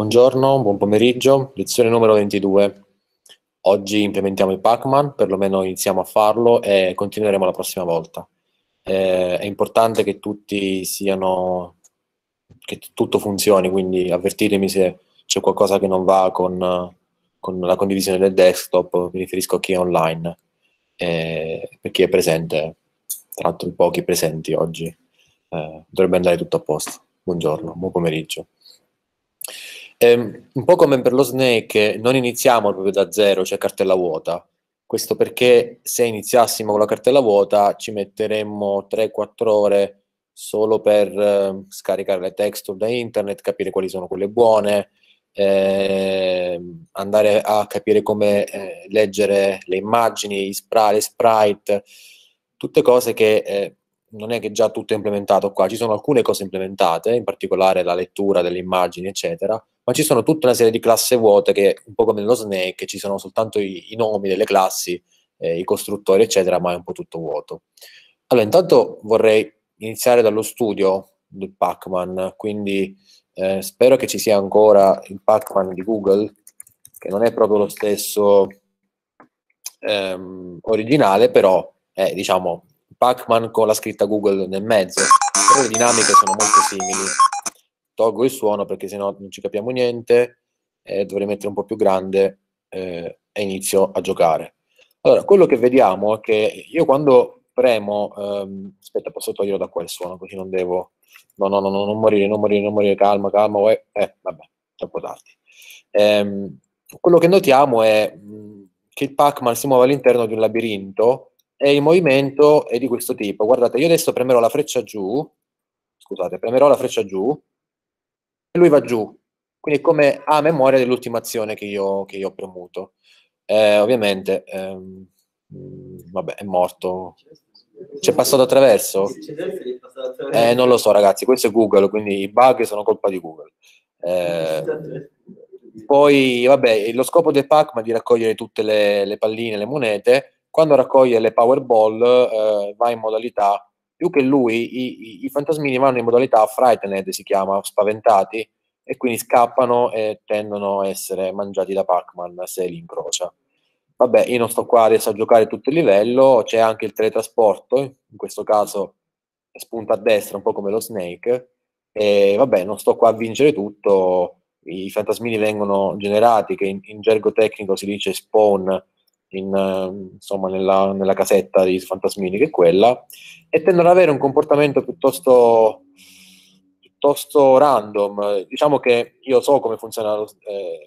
buongiorno, buon pomeriggio, lezione numero 22. Oggi implementiamo il Pacman, perlomeno iniziamo a farlo e continueremo la prossima volta. Eh, è importante che tutti siano, che tutto funzioni, quindi avvertitemi se c'è qualcosa che non va con, con, la condivisione del desktop, mi riferisco a chi è online, eh, per chi è presente, tra l'altro pochi presenti oggi, eh, dovrebbe andare tutto a posto. Buongiorno, buon pomeriggio. Ehm, un po' come per lo Snake, non iniziamo proprio da zero, cioè cartella vuota. Questo perché se iniziassimo con la cartella vuota ci metteremmo 3-4 ore solo per eh, scaricare le texture da internet, capire quali sono quelle buone, eh, andare a capire come eh, leggere le immagini, spray, le sprite, tutte cose che eh, non è che già tutto è implementato qua, ci sono alcune cose implementate, in particolare la lettura delle immagini, eccetera, ma ci sono tutta una serie di classi vuote che, un po' come nello Snake, ci sono soltanto i, i nomi delle classi, eh, i costruttori, eccetera, ma è un po' tutto vuoto. Allora, intanto vorrei iniziare dallo studio del Pacman, quindi eh, spero che ci sia ancora il Pacman di Google, che non è proprio lo stesso ehm, originale, però è, diciamo, Pac-Man con la scritta Google nel mezzo, però le dinamiche sono molto simili. Tolgo il suono perché sennò non ci capiamo niente, eh, dovrei mettere un po' più grande eh, e inizio a giocare. Allora, quello che vediamo è che io quando premo, ehm, aspetta, posso toglierlo da qua il suono così non devo, no, no, no, no non morire, non morire, non morire, calma, calma, uè. eh, vabbè, troppo tardi. Ehm, quello che notiamo è mh, che il Pac-Man si muove all'interno di un labirinto e il movimento è di questo tipo. Guardate, io adesso premerò la freccia giù, scusate, premerò la freccia giù, e lui va giù. Quindi è come a memoria dell'ultima azione che io, che io ho premuto. Eh, ovviamente, ehm, mm, vabbè, è morto. C'è passato attraverso? Eh, non lo so, ragazzi, questo è Google, quindi i bug sono colpa di Google. Eh, poi, vabbè, lo scopo del Pac-Man è di raccogliere tutte le, le palline, le monete, quando raccoglie le Powerball eh, va in modalità, più che lui, i, i, i, fantasmini vanno in modalità frightened, si chiama, spaventati, e quindi scappano e tendono a essere mangiati da Pac-Man se li incrocia. Vabbè, io non sto qua adesso a giocare tutto il livello, c'è anche il teletrasporto, in questo caso spunta a destra, un po' come lo Snake, e vabbè, non sto qua a vincere tutto, i fantasmini vengono generati, che in, in gergo tecnico si dice spawn, in, ehm, insomma, nella, nella, casetta di fantasmini che è quella, e tendono ad avere un comportamento piuttosto, piuttosto random. Diciamo che io so come funziona eh,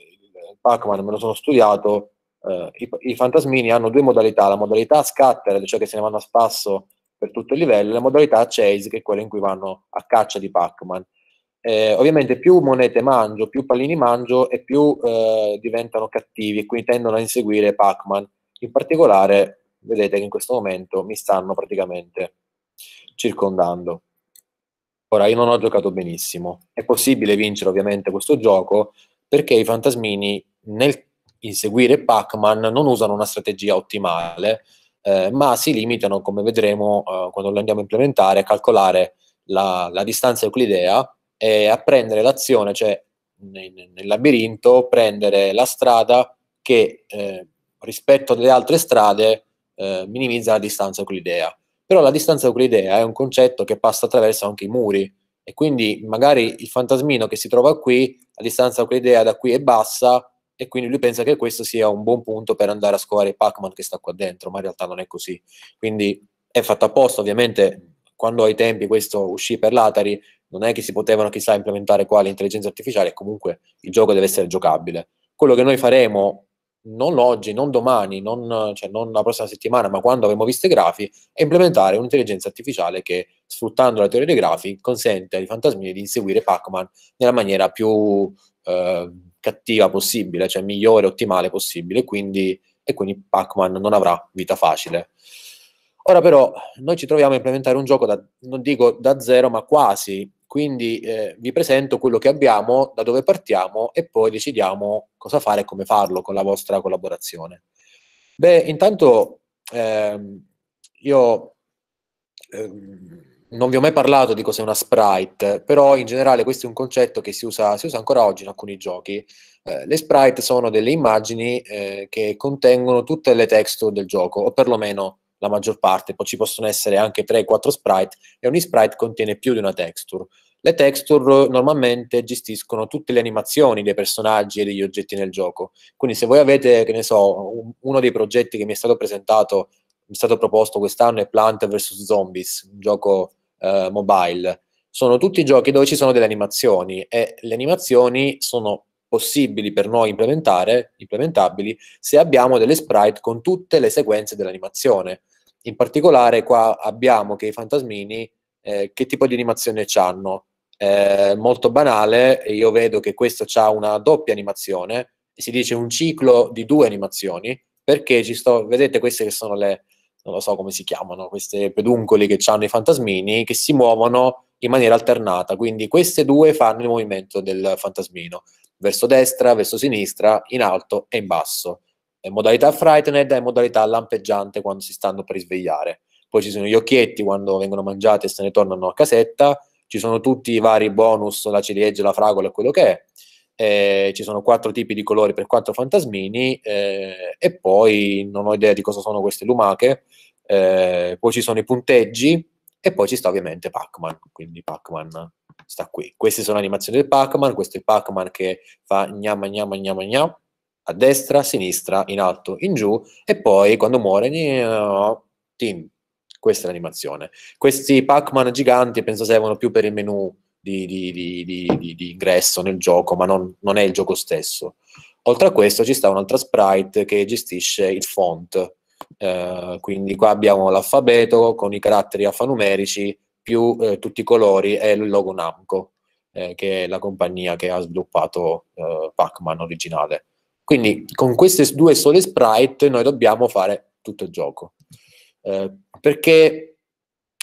il Pac-Man, me lo sono studiato. Eh, i, i, fantasmini hanno due modalità, la modalità scatter, cioè che se ne vanno a spasso per tutto il livello, e la modalità chase, che è quella in cui vanno a caccia di Pac-Man. Eh, ovviamente più monete mangio, più pallini mangio e più eh, diventano cattivi e quindi tendono a inseguire Pac-Man. In particolare, vedete che in questo momento mi stanno praticamente circondando. Ora, io non ho giocato benissimo. È possibile vincere ovviamente questo gioco perché i fantasmini nel inseguire Pac-Man non usano una strategia ottimale, eh, ma si limitano, come vedremo eh, quando lo andiamo a implementare, a calcolare la, la distanza euclidea eh, a prendere l'azione, cioè nel, nel, labirinto prendere la strada che eh, rispetto alle altre strade eh, minimizza la distanza euclidea. Però la distanza euclidea è un concetto che passa attraverso anche i muri e quindi magari il fantasmino che si trova qui, la distanza euclidea da qui è bassa e quindi lui pensa che questo sia un buon punto per andare a scovare Pac-Man che sta qua dentro, ma in realtà non è così. Quindi è fatto apposta, ovviamente quando ai tempi questo uscì per l'Atari non è che si potevano chissà implementare qua le artificiale, comunque il gioco deve essere giocabile. Quello che noi faremo non oggi, non domani, non, cioè, non la prossima settimana, ma quando avremo visto i grafi, è implementare un'intelligenza artificiale che, sfruttando la teoria dei grafi, consente ai fantasmini di inseguire Pac-Man nella maniera più eh, cattiva possibile, cioè migliore, ottimale possibile, quindi, e quindi Pac-Man non avrà vita facile. Ora però noi ci troviamo a implementare un gioco da, non dico da zero, ma quasi quindi eh, vi presento quello che abbiamo, da dove partiamo e poi decidiamo cosa fare e come farlo con la vostra collaborazione. Beh, intanto ehm, io ehm, non vi ho mai parlato di cos'è una sprite, però in generale questo è un concetto che si usa, si usa ancora oggi in alcuni giochi. Eh, le sprite sono delle immagini eh, che contengono tutte le texture del gioco, o perlomeno la maggior parte, poi ci possono essere anche 3-4 sprite e ogni sprite contiene più di una texture. Le texture eh, normalmente gestiscono tutte le animazioni dei personaggi e degli oggetti nel gioco. Quindi se voi avete, che ne so, un, uno dei progetti che mi è stato presentato, mi è stato proposto quest'anno è Plant vs. Zombies, un gioco eh, mobile. Sono tutti giochi dove ci sono delle animazioni e le animazioni sono possibili per noi implementare, implementabili, se abbiamo delle sprite con tutte le sequenze dell'animazione. In particolare qua abbiamo che i fantasmini eh, che tipo di animazione hanno. Eh, molto banale, io vedo che questo ha una doppia animazione, si dice un ciclo di due animazioni, perché ci sto, vedete queste che sono le, non lo so come si chiamano, queste peduncoli che hanno i fantasmini, che si muovono in maniera alternata, quindi queste due fanno il movimento del fantasmino, verso destra, verso sinistra, in alto e in basso modalità frightened e modalità lampeggiante quando si stanno per svegliare. Poi ci sono gli occhietti quando vengono mangiati e se ne tornano a casetta, ci sono tutti i vari bonus, la ciliegia, la fragola e quello che è. Eh, ci sono quattro tipi di colori per quattro fantasmini eh, e poi non ho idea di cosa sono queste lumache. Eh, poi ci sono i punteggi e poi ci sta ovviamente Pac-Man, quindi Pac-Man sta qui. Queste sono le animazioni del Pac-Man, questo è il Pac-Man che fa gnam gnam gnam gnam a destra, a sinistra, in alto, in giù e poi quando muore, eh, team. Questa è l'animazione. Questi Pac-Man giganti penso servono più per il menu di, di, di, di ingresso nel gioco, ma non, non, è il gioco stesso. Oltre a questo ci sta un'altra sprite che gestisce il font. Eh, quindi qua abbiamo l'alfabeto con i caratteri alfanumerici più eh, tutti i colori e il logo Namco, eh, che è la compagnia che ha sviluppato eh, Pac-Man originale quindi con queste due sole sprite noi dobbiamo fare tutto il gioco. Eh, perché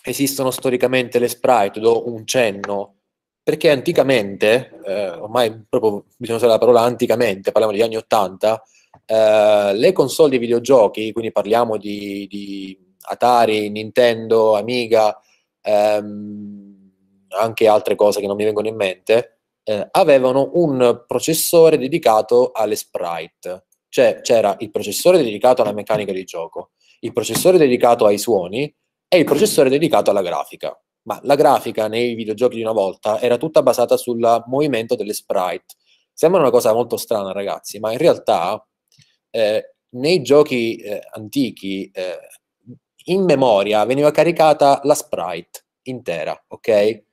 esistono storicamente le sprite? Do un cenno. Perché anticamente, eh, ormai proprio bisogna usare la parola anticamente, parliamo degli anni Ottanta, eh, le console di videogiochi, quindi parliamo di, di Atari, Nintendo, Amiga, ehm, anche altre cose che non mi vengono in mente, eh, avevano un processore dedicato alle sprite, cioè c'era il processore dedicato alla meccanica di gioco, il processore dedicato ai suoni e il processore dedicato alla grafica. Ma la grafica nei videogiochi di una volta era tutta basata sul movimento delle sprite. Sembra una cosa molto strana, ragazzi, ma in realtà eh, nei giochi eh, antichi eh, in memoria veniva caricata la sprite intera, ok?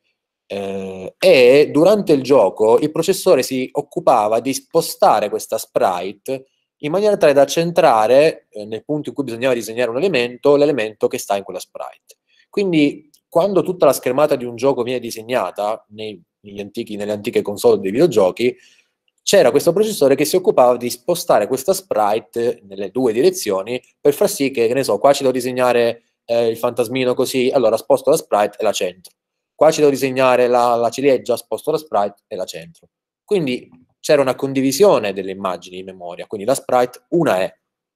eh, e durante il gioco il processore si occupava di spostare questa sprite in maniera tale da centrare eh, nel punto in cui bisognava disegnare un elemento l'elemento che sta in quella sprite. Quindi quando tutta la schermata di un gioco viene disegnata nei, antichi, nelle antiche console dei videogiochi, c'era questo processore che si occupava di spostare questa sprite nelle due direzioni per far sì che, che ne so, qua ci devo disegnare eh, il fantasmino così, allora sposto la sprite e la centro qua ci devo disegnare la, la ciliegia, sposto la sprite e la centro. Quindi c'era una condivisione delle immagini in memoria, quindi la sprite una è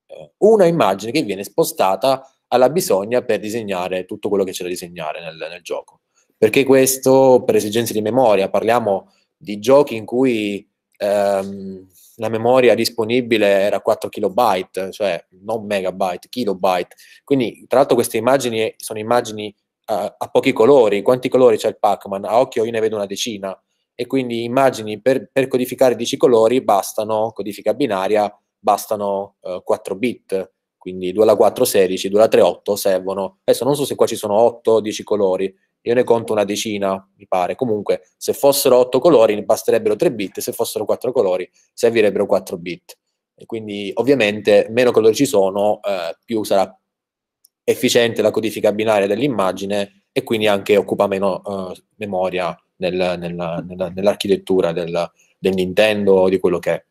eh, una immagine che viene spostata alla bisogna per disegnare tutto quello che c'è da disegnare nel, nel gioco. Perché questo per esigenze di memoria, parliamo di giochi in cui ehm, la memoria disponibile era 4 kilobyte, cioè non megabyte, kilobyte. Quindi, tra l'altro, queste immagini sono immagini a, pochi colori. Quanti colori c'è il Pac-Man? A occhio io ne vedo una decina. E quindi immagini per, per codificare 10 colori bastano, codifica binaria, bastano eh, 4 bit. Quindi 2 alla 4, 16, 2 alla 3, 8 servono. Adesso non so se qua ci sono 8 o 10 colori. Io ne conto una decina, mi pare. Comunque, se fossero 8 colori basterebbero 3 bit, se fossero 4 colori servirebbero 4 bit. E quindi ovviamente meno colori ci sono, eh, più sarà efficiente la codifica binaria dell'immagine e quindi anche occupa meno uh, memoria nel, nella, nella, nell'architettura del, del Nintendo o di quello che è.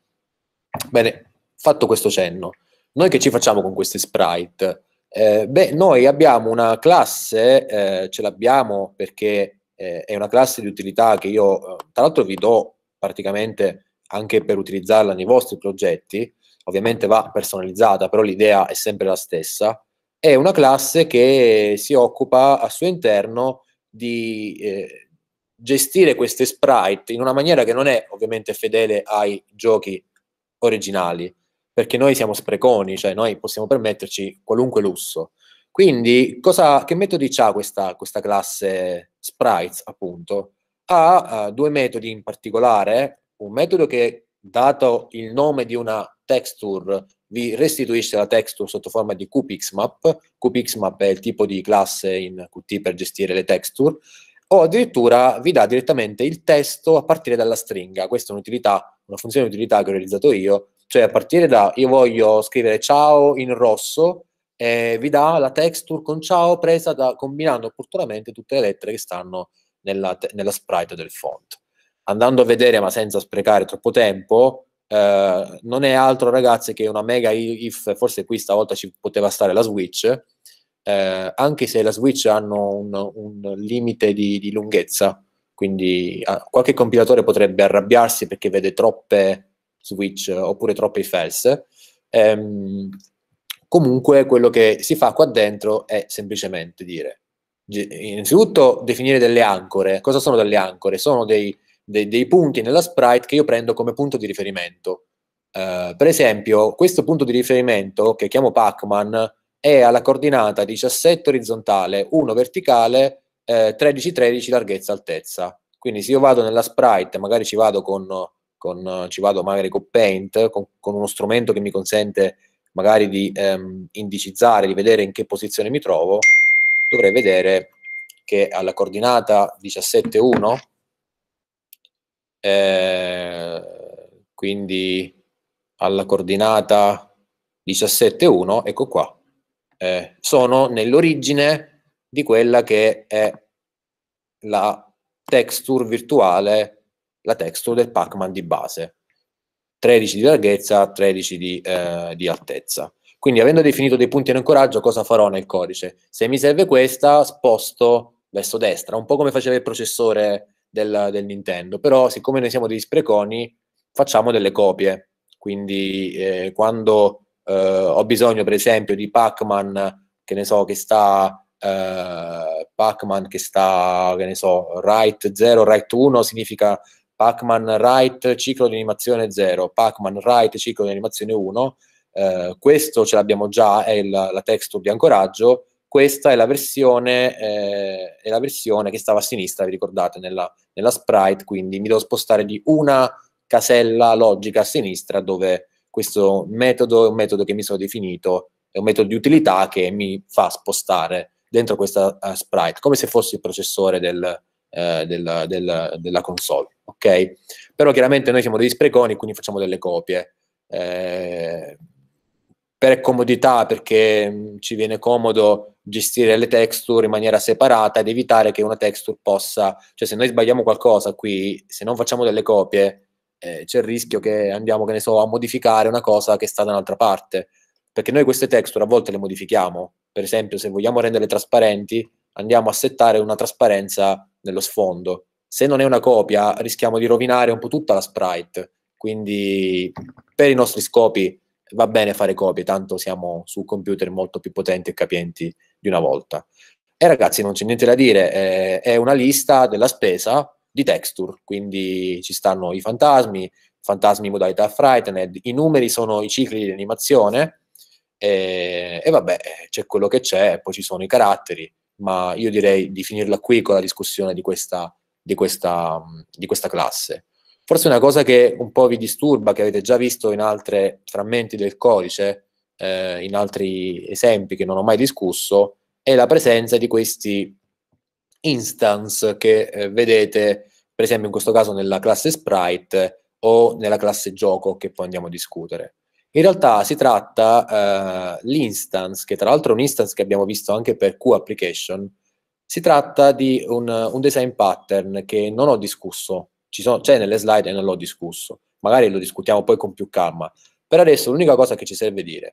Bene, fatto questo cenno, noi che ci facciamo con questi sprite? Eh, beh, noi abbiamo una classe, eh, ce l'abbiamo perché eh, è una classe di utilità che io, eh, tra l'altro, vi do praticamente anche per utilizzarla nei vostri progetti. Ovviamente va personalizzata, però l'idea è sempre la stessa è una classe che si occupa al suo interno di eh, gestire queste sprite in una maniera che non è ovviamente fedele ai giochi originali, perché noi siamo spreconi, cioè noi possiamo permetterci qualunque lusso. Quindi cosa, che metodi ha questa, questa, classe sprites, appunto? Ha uh, due metodi in particolare, un metodo che, dato il nome di una texture vi restituisce la texture sotto forma di QPixMap, QPixMap è il tipo di classe in Qt per gestire le texture, o addirittura vi dà direttamente il testo a partire dalla stringa, questa è un'utilità, una funzione di utilità che ho realizzato io, cioè a partire da io voglio scrivere ciao in rosso, eh, vi dà la texture con ciao presa da, combinando opportunamente tutte le lettere che stanno nella, nella sprite del font. Andando a vedere, ma senza sprecare troppo tempo, eh, non è altro ragazzi che una mega if, forse qui stavolta ci poteva stare la Switch, eh, anche se la Switch hanno un, un limite di, di, lunghezza, quindi eh, qualche compilatore potrebbe arrabbiarsi perché vede troppe Switch oppure troppe ifels. Ehm, comunque quello che si fa qua dentro è semplicemente dire innanzitutto definire delle ancore cosa sono delle ancore sono dei, de- dei punti nella sprite che io prendo come punto di riferimento. Uh, per esempio, questo punto di riferimento che chiamo Pacman, è alla coordinata 17 orizzontale, 1 verticale, eh, 13, 13 larghezza, altezza. Quindi se io vado nella sprite, magari ci vado con, con, ci vado magari con Paint, con, con, uno strumento che mi consente magari di ehm, indicizzare, di vedere in che posizione mi trovo, dovrei vedere che alla coordinata 17,1 eh, quindi alla coordinata 17.1, ecco qua, eh, sono nell'origine di quella che è la texture virtuale, la texture del Pac-Man di base, 13 di larghezza, 13 di, eh, di altezza. Quindi avendo definito dei punti di ancoraggio, cosa farò nel codice? Se mi serve questa, sposto verso destra, un po' come faceva il processore del, del Nintendo, però siccome noi siamo degli spreconi facciamo delle copie, quindi eh, quando eh, ho bisogno per esempio di Pac-Man che ne so che sta eh, Pac-Man che sta che ne so Right 0, Right 1 significa Pac-Man Right ciclo di animazione 0, Pac-Man Right ciclo di animazione 1, eh, questo ce l'abbiamo già, è il, la texture di ancoraggio, questa è la versione, eh, è la versione che stava a sinistra, vi ricordate, nella, nella sprite, quindi mi devo spostare di una casella logica a sinistra dove questo metodo è un metodo che mi sono definito, è un metodo di utilità che mi fa spostare dentro questa uh, sprite, come se fosse il processore del, eh, della, della, della, console, ok? Però chiaramente noi siamo degli spreconi, quindi facciamo delle copie. Eh, per comodità, perché mm, ci viene comodo gestire le texture in maniera separata ed evitare che una texture possa, cioè se noi sbagliamo qualcosa qui, se non facciamo delle copie, eh, c'è il rischio che andiamo, che ne so, a modificare una cosa che sta da un'altra parte, perché noi queste texture a volte le modifichiamo, per esempio se vogliamo renderle trasparenti, andiamo a settare una trasparenza nello sfondo. Se non è una copia, rischiamo di rovinare un po' tutta la sprite, quindi per i nostri scopi va bene fare copie, tanto siamo su computer molto più potenti e capienti di una volta. E ragazzi, non c'è niente da dire, eh, è una lista della spesa di texture, quindi ci stanno i fantasmi, fantasmi in modalità frightened, i numeri sono i cicli di animazione, e, eh, e vabbè, c'è quello che c'è, poi ci sono i caratteri, ma io direi di finirla qui con la discussione di questa, di questa, di questa classe. Forse una cosa che un po' vi disturba, che avete già visto in altri frammenti del codice, eh, in altri esempi che non ho mai discusso, è la presenza di questi instance che eh, vedete, per esempio in questo caso nella classe sprite o nella classe gioco che poi andiamo a discutere. In realtà si tratta eh, l'instance, che tra l'altro è un instance che abbiamo visto anche per Q-Application, si tratta di un, un design pattern che non ho discusso ci sono, c'è cioè, nelle slide e non l'ho discusso. Magari lo discutiamo poi con più calma. Per adesso l'unica cosa che ci serve dire è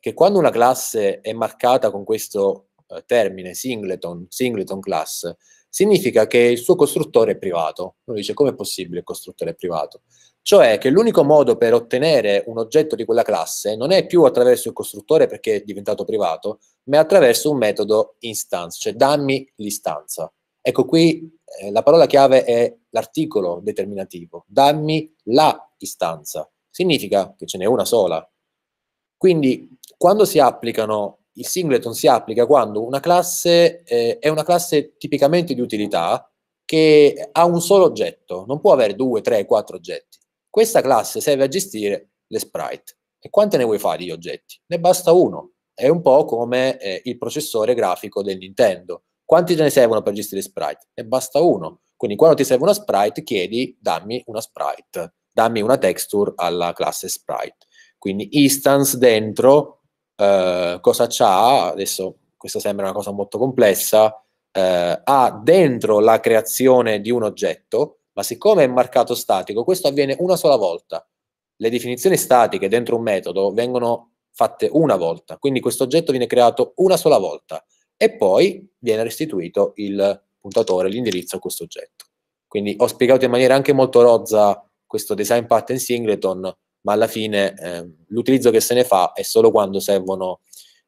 che quando una classe è marcata con questo eh, termine singleton, singleton class, significa che il suo costruttore è privato. Uno dice come è possibile il costruttore è privato? Cioè che l'unico modo per ottenere un oggetto di quella classe non è più attraverso il costruttore perché è diventato privato, ma è attraverso un metodo instance, cioè dammi l'istanza. Ecco qui eh, la parola chiave è l'articolo determinativo, dammi la istanza. Significa che ce n'è una sola. Quindi quando si applicano, il singleton si applica quando una classe eh, è una classe tipicamente di utilità che ha un solo oggetto, non può avere due, tre, quattro oggetti. Questa classe serve a gestire le sprite. E quante ne vuoi fare di oggetti? Ne basta uno. È un po' come eh, il processore grafico del Nintendo. Quanti te ne servono per gestire sprite? Ne basta uno. Quindi quando ti serve una sprite chiedi dammi una sprite, dammi una texture alla classe sprite. Quindi instance dentro eh, cosa c'ha? Adesso questa sembra una cosa molto complessa, eh, ha dentro la creazione di un oggetto, ma siccome è marcato statico, questo avviene una sola volta. Le definizioni statiche dentro un metodo vengono fatte una volta, quindi questo oggetto viene creato una sola volta e poi viene restituito il puntatore l'indirizzo a questo oggetto. Quindi ho spiegato in maniera anche molto rozza questo design pattern singleton, ma alla fine eh, l'utilizzo che se ne fa è solo quando servono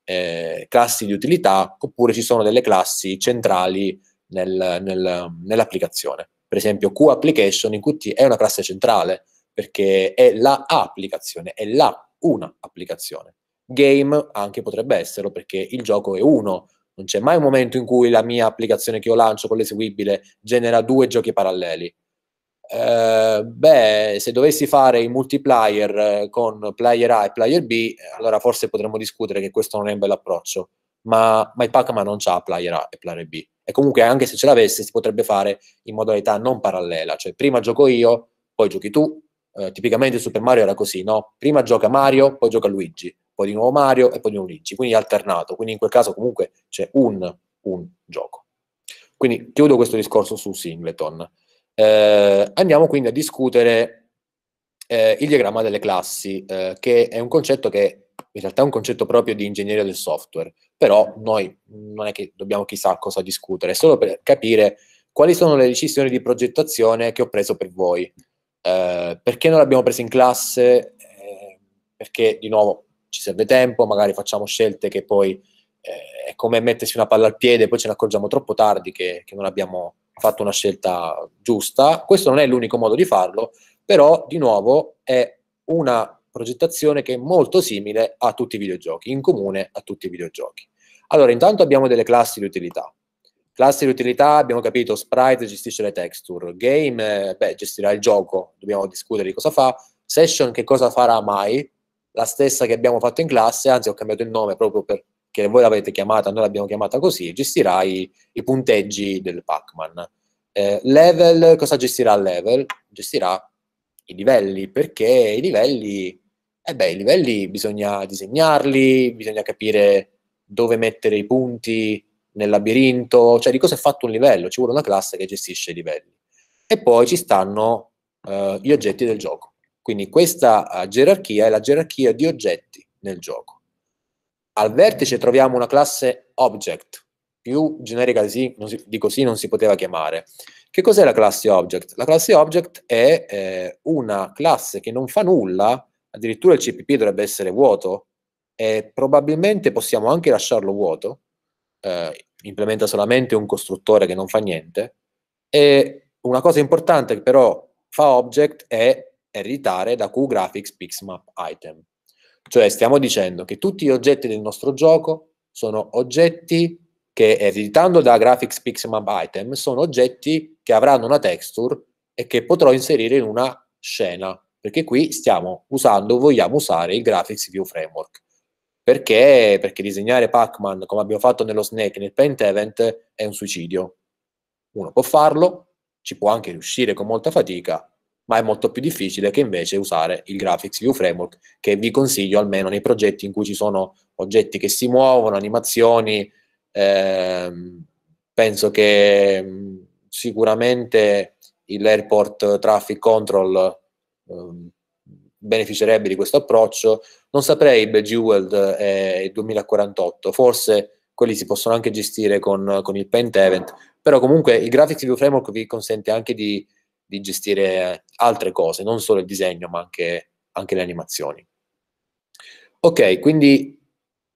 eh, classi di utilità oppure ci sono delle classi centrali nel, nel, nell'applicazione. Per esempio QApplication in Qt è una classe centrale perché è la applicazione, è la una applicazione. Game anche potrebbe esserlo perché il gioco è uno, non c'è mai un momento in cui la mia applicazione che io lancio con l'eseguibile genera due giochi paralleli. Eh, beh, se dovessi fare i multiplayer eh, con player A e player B, eh, allora forse potremmo discutere che questo non è un bel approccio. Ma, ma il Pac-Man non ha player A e player B. E comunque, anche se ce l'avesse, si potrebbe fare in modalità non parallela, cioè prima gioco io, poi giochi tu. Eh, tipicamente Super Mario era così, no? Prima gioca Mario, poi gioca Luigi poi di nuovo Mario e poi di nuovo Luigi, quindi alternato, quindi in quel caso comunque c'è un, un gioco. Quindi chiudo questo discorso su Singleton. Eh, andiamo quindi a discutere eh, il diagramma delle classi, eh, che è un concetto che in realtà è un concetto proprio di ingegneria del software, però noi non è che dobbiamo chissà cosa discutere, è solo per capire quali sono le decisioni di progettazione che ho preso per voi, eh, perché non le abbiamo prese in classe, eh, perché di nuovo ci serve tempo, magari facciamo scelte che poi eh, è come mettersi una palla al piede, poi ce ne accorgiamo troppo tardi che, che non abbiamo fatto una scelta giusta. Questo non è l'unico modo di farlo, però di nuovo è una progettazione che è molto simile a tutti i videogiochi, in comune a tutti i videogiochi. Allora, intanto abbiamo delle classi di utilità. Classi di utilità, abbiamo capito, sprite gestisce le texture, game, eh, beh, gestirà il gioco, dobbiamo discutere di cosa fa, session che cosa farà mai, la stessa che abbiamo fatto in classe, anzi ho cambiato il nome proprio perché voi l'avete chiamata, noi l'abbiamo chiamata così, gestirà i, i punteggi del Pac-Man. Eh, level, cosa gestirà il level? Gestirà i livelli, perché i livelli, eh beh, i livelli bisogna disegnarli, bisogna capire dove mettere i punti nel labirinto, cioè di cosa è fatto un livello, ci vuole una classe che gestisce i livelli. E poi ci stanno eh, gli oggetti del gioco quindi questa eh, gerarchia è la gerarchia di oggetti nel gioco. Al vertice troviamo una classe object, più generica di, di così non si poteva chiamare. Che cos'è la classe object? La classe object è eh, una classe che non fa nulla, addirittura il CPP dovrebbe essere vuoto, e probabilmente possiamo anche lasciarlo vuoto, eh, implementa solamente un costruttore che non fa niente, e una cosa importante che però fa object è ereditare da QGraphics Pixmap Item. Cioè stiamo dicendo che tutti gli oggetti del nostro gioco sono oggetti che ereditando da Graphics Pixmap Item sono oggetti che avranno una texture e che potrò inserire in una scena, perché qui stiamo usando, vogliamo usare il Graphics View Framework. Perché? Perché disegnare Pac-Man come abbiamo fatto nello Snake nel Paint Event è un suicidio. Uno può farlo, ci può anche riuscire con molta fatica, ma è molto più difficile che invece usare il Graphics View Framework che vi consiglio almeno nei progetti in cui ci sono oggetti che si muovono, animazioni. Ehm, penso che mm, sicuramente l'airport traffic control ehm, beneficerebbe di questo approccio. Non saprei Bejeweled e 2048, forse quelli si possono anche gestire con, con il Paint Event, però comunque il Graphics View Framework vi consente anche di di gestire altre cose, non solo il disegno, ma anche, anche le animazioni. Ok, quindi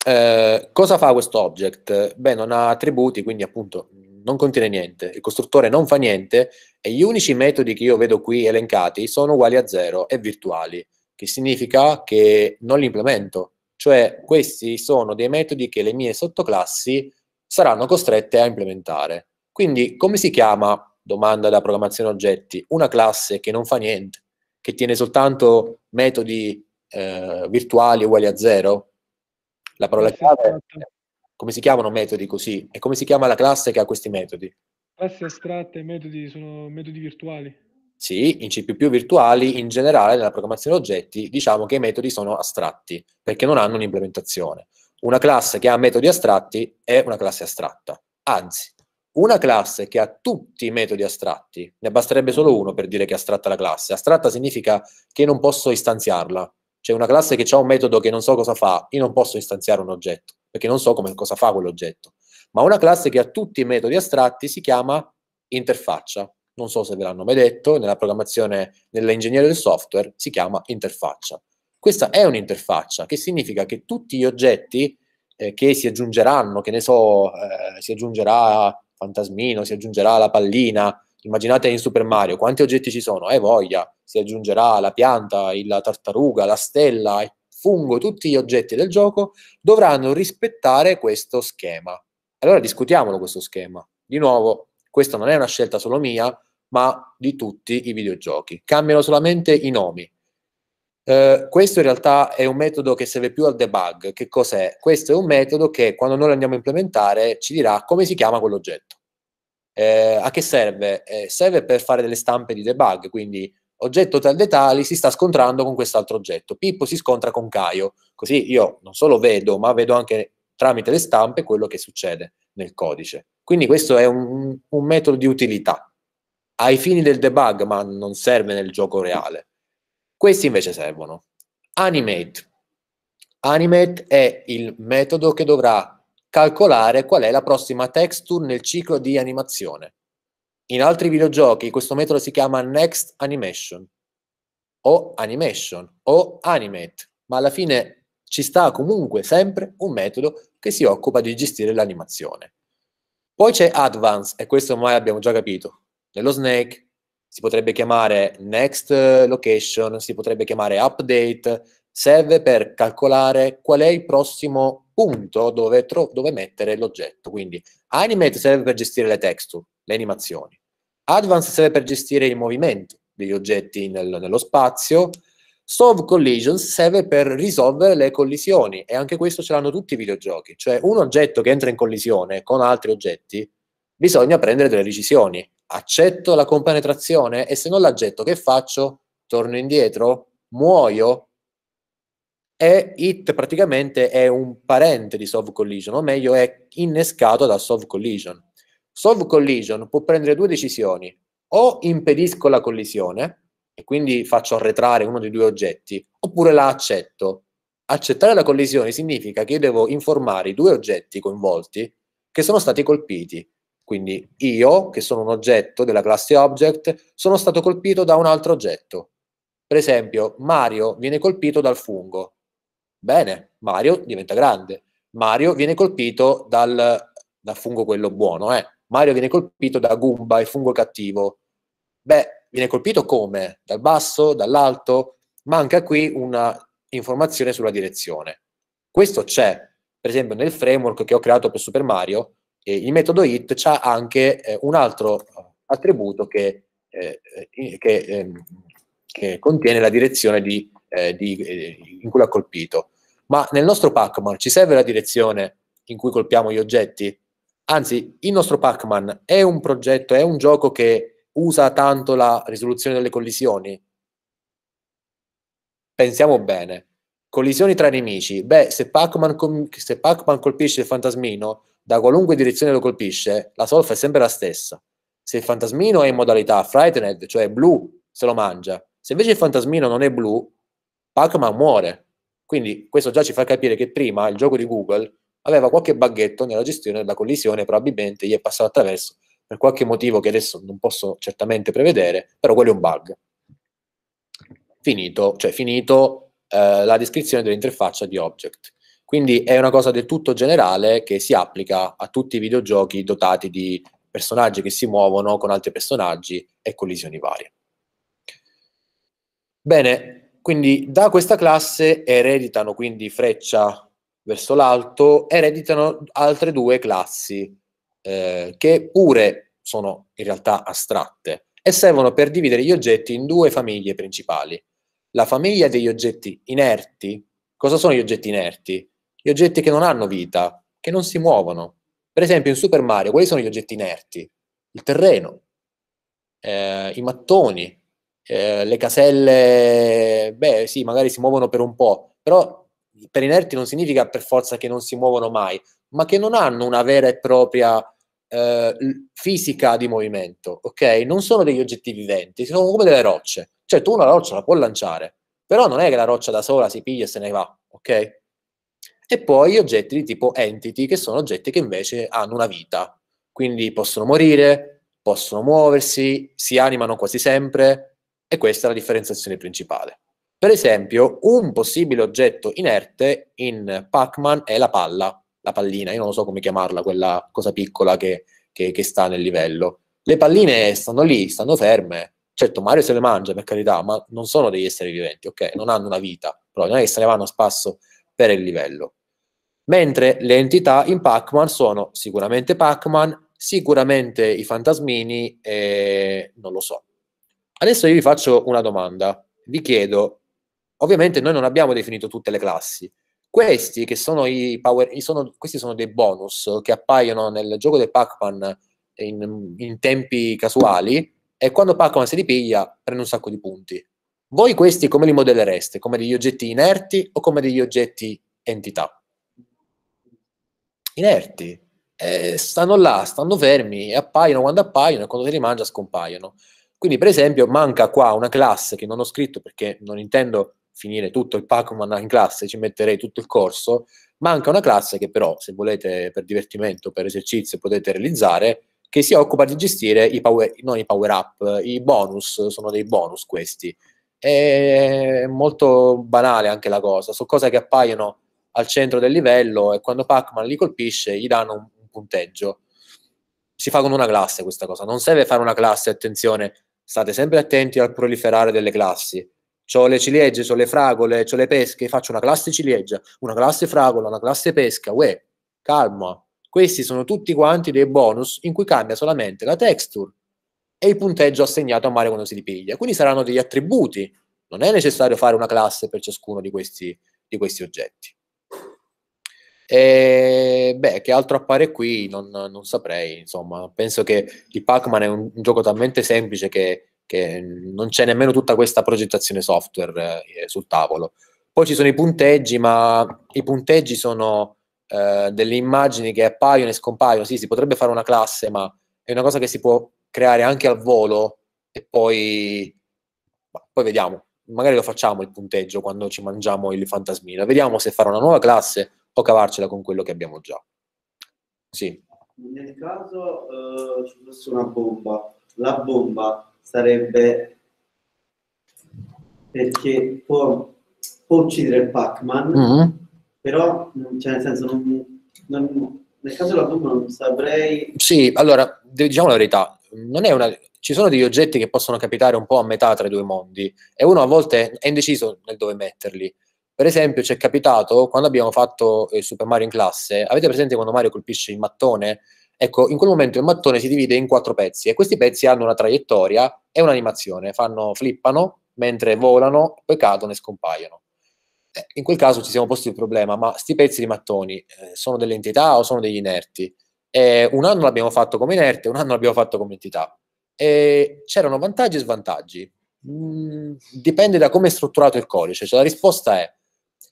eh, cosa fa questo object? Beh, non ha attributi, quindi appunto non contiene niente, il costruttore non fa niente e gli unici metodi che io vedo qui elencati sono uguali a zero e virtuali, che significa che non li implemento, cioè questi sono dei metodi che le mie sottoclassi saranno costrette a implementare. Quindi come si chiama domanda della programmazione oggetti, una classe che non fa niente, che tiene soltanto metodi eh, virtuali uguali a zero, la parola chiave è esatto. come si chiamano metodi così e come si chiama la classe che ha questi metodi? Classi astratte e metodi sono metodi virtuali. Sì, in C++ virtuali, in generale nella programmazione oggetti, diciamo che i metodi sono astratti, perché non hanno un'implementazione. Una classe che ha metodi astratti è una classe astratta. Anzi, una classe che ha tutti i metodi astratti, ne basterebbe solo uno per dire che è astratta la classe. Astratta significa che non posso istanziarla. Cioè una classe che ha un metodo che non so cosa fa, io non posso istanziare un oggetto, perché non so come, cosa fa quell'oggetto. Ma una classe che ha tutti i metodi astratti si chiama interfaccia. Non so se ve l'hanno mai detto, nella programmazione, nell'ingegneria del software si chiama interfaccia. Questa è un'interfaccia, che significa che tutti gli oggetti eh, che si aggiungeranno, che ne so, eh, si aggiungerà fantasmino, si aggiungerà la pallina. Immaginate in Super Mario quanti oggetti ci sono, eh voglia, si aggiungerà la pianta, la tartaruga, la stella, il fungo, tutti gli oggetti del gioco dovranno rispettare questo schema. Allora discutiamolo questo schema. Di nuovo, questa non è una scelta solo mia, ma di tutti i videogiochi. Cambiano solamente i nomi. Eh, questo in realtà è un metodo che serve più al debug. Che cos'è? Questo è un metodo che quando noi lo andiamo a implementare ci dirà come si chiama quell'oggetto. Eh, a che serve? Eh, serve per fare delle stampe di debug, quindi oggetto tal detali si sta scontrando con quest'altro oggetto. Pippo si scontra con Caio, così io non solo vedo, ma vedo anche tramite le stampe quello che succede nel codice. Quindi questo è un, un metodo di utilità ai fini del debug, ma non serve nel gioco reale. Questi invece servono. Animate. Animate è il metodo che dovrà calcolare qual è la prossima texture nel ciclo di animazione. In altri videogiochi questo metodo si chiama next animation o animation o animate, ma alla fine ci sta comunque sempre un metodo che si occupa di gestire l'animazione. Poi c'è advance e questo ormai abbiamo già capito, nello Snake, si potrebbe chiamare next location, si potrebbe chiamare update, serve per calcolare qual è il prossimo punto dove, dove mettere l'oggetto. Quindi animate serve per gestire le texture, le animazioni. Advance serve per gestire il movimento degli oggetti nel, nello spazio. Solve collisions serve per risolvere le collisioni e anche questo ce l'hanno tutti i videogiochi, cioè un oggetto che entra in collisione con altri oggetti bisogna prendere delle decisioni accetto la compenetrazione e se non l'accetto che faccio? Torno indietro? Muoio? E IT praticamente è un parente di Solve Collision, o meglio è innescato da Solve Collision. Solve Collision può prendere due decisioni, o impedisco la collisione, e quindi faccio arretrare uno dei due oggetti, oppure la accetto. Accettare la collisione significa che io devo informare i due oggetti coinvolti che sono stati colpiti quindi io, che sono un oggetto della classe object, sono stato colpito da un altro oggetto. Per esempio, Mario viene colpito dal fungo. Bene, Mario diventa grande. Mario viene colpito dal, dal fungo quello buono, eh. Mario viene colpito da Goomba, il fungo cattivo. Beh, viene colpito come? Dal basso, dall'alto? Manca qui una informazione sulla direzione. Questo c'è, per esempio, nel framework che ho creato per Super Mario, e il metodo it ha anche eh, un altro attributo che, eh, che, eh, che, contiene la direzione di, eh, di, eh, in cui l'ha colpito. Ma nel nostro Pacman ci serve la direzione in cui colpiamo gli oggetti? Anzi, il nostro Pac-Man è un progetto, è un gioco che usa tanto la risoluzione delle collisioni? Pensiamo bene. Collisioni tra nemici. Beh, se Pac-Man, Pac colpisce il fantasmino, da qualunque direzione lo colpisce, la solfa è sempre la stessa. Se il fantasmino è in modalità frightened, cioè blu, se lo mangia. Se invece il fantasmino non è blu, Pac-Man muore. Quindi questo già ci fa capire che prima il gioco di Google aveva qualche baghetto nella gestione della collisione, probabilmente gli è passato attraverso per qualche motivo che adesso non posso certamente prevedere, però quello è un bug. Finito, cioè finito eh, la descrizione dell'interfaccia di Object. Quindi è una cosa del tutto generale che si applica a tutti i videogiochi dotati di personaggi che si muovono con altri personaggi e collisioni varie. Bene, quindi da questa classe ereditano quindi freccia verso l'alto, ereditano altre due classi eh, che pure sono in realtà astratte e servono per dividere gli oggetti in due famiglie principali. La famiglia degli oggetti inerti, cosa sono gli oggetti inerti? gli oggetti che non hanno vita, che non si muovono. Per esempio in Super Mario, quali sono gli oggetti inerti? Il terreno, eh, i mattoni, eh, le caselle, beh sì, magari si muovono per un po', però per inerti non significa per forza che non si muovono mai, ma che non hanno una vera e propria eh, fisica di movimento, ok? Non sono degli oggetti viventi, sono come delle rocce. Cioè tu una roccia la puoi lanciare, però non è che la roccia da sola si piglia e se ne va, ok? e poi oggetti di tipo entity, che sono oggetti che invece hanno una vita, quindi possono morire, possono muoversi, si animano quasi sempre, e questa è la differenziazione principale. Per esempio, un possibile oggetto inerte in Pac-Man è la palla, la pallina, io non so come chiamarla, quella cosa piccola che, che, che sta nel livello. Le palline stanno lì, stanno ferme. Certo, Mario se le mangia, per carità, ma non sono degli esseri viventi, ok? Non hanno una vita, però non è che se ne vanno a spasso per il livello. Mentre le entità in Pac-Man sono sicuramente Pac-Man, sicuramente i fantasmini e non lo so. Adesso io vi faccio una domanda. Vi chiedo, ovviamente noi non abbiamo definito tutte le classi. Questi che sono i power, sono, questi sono dei bonus che appaiono nel gioco del Pac-Man in, in tempi casuali e quando Pac-Man si ripiglia prende un sacco di punti. Voi questi come li modellereste? Come degli oggetti inerti o come degli oggetti entità? Inerti. Eh, stanno là, stanno fermi e appaiono quando appaiono e quando te li mangia scompaiono. Quindi, per esempio, manca qua una classe che non ho scritto perché non intendo finire tutto il Pac-Man in classe, ci metterei tutto il corso. Manca una classe che, però, se volete per divertimento, per esercizio, potete realizzare, che si occupa di gestire i power, non i power up, i bonus, sono dei bonus questi, è molto banale anche la cosa, sono cose che appaiono al centro del livello e quando Pac-Man li colpisce gli danno un, un punteggio. Si fa con una classe questa cosa, non serve fare una classe, attenzione, state sempre attenti al proliferare delle classi. Ho le ciliegie, ho le fragole, ho le pesche, faccio una classe ciliegia, una classe fragola, una classe pesca, uè, calma. Questi sono tutti quanti dei bonus in cui cambia solamente la texture e il punteggio assegnato a Mario quando si ripiglia. Quindi saranno degli attributi, non è necessario fare una classe per ciascuno di questi, di questi oggetti. E, beh, che altro appare qui? Non, non saprei, insomma, penso che il Pac-Man è un, un gioco talmente semplice che, che, non c'è nemmeno tutta questa progettazione software eh, sul tavolo. Poi ci sono i punteggi, ma i punteggi sono eh, delle immagini che appaiono e scompaiono. Sì, si potrebbe fare una classe, ma è una cosa che si può creare anche al volo e poi, poi vediamo. Magari lo facciamo il punteggio quando ci mangiamo il fantasmina. Vediamo se fare una nuova classe o cavarcela con quello che abbiamo già. Sì. Nel caso eh, ci fosse una bomba, la bomba sarebbe perché può, può uccidere il Pac-Man, mm-hmm. però mm, cioè nel senso non, non, nel caso della bomba non saprei... Sì, allora, diciamo la verità, non è una, ci sono degli oggetti che possono capitare un po' a metà tra i due mondi e uno a volte è indeciso nel dove metterli. Per esempio, ci è capitato quando abbiamo fatto eh, Super Mario in classe. Avete presente quando Mario colpisce il mattone? Ecco, in quel momento il mattone si divide in quattro pezzi e questi pezzi hanno una traiettoria e un'animazione. Fanno, flippano mentre volano, poi cadono e scompaiono. Eh, in quel caso ci siamo posti il problema, ma questi pezzi di mattoni eh, sono delle entità o sono degli inerti? Eh, un anno l'abbiamo fatto come inerte, un anno l'abbiamo fatto come entità. Eh, c'erano vantaggi e svantaggi. Mm, dipende da come è strutturato il codice. Cioè, la risposta è: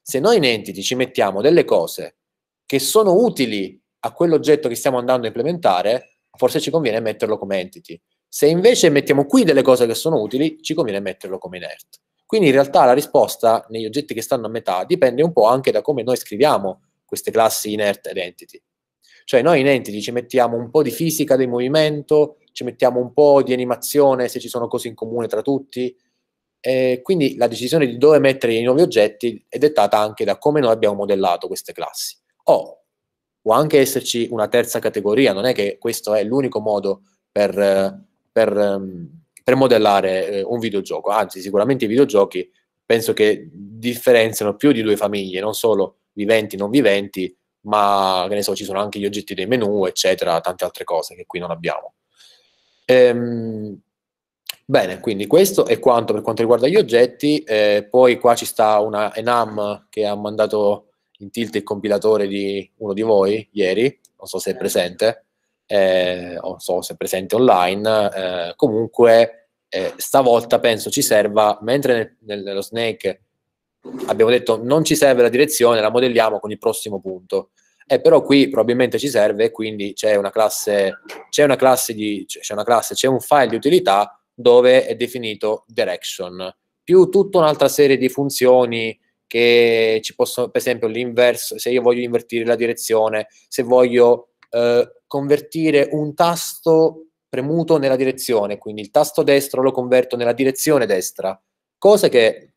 se noi in entity ci mettiamo delle cose che sono utili a quell'oggetto che stiamo andando a implementare, forse ci conviene metterlo come entity. Se invece mettiamo qui delle cose che sono utili, ci conviene metterlo come inert. Quindi in realtà la risposta negli oggetti che stanno a metà dipende un po' anche da come noi scriviamo queste classi inert ed entity. Cioè noi in Entity ci mettiamo un po' di fisica del movimento, ci mettiamo un po' di animazione se ci sono cose in comune tra tutti. E quindi la decisione di dove mettere i nuovi oggetti è dettata anche da come noi abbiamo modellato queste classi. O può anche esserci una terza categoria, non è che questo è l'unico modo per, per, ehm, per modellare eh, un videogioco, anzi sicuramente i videogiochi penso che differenziano più di due famiglie, non solo viventi e non viventi, ma che ne so, ci sono anche gli oggetti dei menu, eccetera, tante altre cose che qui non abbiamo. Ehm, bene, quindi questo è quanto per quanto riguarda gli oggetti, eh, poi qua ci sta una enam che ha mandato in tilt il compilatore di uno di voi ieri, non so se è presente, eh, non so se è presente online, eh, comunque eh, stavolta penso ci serva, mentre nel, nello Snake abbiamo detto non ci serve la direzione, la modelliamo con il prossimo punto. Eh, però qui probabilmente ci serve, quindi c'è una classe, c'è una classe di, c'è una classe, c'è un file di utilità dove è definito direction, più tutta un'altra serie di funzioni che ci possono, per esempio l'inverso, se io voglio invertire la direzione, se voglio eh, convertire un tasto premuto nella direzione, quindi il tasto destro lo converto nella direzione destra, cose che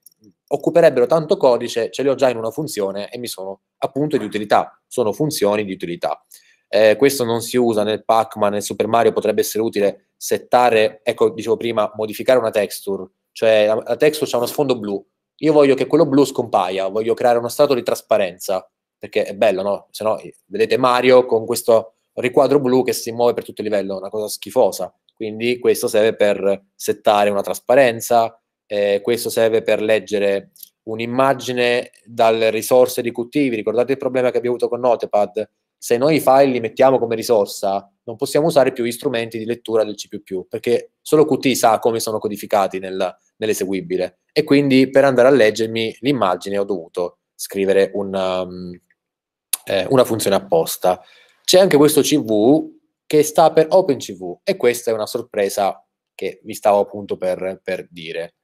occuperebbero tanto codice, ce li ho già in una funzione e mi sono appunto di utilità, sono funzioni di utilità. Eh, questo non si usa nel pac man nel Super Mario potrebbe essere utile settare, ecco, dicevo prima, modificare una texture, cioè la, la texture ha uno sfondo blu, io voglio che quello blu scompaia, voglio creare uno stato di trasparenza, perché è bello, no? Se no, vedete Mario con questo riquadro blu che si muove per tutto il livello, una cosa schifosa. Quindi questo serve per settare una trasparenza, eh, questo serve per leggere un'immagine dalle risorse di Qt. Vi ricordate il problema che abbiamo avuto con Notepad? Se noi i file li mettiamo come risorsa, non possiamo usare più gli strumenti di lettura del C++, perché solo Qt sa come sono codificati nel, nell'eseguibile. E quindi per andare a leggermi l'immagine ho dovuto scrivere una, um, eh, una funzione apposta. C'è anche questo CV che sta per OpenCV e questa è una sorpresa che vi stavo appunto per, per dire.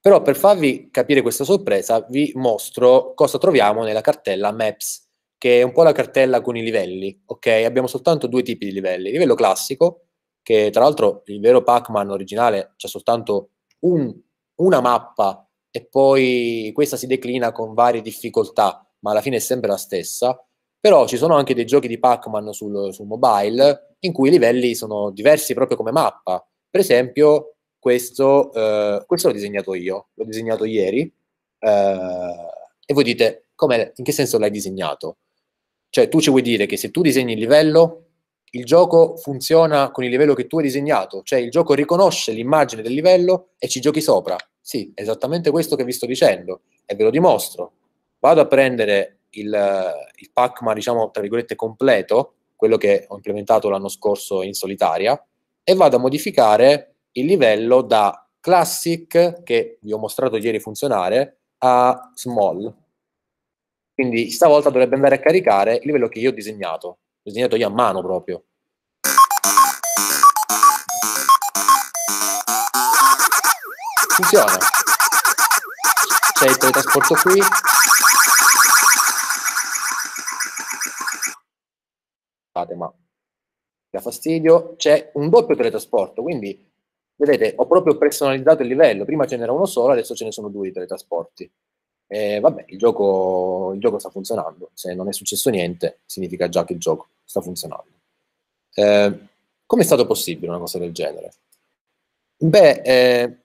Però per farvi capire questa sorpresa vi mostro cosa troviamo nella cartella Maps, che è un po' la cartella con i livelli, ok? Abbiamo soltanto due tipi di livelli, livello classico, che tra l'altro il vero Pac-Man originale c'è soltanto un, una mappa e poi questa si declina con varie difficoltà, ma alla fine è sempre la stessa. Però ci sono anche dei giochi di Pac-Man sul, sul mobile in cui i livelli sono diversi proprio come mappa. Per esempio, questo, eh, questo l'ho disegnato io, l'ho disegnato ieri, eh, e voi dite, in che senso l'hai disegnato? Cioè, tu ci vuoi dire che se tu disegni il livello, il gioco funziona con il livello che tu hai disegnato, cioè il gioco riconosce l'immagine del livello e ci giochi sopra. Sì, esattamente questo che vi sto dicendo, e ve lo dimostro. Vado a prendere il, il Pac-Man, diciamo, tra virgolette, completo, quello che ho implementato l'anno scorso in solitaria, e vado a modificare il livello da classic, che vi ho mostrato ieri funzionare, a small. Quindi stavolta dovrebbe andare a caricare il livello che io ho disegnato. Ho disegnato io a mano proprio. Funziona. C'è il teletrasporto qui, ma da fastidio, c'è un doppio teletrasporto, quindi Vedete, ho proprio personalizzato il livello, prima ce n'era uno solo, adesso ce ne sono due di teletrasporti. E vabbè, il gioco, il gioco sta funzionando, se non è successo niente significa già che il gioco sta funzionando. Eh, Come è stato possibile una cosa del genere? Beh, eh,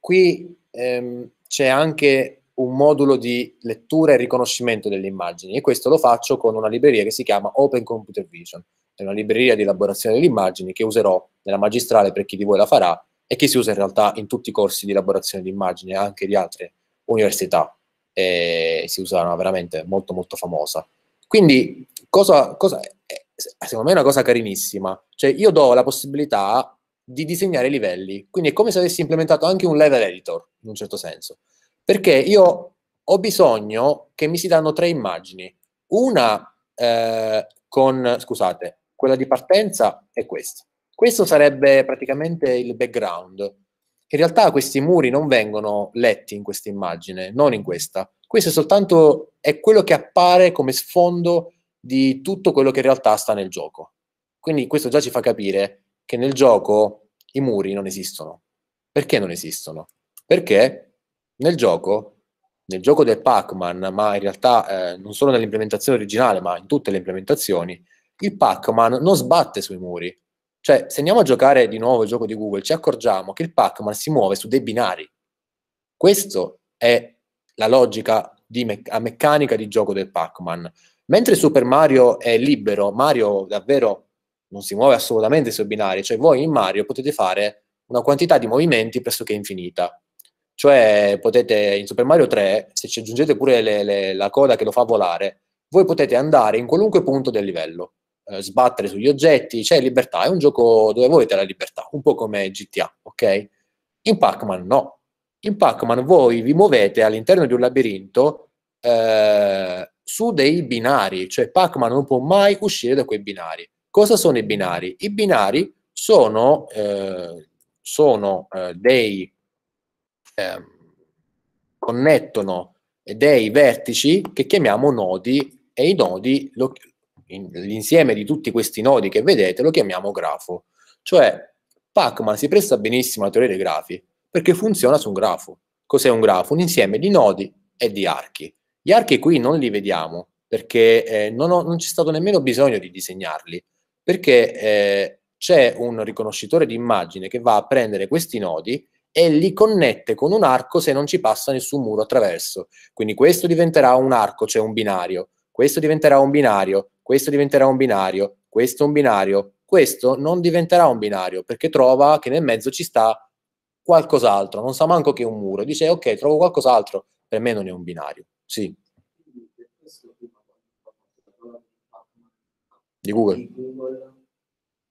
qui ehm, c'è anche un modulo di lettura e riconoscimento delle immagini e questo lo faccio con una libreria che si chiama Open Computer Vision, è una libreria di elaborazione delle immagini che userò nella magistrale per chi di voi la farà e che si usa in realtà in tutti i corsi di elaborazione di immagine, anche di altre università. E si usa una veramente molto molto famosa. Quindi, cosa, cosa, eh, secondo me è una cosa carinissima. Cioè, io do la possibilità di disegnare livelli. Quindi è come se avessi implementato anche un level editor, in un certo senso. Perché io ho bisogno che mi si danno tre immagini. Una eh, con, scusate, quella di partenza è questa. Questo sarebbe praticamente il background. In realtà questi muri non vengono letti in questa immagine, non in questa. Questo è soltanto è quello che appare come sfondo di tutto quello che in realtà sta nel gioco. Quindi questo già ci fa capire che nel gioco i muri non esistono. Perché non esistono? Perché nel gioco, nel gioco del Pac-Man, ma in realtà eh, non solo nell'implementazione originale, ma in tutte le implementazioni, il Pac-Man non sbatte sui muri, cioè, se andiamo a giocare di nuovo il gioco di Google, ci accorgiamo che il Pac-Man si muove su dei binari. Questa è la logica di me- a meccanica di gioco del Pac-Man. Mentre Super Mario è libero, Mario davvero non si muove assolutamente sui binari, cioè voi in Mario potete fare una quantità di movimenti pressoché infinita. Cioè potete in Super Mario 3, se ci aggiungete pure le, le, la coda che lo fa volare, voi potete andare in qualunque punto del livello. Eh, sbattere sugli oggetti, c'è libertà, è un gioco dove voi avete la libertà, un po' come GTA, ok? In Pac-Man no. In Pac-Man voi vi muovete all'interno di un labirinto eh, su dei binari, cioè Pac-Man non può mai uscire da quei binari. Cosa sono i binari? I binari sono, eh, sono eh, dei... Ehm, connettono dei vertici che chiamiamo nodi e i nodi lo, in, l'insieme di tutti questi nodi che vedete lo chiamiamo grafo. Cioè, Pacman si presta benissimo alla teoria dei grafi perché funziona su un grafo. Cos'è un grafo? Un insieme di nodi e di archi. Gli archi qui non li vediamo perché eh, non, ho, non, c'è stato nemmeno bisogno di disegnarli, perché eh, c'è un riconoscitore di immagine che va a prendere questi nodi e li connette con un arco se non ci passa nessun muro attraverso. Quindi questo diventerà un arco, cioè un binario, questo diventerà un binario, questo diventerà un binario, questo un binario, questo non diventerà un binario perché trova che nel mezzo ci sta qualcos'altro, non sa manco che è un muro, dice ok, trovo qualcos'altro, per me non è un binario. Sì. Di Google. Di Google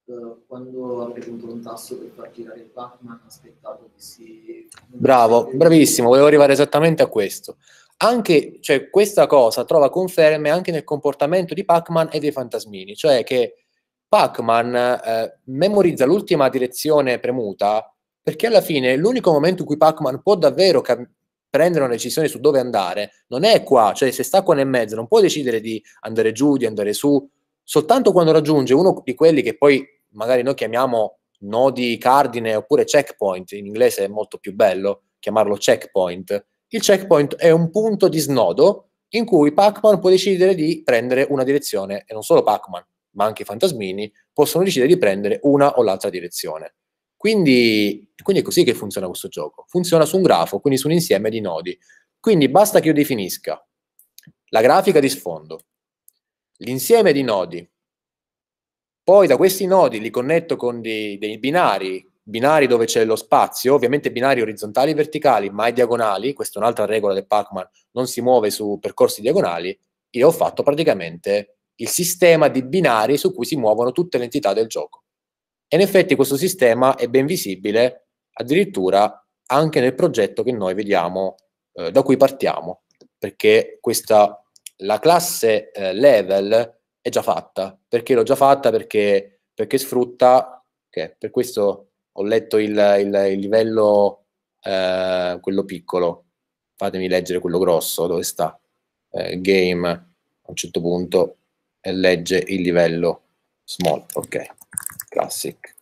eh, quando ha avuto un tasso per far girare il Pacman, aspettavo che si... Bravo, bravissimo, volevo arrivare esattamente a questo anche, cioè, questa cosa trova conferme anche nel comportamento di Pac-Man e dei fantasmini, cioè che Pac-Man eh, memorizza l'ultima direzione premuta perché alla fine l'unico momento in cui Pac-Man può davvero cam- prendere una decisione su dove andare non è qua, cioè se sta qua nel mezzo non può decidere di andare giù, di andare su, soltanto quando raggiunge uno di quelli che poi magari noi chiamiamo nodi cardine oppure checkpoint, in inglese è molto più bello chiamarlo checkpoint, il checkpoint è un punto di snodo in cui Pac-Man può decidere di prendere una direzione, e non solo Pac-Man, ma anche i fantasmini possono decidere di prendere una o l'altra direzione. Quindi, quindi è così che funziona questo gioco. Funziona su un grafo, quindi su un insieme di nodi. Quindi basta che io definisca la grafica di sfondo, l'insieme di nodi, poi da questi nodi li connetto con dei, dei binari binari dove c'è lo spazio, ovviamente binari orizzontali e verticali, mai diagonali, questa è un'altra regola del Pacman, non si muove su percorsi diagonali, io ho fatto praticamente il sistema di binari su cui si muovono tutte le entità del gioco. E in effetti questo sistema è ben visibile addirittura anche nel progetto che noi vediamo, eh, da cui partiamo, perché questa, la classe eh, level è già fatta. Perché l'ho già fatta? Perché, perché sfrutta... Okay, per questo ho letto il, il, il livello, eh, quello piccolo, fatemi leggere quello grosso, dove sta, eh, game, a un certo punto, e eh, legge il livello small, ok, classic.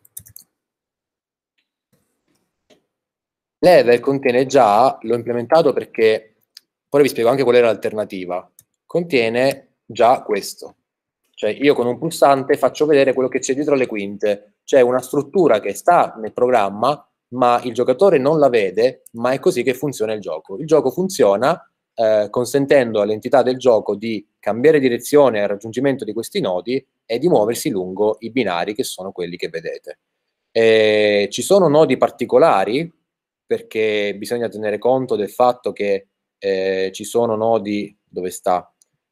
Level contiene già, l'ho implementato perché, poi vi spiego anche qual era l'alternativa, contiene già questo, cioè io con un pulsante faccio vedere quello che c'è dietro le quinte. C'è una struttura che sta nel programma, ma il giocatore non la vede, ma è così che funziona il gioco. Il gioco funziona eh, consentendo all'entità del gioco di cambiare direzione al raggiungimento di questi nodi e di muoversi lungo i binari che sono quelli che vedete. Eh, ci sono nodi particolari perché bisogna tenere conto del fatto che eh, ci sono nodi dove sta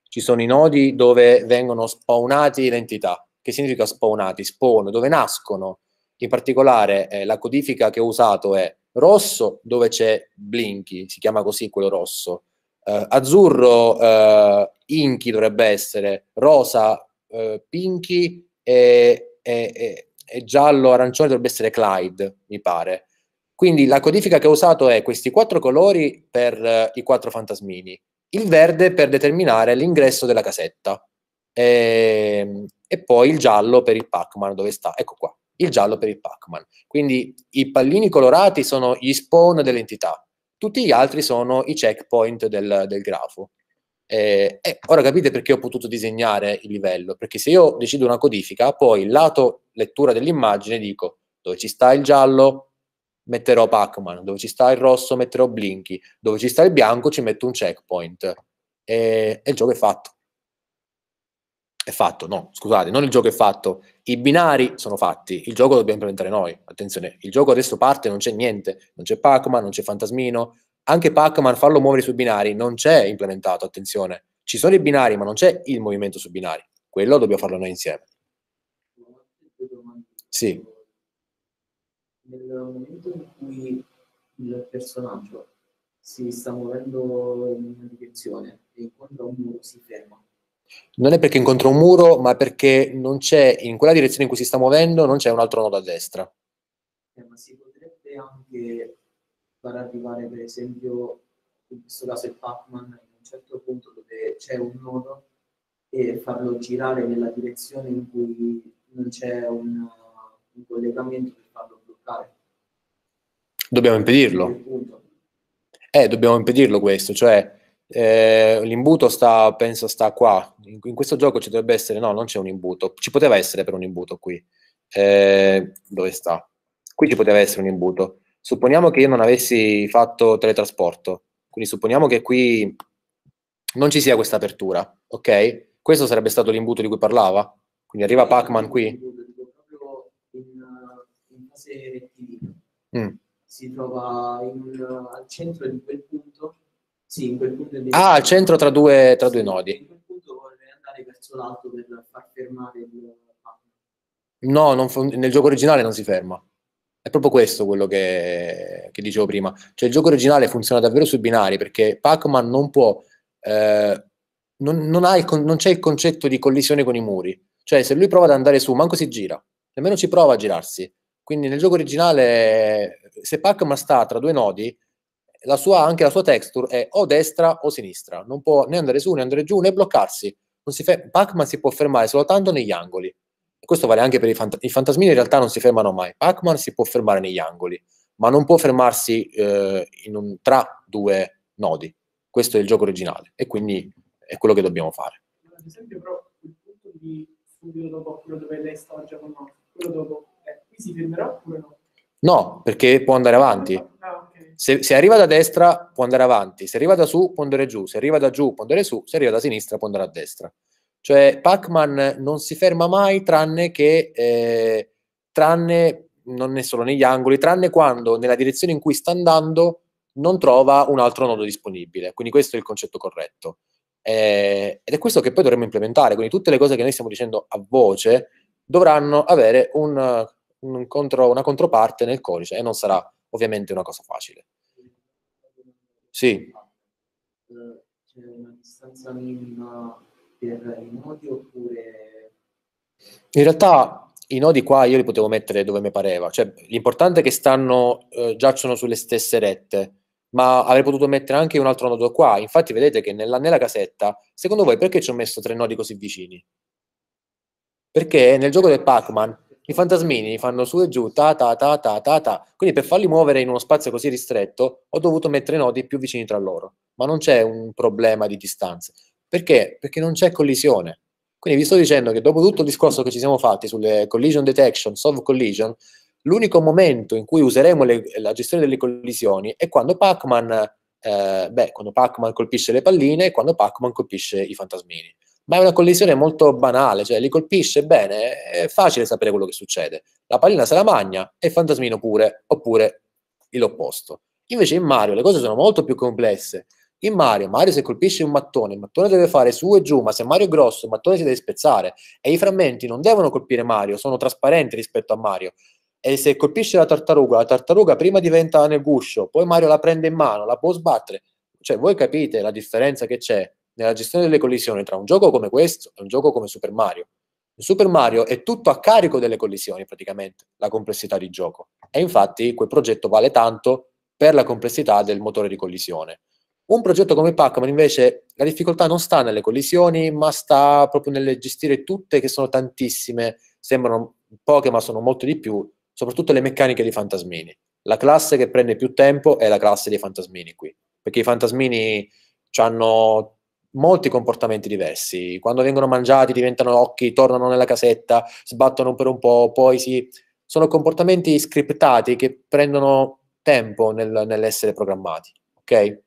ci sono i nodi dove vengono spawnati le entità. Che significa spawnati? Spawn, dove nascono. In particolare eh, la codifica che ho usato è rosso, dove c'è Blinky, si chiama così quello rosso. Eh, azzurro, eh, Inky dovrebbe essere, rosa, eh, Pinky e, e, e, e giallo, arancione dovrebbe essere Clyde, mi pare. Quindi la codifica che ho usato è questi quattro colori per eh, i quattro fantasmini il verde per determinare l'ingresso della casetta e, ehm, e poi il giallo per il Pac-Man, dove sta? Ecco qua, il giallo per il Pac-Man. Quindi i pallini colorati sono gli spawn dell'entità, tutti gli altri sono i checkpoint del, del grafo. E, eh, e eh, ora capite perché ho potuto disegnare il livello, perché se io decido una codifica, poi lato lettura dell'immagine dico dove ci sta il giallo, metterò Pac-Man, dove ci sta il rosso metterò Blinky, dove ci sta il bianco ci metto un checkpoint. E, e il gioco è fatto. È fatto, no, scusate, non il gioco è fatto. I binari sono fatti, il gioco lo dobbiamo implementare noi. Attenzione, il gioco adesso parte, non c'è niente, non c'è Pac-Man, non c'è Fantasmino. Anche Pac-Man farlo muovere sui binari non c'è implementato, attenzione. Ci sono i binari, ma non c'è il movimento sui binari. Quello dobbiamo farlo noi insieme. Sì nel momento in cui il personaggio si sta muovendo in una direzione e incontra un muro, si ferma. Non è perché incontra un muro, ma perché non c'è, in quella direzione in cui si sta muovendo, non c'è un altro nodo a destra. Eh, ma si potrebbe anche far arrivare, per esempio, in questo caso il Pac-Man, in un certo punto dove c'è un nodo e farlo girare nella direzione in cui non c'è un, un collegamento Dobbiamo impedirlo. Eh, dobbiamo impedirlo questo, cioè eh, l'imbuto sta, penso sta qua. In, in, questo gioco ci dovrebbe essere, no, non c'è un imbuto. Ci poteva essere per un imbuto qui. Eh, dove sta? Qui ci poteva essere un imbuto. Supponiamo che io non avessi fatto teletrasporto, quindi supponiamo che qui non ci sia questa apertura, ok? Questo sarebbe stato l'imbuto di cui parlava? Quindi arriva Pac-Man qui? corrente rettilinea. Mm. Si trova un, al centro di quel punto. Sì, in quel punto. Ah, al centro tra due, tra due nodi. In quel punto vorrei andare verso l'alto per far fermare il No, nel gioco originale non si ferma. È proprio questo quello che, che, dicevo prima. Cioè il gioco originale funziona davvero sui binari perché Pac-Man non può... Eh, non, non, il, non, c'è il concetto di collisione con i muri. Cioè se lui prova ad andare su, manco si gira. Nemmeno ci prova a girarsi. Quindi nel gioco originale, se Pac-Man sta tra due nodi, la sua, anche la sua texture è o destra o sinistra, non può né andare su né andare giù né bloccarsi. Fe- Pac-Man si può fermare soltanto negli angoli. E questo vale anche per i fantasmini, i fantasmini in realtà non si fermano mai. Pac-Man si può fermare negli angoli, ma non può fermarsi eh, un, tra due nodi. Questo è il gioco originale e quindi è quello che dobbiamo fare. Ad esempio, però, il punto di subito dopo quello dove lei stava giocando, quello dopo si fermerà oppure no? No, perché può andare avanti. Ah, ah, okay. se, se, arriva da destra può andare avanti, se arriva da su può andare giù, se arriva da giù può andare su, se arriva da sinistra può andare a destra. Cioè Pac-Man non si ferma mai tranne che, eh, tranne, non è solo negli angoli, tranne quando nella direzione in cui sta andando non trova un altro nodo disponibile. Quindi questo è il concetto corretto. Eh, ed è questo che poi dovremmo implementare. Quindi tutte le cose che noi stiamo dicendo a voce dovranno avere un un contro, una controparte nel codice e non sarà ovviamente una cosa facile. Sì. C'è una distanza minima per i nodi oppure... In realtà i nodi qua io li potevo mettere dove mi pareva, cioè l'importante è che stanno, eh, giacciono sulle stesse rette, ma avrei potuto mettere anche un altro nodo qua, infatti vedete che nella, nella casetta, secondo voi perché ci ho messo tre nodi così vicini? Perché nel gioco del Pac-Man i fantasmini fanno su e giù, ta ta ta ta ta ta. Quindi per farli muovere in uno spazio così ristretto ho dovuto mettere nodi più vicini tra loro. Ma non c'è un problema di distanze. Perché? Perché non c'è collisione. Quindi vi sto dicendo che dopo tutto il discorso che ci siamo fatti sulle collision detection, solve collision, l'unico momento in cui useremo le, la gestione delle collisioni è quando Pac-Man, eh, beh, quando Pac-Man colpisce le palline e quando Pac-Man colpisce i fantasmini ma è una collisione molto banale, cioè li colpisce bene, è facile sapere quello che succede. La pallina se la magna e il fantasmino pure, oppure l'opposto. Invece in Mario le cose sono molto più complesse. In Mario, Mario se colpisce un mattone, il mattone deve fare su e giù, ma se Mario è grosso, il mattone si deve spezzare e i frammenti non devono colpire Mario, sono trasparenti rispetto a Mario. E se colpisce la tartaruga, la tartaruga prima diventa nel guscio, poi Mario la prende in mano, la può sbattere. Cioè, voi capite la differenza che c'è nella gestione delle collisioni tra un gioco come questo e un gioco come Super Mario. In Super Mario è tutto a carico delle collisioni praticamente, la complessità di gioco. E infatti quel progetto vale tanto per la complessità del motore di collisione. Un progetto come Pac-Man invece la difficoltà non sta nelle collisioni, ma sta proprio nel gestire tutte, che sono tantissime, sembrano poche ma sono molte di più, soprattutto le meccaniche dei fantasmini. La classe che prende più tempo è la classe dei fantasmini qui, perché i fantasmini hanno molti comportamenti diversi. Quando vengono mangiati diventano occhi, tornano nella casetta, sbattono per un po', poi si... Sono comportamenti scriptati che prendono tempo nel, nell'essere programmati, ok?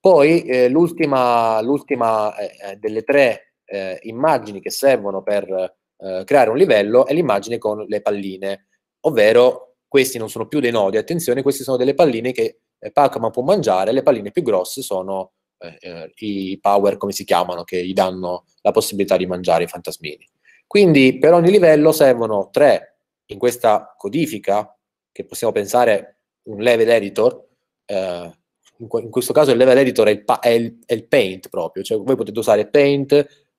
Poi eh, l'ultima, l'ultima eh, eh delle tre eh, immagini che servono per eh, creare un livello è l'immagine con le palline, ovvero questi non sono più dei nodi, attenzione, questi sono delle palline che eh, Pac-Man può mangiare, le palline più grosse sono eh, eh, i power, come si chiamano, che gli danno la possibilità di mangiare i fantasmini. Quindi per ogni livello servono tre, in questa codifica, che possiamo pensare un level editor, eh, in, que- in, questo caso il level editor è il, pa- è, il, è il, paint proprio, cioè voi potete usare paint,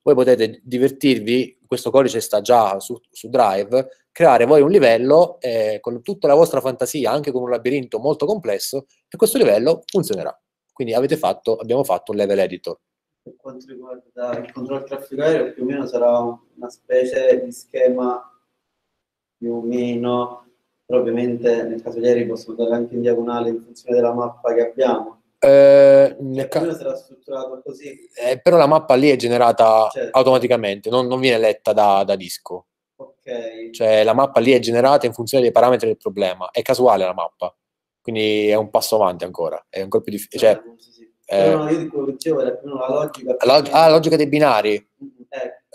voi potete divertirvi, questo codice sta già su, su Drive, creare voi un livello eh, con tutta la vostra fantasia, anche con un labirinto molto complesso, e questo livello funzionerà. Quindi fatto, abbiamo fatto un level editor. Per quanto riguarda il controllo traffico aereo, più o meno sarà una specie di schema più o meno, ovviamente nel caso di aerei possono andare anche in diagonale in funzione della mappa che abbiamo. Eh, nel cioè, ca- sarà strutturato così. Eh, però la mappa lì è generata certo. automaticamente, non, non, viene letta da, da disco. Okay. Cioè la mappa lì è generata in funzione dei parametri del problema, è casuale la mappa quindi è un passo avanti ancora, è ancora più difficile Cioè, certo, Eh, no, io quello dicevo era la logica... log- ah, logica dei binari.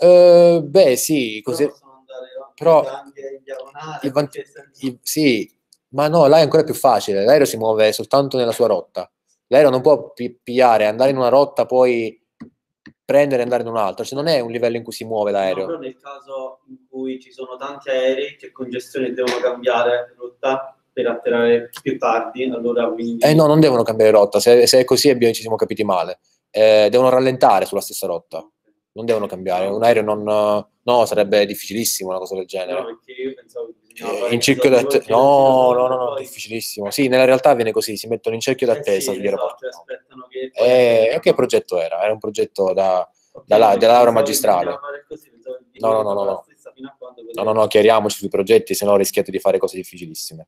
Mm-hmm, beh, sì, così... Però, però il van- il, sì, ma no, là è ancora più facile, l'aereo si muove soltanto nella sua rotta. L'aereo non può pi- pigliare, andare in una rotta, poi prendere e andare in un'altra, cioè non è un livello in cui si muove l'aereo. No, però nel caso in cui ci sono tanti aerei che congestione devono cambiare rotta, per atterrare più tardi, allora quindi... Eh no, non devono cambiare rotta, se, se è così abbiamo, ci siamo capiti male. Eh, devono rallentare sulla stessa rotta, non devono cambiare. Un aereo non... No, sarebbe difficilissimo una cosa del genere. No, perché io pensavo che... Eh, in cerchio No, no, no, no, poi... difficilissimo. Sì, nella realtà viene così, si mettono in cerchio eh d'attesa. Eh sì, esatto, cioè, aspettano che... Eh, e che progetto era? Era un progetto da, okay, dalla, della laurea magistrale. Così, no, no, no, no. No, no, no, chiariamoci sui progetti, se no rischiate di fare cose difficilissime.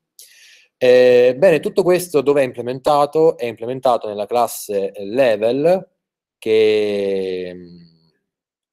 Eh, bene, tutto questo dove è implementato? È implementato nella classe level, che mm,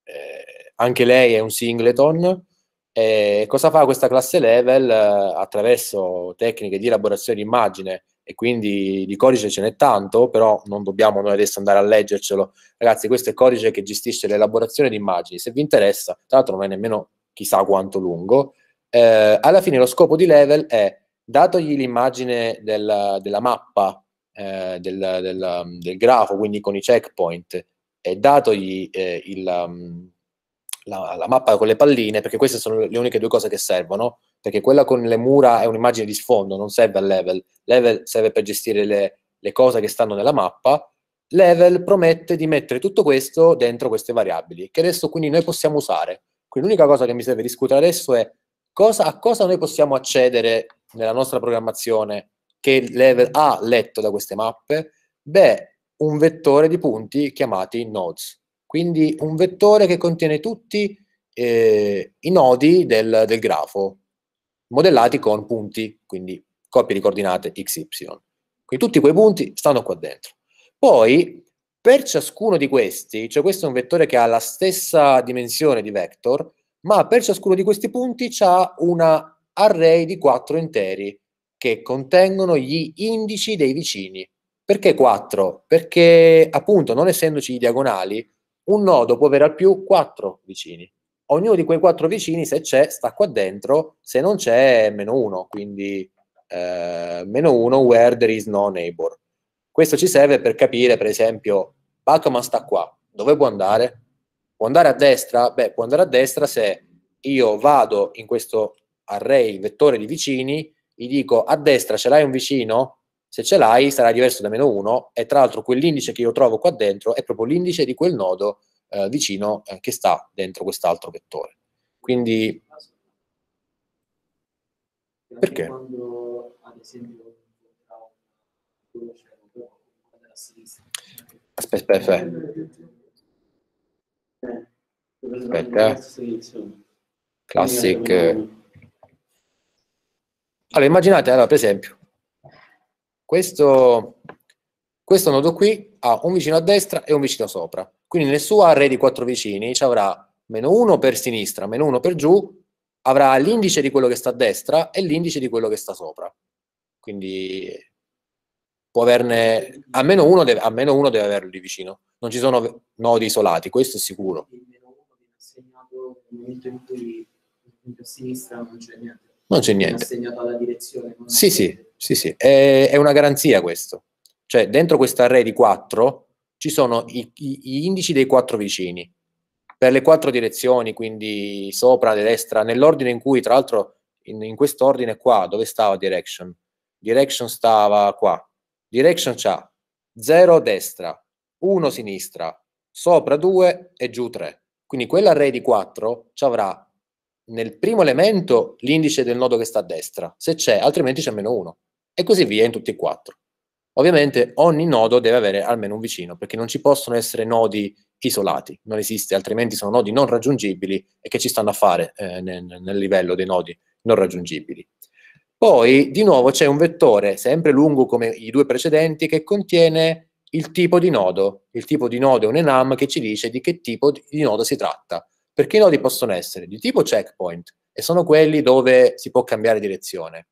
eh, anche lei è un singleton. Eh, cosa fa questa classe level? Eh, attraverso tecniche di elaborazione di immagine e quindi di codice ce n'è tanto, però non dobbiamo noi adesso andare a leggercelo. Ragazzi, questo è il codice che gestisce l'elaborazione di immagini. Se vi interessa, tra l'altro non è nemmeno chissà quanto lungo, eh, alla fine lo scopo di level è datogli l'immagine del, della mappa, eh, del, del, um, del, grafo, quindi con i checkpoint, e datogli eh, il, um, la, la, mappa con le palline, perché queste sono le uniche due cose che servono, perché quella con le mura è un'immagine di sfondo, non serve al level. Level serve per gestire le, le cose che stanno nella mappa, level promette di mettere tutto questo dentro queste variabili, che adesso quindi noi possiamo usare. Quindi l'unica cosa che mi serve discutere adesso è cosa, a cosa noi possiamo accedere nella nostra programmazione che level ha letto da queste mappe? Beh, un vettore di punti chiamati nodes. Quindi un vettore che contiene tutti eh, i nodi del, del grafo, modellati con punti, quindi coppie di coordinate XY. Quindi tutti quei punti stanno qua dentro. Poi, per ciascuno di questi, cioè questo è un vettore che ha la stessa dimensione di vector, ma per ciascuno di questi punti c'è una array di 4 interi che contengono gli indici dei vicini. Perché 4? Perché appunto non essendoci i diagonali, un nodo può avere al più 4 vicini. Ognuno di quei 4 vicini, se c'è, sta qua dentro, se non c'è, è meno 1, quindi eh, meno 1 where there is no neighbor. Questo ci serve per capire, per esempio, Bachman sta qua, dove può andare? Può andare a destra? Beh, può andare a destra se io vado in questo array vettore di vicini, gli dico a destra ce l'hai un vicino? Se ce l'hai sarà diverso da meno 1 e tra l'altro quell'indice che io trovo qua dentro è proprio l'indice di quel nodo eh, vicino eh, che sta dentro quest'altro vettore. Quindi perché? Aspetta, aspetta. Aspetta. Eh, Classic. Allora, immaginate, allora, per esempio, questo, questo nodo qui ha un vicino a destra e un vicino sopra. Quindi nel suo array di quattro vicini ci avrà meno 1 per sinistra, meno 1 per giù, avrà l'indice di quello che sta a destra e l'indice di quello che sta sopra. Quindi può averne, almeno uno deve, deve averlo lì vicino. Non ci sono nodi isolati, questo è sicuro. Il meno 1 viene assegnato nel momento in cui a sinistra non c'è niente. Non c'è niente. Assegnato alla direzione. Sì, sì, sì, sì, è, è, una garanzia questo. Cioè, dentro questo array di 4 ci sono i, i, gli indici dei quattro vicini. Per le quattro direzioni, quindi sopra, a destra, nell'ordine in cui, tra l'altro, in, in ordine qua, dove stava direction? Direction stava qua. Direction c'ha 0 destra, 1 sinistra, sopra 2 e giù 3. Quindi quell'array di 4 ci avrà nel primo elemento l'indice del nodo che sta a destra, se c'è, altrimenti c'è meno 1. E così via in tutti e quattro. Ovviamente ogni nodo deve avere almeno un vicino, perché non ci possono essere nodi isolati, non esiste, altrimenti sono nodi non raggiungibili e che ci stanno a fare eh, nel, nel livello dei nodi non raggiungibili. Poi, di nuovo, c'è un vettore, sempre lungo come i due precedenti, che contiene il tipo di nodo. Il tipo di nodo è un enum che ci dice di che tipo di nodo si tratta. Perché i nodi possono essere di tipo checkpoint, e sono quelli dove si può cambiare direzione.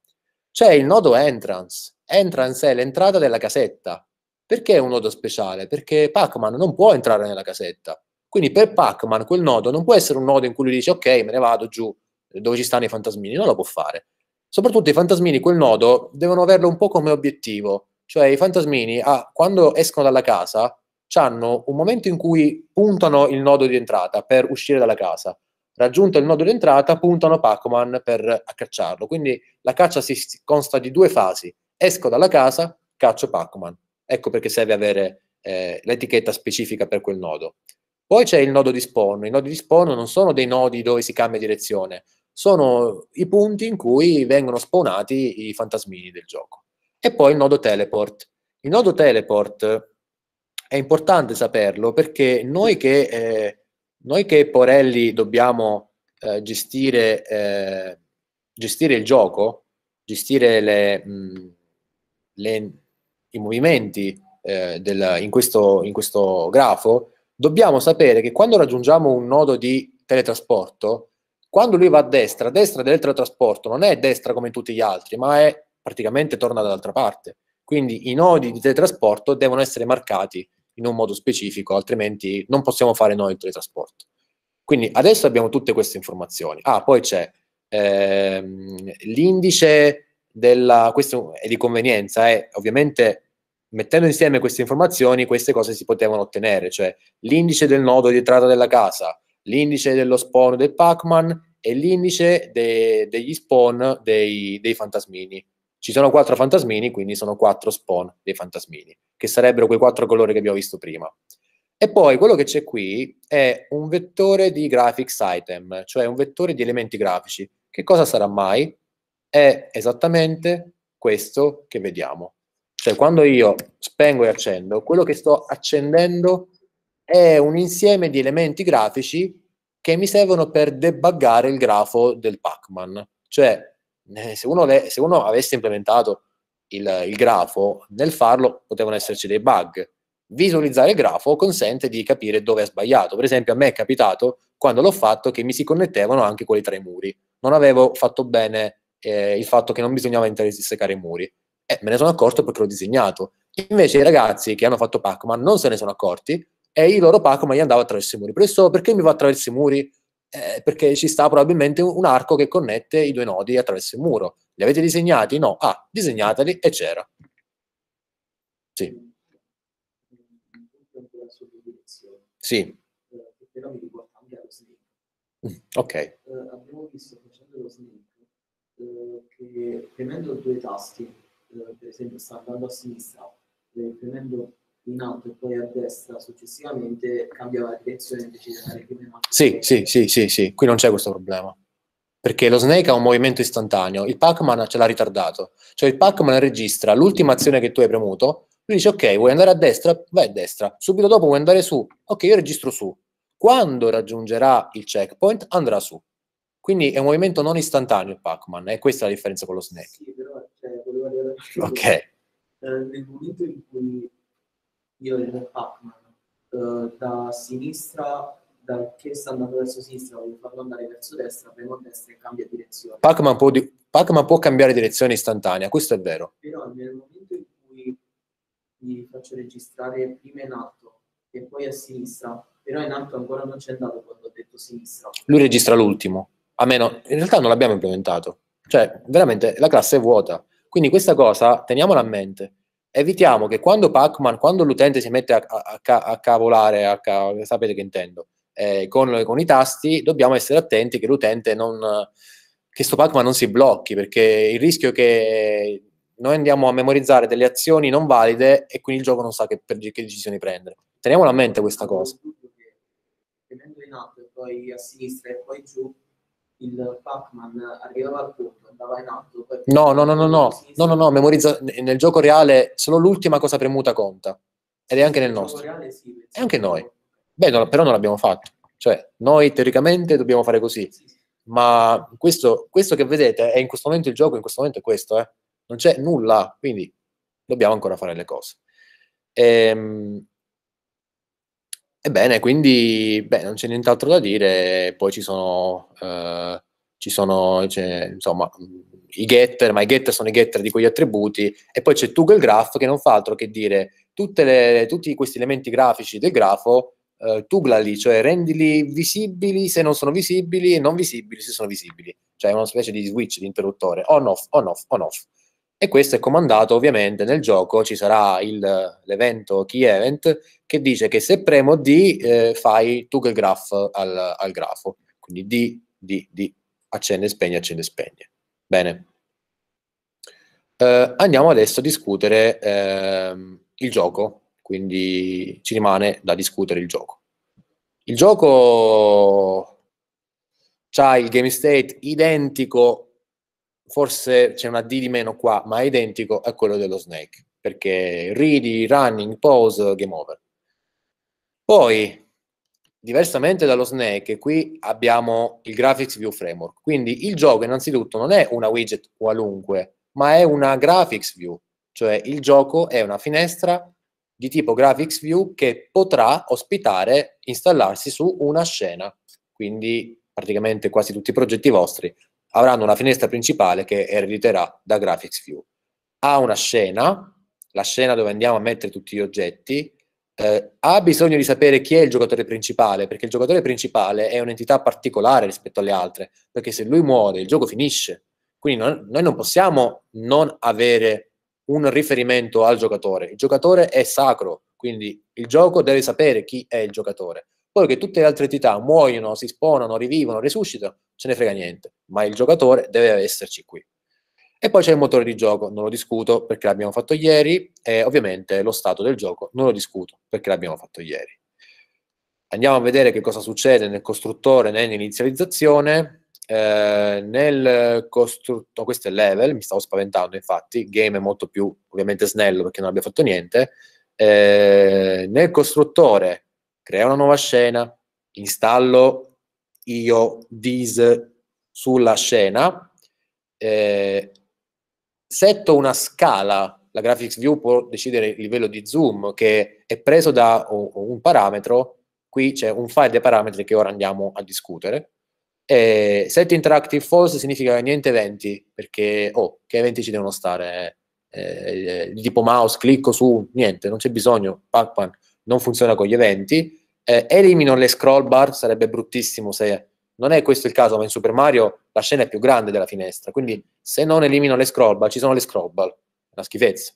C'è il nodo entrance. Entrance è l'entrata della casetta. Perché è un nodo speciale? Perché Pac-Man non può entrare nella casetta. Quindi per Pac-Man quel nodo non può essere un nodo in cui lui dice ok, me ne vado giù, dove ci stanno i fantasmini. Non lo può fare. Soprattutto i fantasmini quel nodo devono averlo un po' come obiettivo. Cioè i fantasmini, ah, quando escono dalla casa, hanno un momento in cui puntano il nodo di entrata per uscire dalla casa. Raggiunto il nodo di entrata, puntano Pac-Man per accacciarlo. Quindi la caccia si consta di due fasi. Esco dalla casa, caccio Pac-Man. Ecco perché serve avere eh, l'etichetta specifica per quel nodo. Poi c'è il nodo di spawn. I nodi di spawn non sono dei nodi dove si cambia direzione, sono i punti in cui vengono spawnati i fantasmini del gioco. E poi il nodo teleport. Il nodo teleport è importante saperlo perché noi che, eh, noi che Porelli dobbiamo eh, gestire, eh, gestire, il gioco, gestire le, mh, le, i movimenti eh, del, in, questo, in questo grafo, dobbiamo sapere che quando raggiungiamo un nodo di teletrasporto, quando lui va a destra, a destra del teletrasporto non è destra come in tutti gli altri, ma è praticamente torna dall'altra parte. Quindi i nodi di teletrasporto devono essere marcati in un modo specifico, altrimenti non possiamo fare noi il teletrasporto. Quindi adesso abbiamo tutte queste informazioni. Ah, poi c'è ehm, l'indice della... questo è di convenienza, eh, ovviamente mettendo insieme queste informazioni queste cose si potevano ottenere, cioè l'indice del nodo di entrata della casa, l'indice dello spawn del Pac-Man e l'indice de, degli spawn dei, dei fantasmini. Ci sono quattro fantasmini, quindi sono quattro spawn dei fantasmini, che sarebbero quei quattro colori che abbiamo visto prima. E poi quello che c'è qui è un vettore di graphics item, cioè un vettore di elementi grafici. Che cosa sarà mai? È esattamente questo che vediamo. Cioè quando io spengo e accendo, quello che sto accendendo è un insieme di elementi grafici che mi servono per debuggare il grafo del Pac-Man. Cioè eh, se uno, le, se uno avesse implementato il, il, grafo, nel farlo potevano esserci dei bug. Visualizzare il grafo consente di capire dove è sbagliato. Per esempio, a me è capitato quando l'ho fatto che mi si connettevano anche quelli tra i muri. Non avevo fatto bene eh, il fatto che non bisognava intersecare i muri. Eh, me ne sono accorto perché l'ho disegnato. Invece i ragazzi che hanno fatto Pac-Man non se ne sono accorti e il loro Pac-Man gli andava attraverso i muri. Però perché mi va attraverso i muri? eh, perché ci sta probabilmente un arco che connette i due nodi attraverso il muro. Li avete disegnati? No. Ah, disegnateli e c'era. Sì. Sì. Mm, ok. Eh, abbiamo visto facendo lo snake eh, che premendo due tasti, eh, per esempio sta andando a sinistra, premendo in alto e poi a destra successivamente cambiava direzione invece sì, sì, sì, sì, sì, qui non c'è questo problema. Perché lo Snake ha un movimento istantaneo, il Pac-Man ce l'ha ritardato. Cioè il Pac-Man registra l'ultima azione che tu hai premuto, lui dice ok, vuoi andare a destra? Vai a destra. Subito dopo vuoi andare su? Ok, io registro su. Quando raggiungerà il checkpoint andrà su. Quindi è un movimento non istantaneo il Pac-Man, e questa è la differenza con lo Snake. Sì, però, cioè, ok. Eh, nel momento in cui io il Pac-Man, eh, da sinistra da, che sta andando verso sinistra, voglio farlo andare verso destra, premo a destra e cambia direzione. Pac-Man può, di- Pac-Man può cambiare direzione istantanea, questo è vero. Però nel momento in cui gli faccio registrare prima in alto e poi a sinistra, però in alto ancora non c'è andato quando ho detto sinistra. Lui registra l'ultimo, a meno, in realtà non l'abbiamo implementato. Cioè, veramente la classe è vuota. Quindi questa cosa teniamola a mente evitiamo che quando pac quando l'utente si mette a, a, a cavolare, a ca- sapete che intendo, eh, con, con, i tasti, dobbiamo essere attenti che l'utente non, che sto Pac-Man non si blocchi, perché il rischio è che noi andiamo a memorizzare delle azioni non valide e quindi il gioco non sa che, per, che decisioni prendere. Teniamola a mente questa cosa. Tenendo in alto e poi a sinistra e poi giù, il Pac-Man arrivava al punto, andava in alto. No, no, no, no, no, no, no, no, memorizza... nel gioco reale solo l'ultima cosa premuta conta. Ed è anche nel nostro. e anche noi. Beh, no, però non l'abbiamo fatto. Cioè, noi teoricamente dobbiamo fare così. Ma questo, questo, che vedete è in questo momento il gioco, in questo momento è questo, eh? Non c'è nulla, quindi dobbiamo ancora fare le cose. Ehm, Ebbene, quindi beh, non c'è nient'altro da dire, poi ci sono, eh, ci sono cioè, insomma, i getter, ma i getter sono i getter di quegli attributi, e poi c'è Toggle Graph che non fa altro che dire le, tutti questi elementi grafici del grafo, eh, tuglali, cioè rendili visibili se non sono visibili e non visibili se sono visibili, cioè è una specie di switch, di interruttore, on-off, on-off, on-off e questo è comandato ovviamente nel gioco, ci sarà il, l'evento key event che dice che se premo D eh, fai tu che graph al, al grafo, quindi D, D, D, accende, spegne, accende, spegne. Bene. Eh, andiamo adesso a discutere eh, il gioco, quindi ci rimane da discutere il gioco. Il gioco c'ha il game state identico forse c'è una D di meno qua, ma è identico a quello dello snake, perché ready, running, pause, game over. Poi, diversamente dallo snake, qui abbiamo il graphics view framework, quindi il gioco innanzitutto non è una widget qualunque, ma è una graphics view, cioè il gioco è una finestra di tipo graphics view che potrà ospitare, installarsi su una scena, quindi praticamente quasi tutti i progetti vostri avranno una finestra principale che erediterà da Graphics View. Ha una scena, la scena dove andiamo a mettere tutti gli oggetti, eh, ha bisogno di sapere chi è il giocatore principale, perché il giocatore principale è un'entità particolare rispetto alle altre, perché se lui muore il gioco finisce. Quindi non, noi non possiamo non avere un riferimento al giocatore. Il giocatore è sacro, quindi il gioco deve sapere chi è il giocatore. Poi che tutte le altre entità muoiono, si sponano, rivivono, risuscitano, ce ne frega niente, ma il giocatore deve esserci qui. E poi c'è il motore di gioco, non lo discuto perché l'abbiamo fatto ieri, e ovviamente lo stato del gioco non lo discuto perché l'abbiamo fatto ieri. Andiamo a vedere che cosa succede nel costruttore nell'inizializzazione. Eh, nel costruttore, questo è level, mi stavo spaventando infatti, game è molto più ovviamente snello perché non abbia fatto niente. Eh, nel costruttore crea una nuova scena, installo io dis sulla scena, eh, setto una scala, la graphics view può decidere il livello di zoom che è preso da un, un parametro, qui c'è un file dei parametri che ora andiamo a discutere, e set interactive false significa niente eventi, perché oh, che eventi ci devono stare? Eh, eh, tipo mouse, clicco su, niente, non c'è bisogno bispac non funziona con gli eventi, eh, elimino le scroll bar, sarebbe bruttissimo se non è questo il caso, ma in Super Mario la scena è più grande della finestra, quindi se non elimino le scroll bar, ci sono le scroll bar, una schifezza.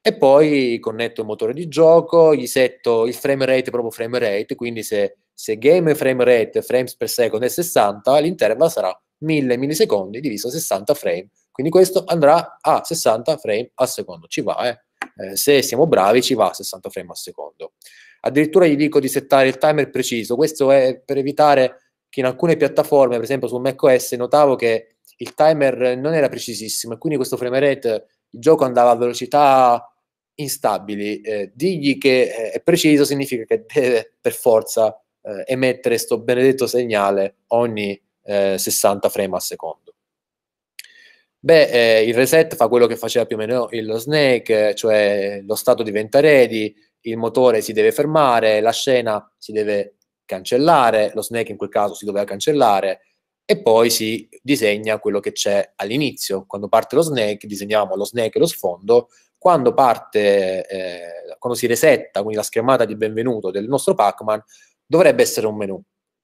E poi connetto il motore di gioco, gli setto il frame rate proprio frame rate, quindi se, se game frame rate frames per second è 60, l'intervallo sarà 1000 millisecondi diviso 60 frame, quindi questo andrà a 60 frame al secondo, ci va, eh? Eh, se siamo bravi ci va a 60 frame al secondo. Addirittura gli dico di settare il timer preciso. Questo è per evitare che in alcune piattaforme, per esempio su macOS, notavo che il timer non era precisissimo e quindi questo frame rate, il gioco andava a velocità instabili. Eh, digli che eh, è preciso significa che deve per forza eh, emettere questo benedetto segnale ogni eh, 60 frame al secondo. Beh, eh, il reset fa quello che faceva più o meno il snake, cioè lo stato diventa ready, il motore si deve fermare, la scena si deve cancellare, lo snake in quel caso si doveva cancellare, e poi si disegna quello che c'è all'inizio. Quando parte lo snake, disegniamo lo snake e lo sfondo. Quando parte, eh, quando si resetta, quindi la schermata di benvenuto del nostro Pac-Man, dovrebbe essere un menu.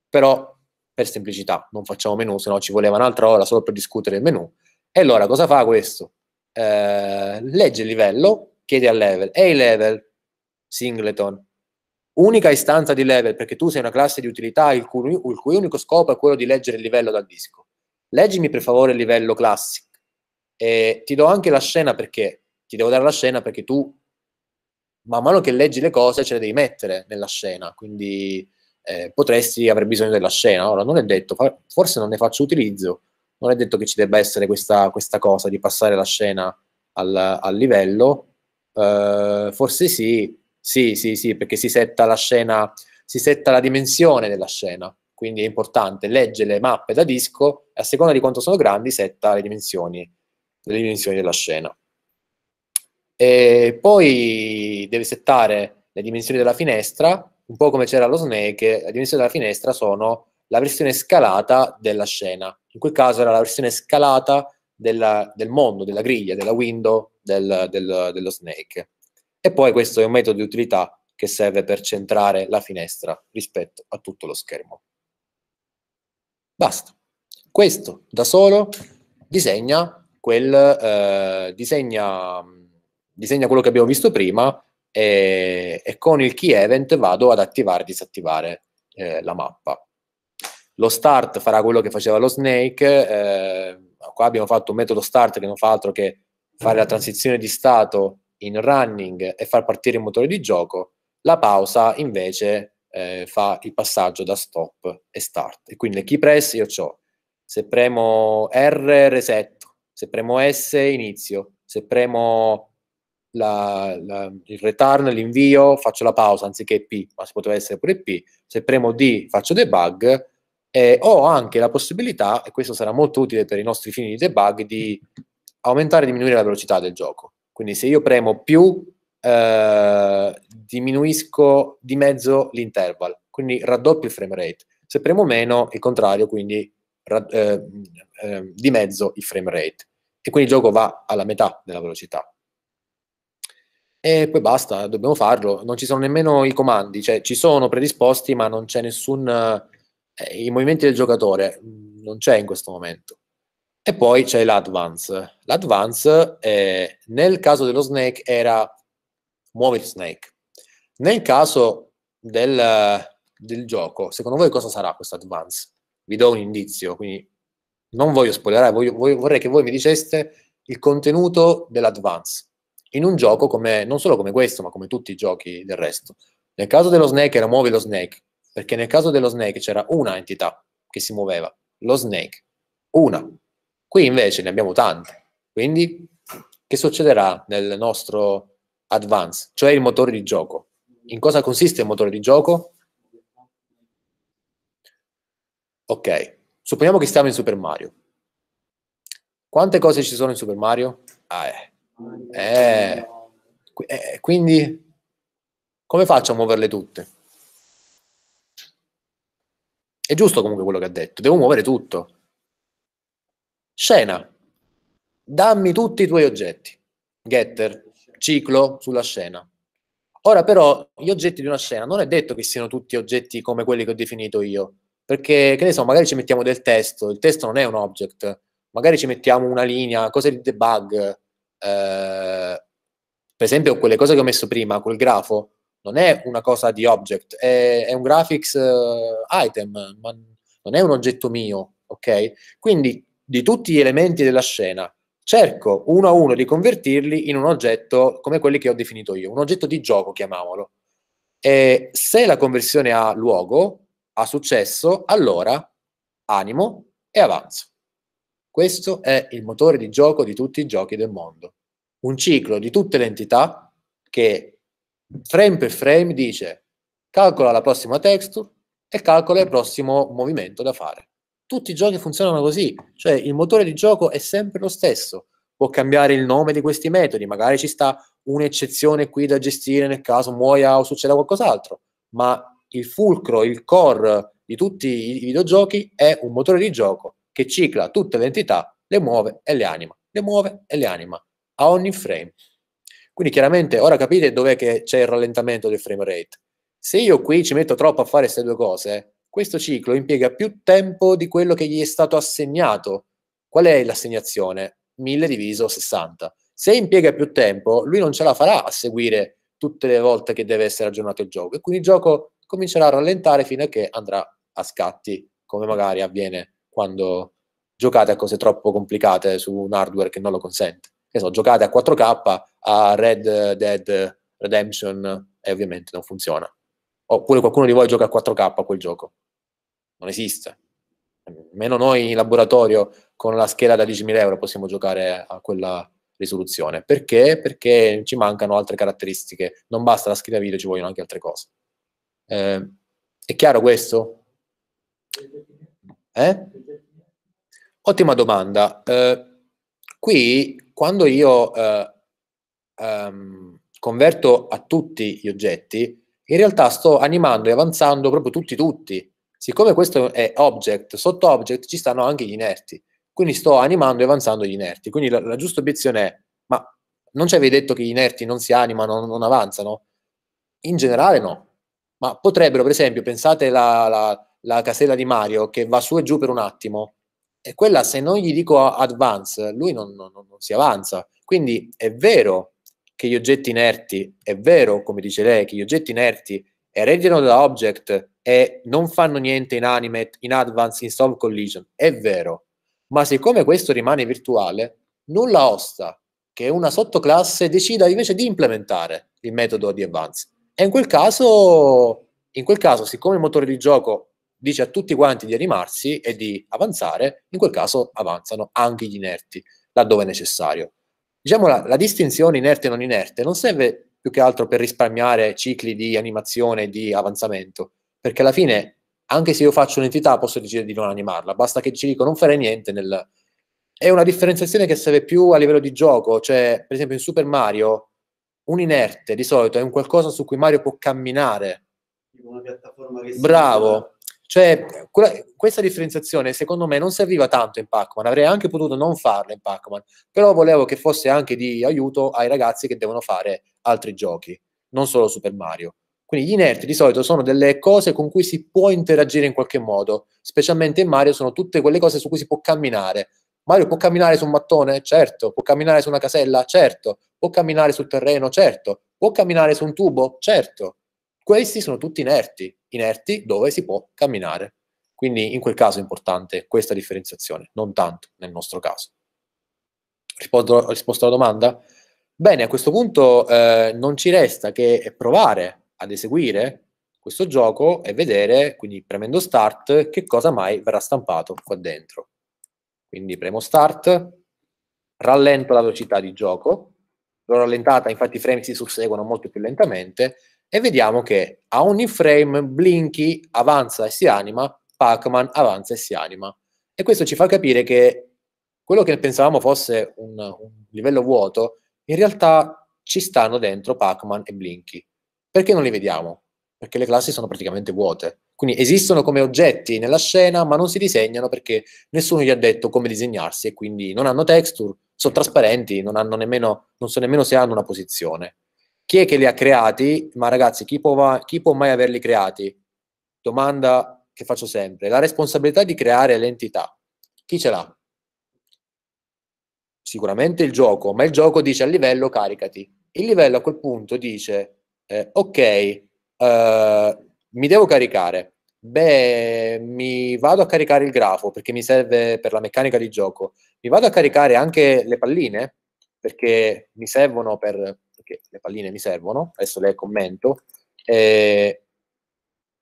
Però, per semplicità, non facciamo menu, se no ci voleva un'altra ora solo per discutere il menu. E allora cosa fa questo? Eh, legge il livello, chiede al level, ehi hey level, singleton. Unica istanza di level, perché tu sei una classe di utilità il cui, il cui unico scopo è quello di leggere il livello dal disco. Leggimi per favore il livello classic. E ti do anche la scena perché ti devo dare la scena perché tu man mano che leggi le cose ce le devi mettere nella scena, quindi eh, potresti aver bisogno della scena. Ora, non è detto, forse non ne faccio utilizzo, non è detto che ci debba essere questa, questa cosa di passare la scena al, al livello, eh, forse sì, sì, sì, sì, perché si setta la scena, si setta la dimensione della scena, quindi è importante. Legge le mappe da disco e a seconda di quanto sono grandi setta le dimensioni, le dimensioni della scena. E poi deve settare le dimensioni della finestra, un po' come c'era lo Snake, le dimensioni della finestra sono la versione scalata della scena. In quel caso era la versione scalata della, del mondo, della griglia, della window del, del, dello Snake. E poi questo è un metodo di utilità che serve per centrare la finestra rispetto a tutto lo schermo. Basta. Questo da solo disegna, quel, eh, disegna, disegna quello che abbiamo visto prima e, e, con il key event vado ad attivare e disattivare eh, la mappa. Lo start farà quello che faceva lo snake, eh, qua abbiamo fatto un metodo start che non fa altro che fare la transizione di stato in running e far partire il motore di gioco, la pausa invece eh, fa il passaggio da stop e start. E quindi le key press io ho, se premo R resetto, se premo S inizio, se premo la, la, il return, l'invio, faccio la pausa anziché P, ma si poteva essere pure P, se premo D faccio debug, e ho anche la possibilità, e questo sarà molto utile per i nostri fini di debug, di aumentare e diminuire la velocità del gioco. Quindi se io premo più, eh, diminuisco di mezzo l'interval, quindi raddoppio il frame rate. Se premo meno, il contrario, quindi eh, eh, di mezzo il frame rate. E quindi il gioco va alla metà della velocità. E poi basta, dobbiamo farlo. Non ci sono nemmeno i comandi, cioè ci sono predisposti, ma non c'è nessun... Eh, i movimenti del giocatore mm, non c'è in questo momento. E poi c'è l'advance. L'advance eh, nel caso dello snake era muovi il snake. Nel caso del, del gioco, secondo voi cosa sarà questo advance? Vi do un indizio, quindi non voglio spoilerare, voglio, voglio, vorrei che voi mi diceste il contenuto dell'advance in un gioco come, non solo come questo, ma come tutti i giochi del resto. Nel caso dello Snake era muovi lo Snake, perché nel caso dello Snake c'era una entità che si muoveva, lo Snake, una. Qui invece ne abbiamo tante. Quindi che succederà nel nostro advance, cioè il motore di gioco? In cosa consiste il motore di gioco? Ok, supponiamo che stiamo in Super Mario. Quante cose ci sono in Super Mario? Ah, eh. Eh, eh, quindi come faccio a muoverle tutte? È giusto comunque quello che ha detto, devo muovere tutto. Scena. Dammi tutti i tuoi oggetti. Getter, ciclo sulla scena. Ora però gli oggetti di una scena non è detto che siano tutti oggetti come quelli che ho definito io, perché che ne so, magari ci mettiamo del testo, il testo non è un object, magari ci mettiamo una linea, cose di debug, eh, per esempio quelle cose che ho messo prima, quel grafo, non è una cosa di object, è, è un graphics eh, item, ma non è un oggetto mio, ok? Quindi di tutti gli elementi della scena, cerco uno a uno di convertirli in un oggetto come quelli che ho definito io, un oggetto di gioco, chiamiamolo. E se la conversione ha luogo, ha successo, allora animo e avanzo. Questo è il motore di gioco di tutti i giochi del mondo. Un ciclo di tutte le entità che frame per frame dice calcola la prossima texture e calcola il prossimo movimento da fare tutti i giochi funzionano così, cioè il motore di gioco è sempre lo stesso, può cambiare il nome di questi metodi, magari ci sta un'eccezione qui da gestire nel caso muoia o succeda qualcos'altro, ma il fulcro, il core di tutti i videogiochi è un motore di gioco che cicla tutte le entità, le muove e le anima, le muove e le anima a ogni frame. Quindi chiaramente ora capite dov'è che c'è il rallentamento del frame rate. Se io qui ci metto troppo a fare queste due cose, questo ciclo impiega più tempo di quello che gli è stato assegnato. Qual è l'assegnazione? 1000 diviso 60. Se impiega più tempo, lui non ce la farà a seguire tutte le volte che deve essere aggiornato il gioco e quindi il gioco comincerà a rallentare fino a che andrà a scatti, come magari avviene quando giocate a cose troppo complicate su un hardware che non lo consente. Che so, giocate a 4K a Red Dead Redemption e ovviamente non funziona. Oppure qualcuno di voi gioca a 4K a quel gioco? Non esiste. Meno noi in laboratorio con la scheda da 10.000 euro possiamo giocare a quella risoluzione. Perché? Perché ci mancano altre caratteristiche. Non basta la scheda video, ci vogliono anche altre cose. Eh, è chiaro questo? Eh? Ottima domanda. Eh, qui, quando io eh, ehm, converto a tutti gli oggetti, in realtà sto animando e avanzando proprio tutti tutti. Siccome questo è object, sotto object ci stanno anche gli inerti. Quindi sto animando e avanzando gli inerti. Quindi la, la giusta obiezione è, ma non ci avevi detto che gli inerti non si animano, non, non avanzano? In generale no. Ma potrebbero, per esempio, pensate la, la, la casella di Mario che va su e giù per un attimo. E quella se non gli dico advance, lui non, non, non si avanza. Quindi è vero che gli oggetti inerti, è vero, come dice lei, che gli oggetti inerti ereditano da object e non fanno niente in animate, in advance, in solve collision, è vero, ma siccome questo rimane virtuale, nulla osta che una sottoclasse decida invece di implementare il metodo di advance. E in quel caso, in quel caso siccome il motore di gioco dice a tutti quanti di animarsi e di avanzare, in quel caso avanzano anche gli inerti laddove è necessario diciamo la, la distinzione inerte e non inerte non serve più che altro per risparmiare cicli di animazione e di avanzamento, perché alla fine anche se io faccio un'entità posso decidere di non animarla, basta che ci dico non fare niente nel... È una differenziazione che serve più a livello di gioco, cioè per esempio in Super Mario un inerte di solito è un qualcosa su cui Mario può camminare. Una piattaforma che Bravo. Cioè, quella, questa differenziazione secondo me non serviva tanto in Pac-Man, avrei anche potuto non farla in Pac-Man, però volevo che fosse anche di aiuto ai ragazzi che devono fare altri giochi, non solo Super Mario. Quindi gli inerti di solito sono delle cose con cui si può interagire in qualche modo, specialmente in Mario sono tutte quelle cose su cui si può camminare. Mario può camminare su un mattone? Certo. Può camminare su una casella? Certo. Può camminare sul terreno? Certo. Può camminare su un tubo? Certo. Questi sono tutti inerti inerti dove si può camminare. Quindi in quel caso è importante questa differenziazione, non tanto nel nostro caso. Risposto, risposto alla domanda? Bene, a questo punto eh, non ci resta che provare ad eseguire questo gioco e vedere, quindi premendo start, che cosa mai verrà stampato qua dentro. Quindi premo start, rallento la velocità di gioco, l'ho rallentata, infatti i frame si susseguono molto più lentamente, e vediamo che a ogni frame Blinky avanza e si anima, Pac-Man avanza e si anima. E questo ci fa capire che quello che pensavamo fosse un, un livello vuoto, in realtà ci stanno dentro Pac-Man e Blinky. Perché non li vediamo? Perché le classi sono praticamente vuote. Quindi esistono come oggetti nella scena, ma non si disegnano perché nessuno gli ha detto come disegnarsi e quindi non hanno texture, sono trasparenti, non, nemmeno, non so nemmeno se hanno una posizione. Chi è che li ha creati? Ma ragazzi, chi può, chi può mai averli creati? Domanda che faccio sempre. La responsabilità di creare l'entità, chi ce l'ha? Sicuramente il gioco, ma il gioco dice al livello caricati. Il livello a quel punto dice, eh, ok, uh, mi devo caricare. Beh, mi vado a caricare il grafo perché mi serve per la meccanica di gioco. Mi vado a caricare anche le palline perché mi servono per perché le palline mi servono, adesso le commento. Eh,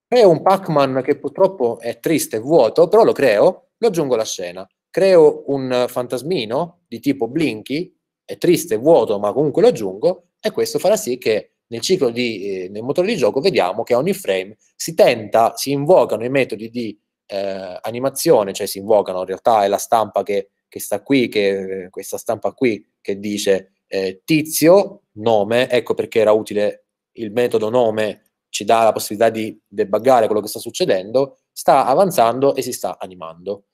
creo un Pac-Man che purtroppo è triste, vuoto, però lo creo, lo aggiungo alla scena. Creo un fantasmino di tipo Blinky, è triste, vuoto, ma comunque lo aggiungo, e questo farà sì che nel ciclo di, eh, nel motore di gioco vediamo che a ogni frame si tenta, si invocano i metodi di eh, animazione, cioè si invocano, in realtà è la stampa che, che sta qui, che, questa stampa qui che dice eh, tizio, nome, ecco perché era utile il metodo nome, ci dà la possibilità di debuggare quello che sta succedendo, sta avanzando e si sta animando.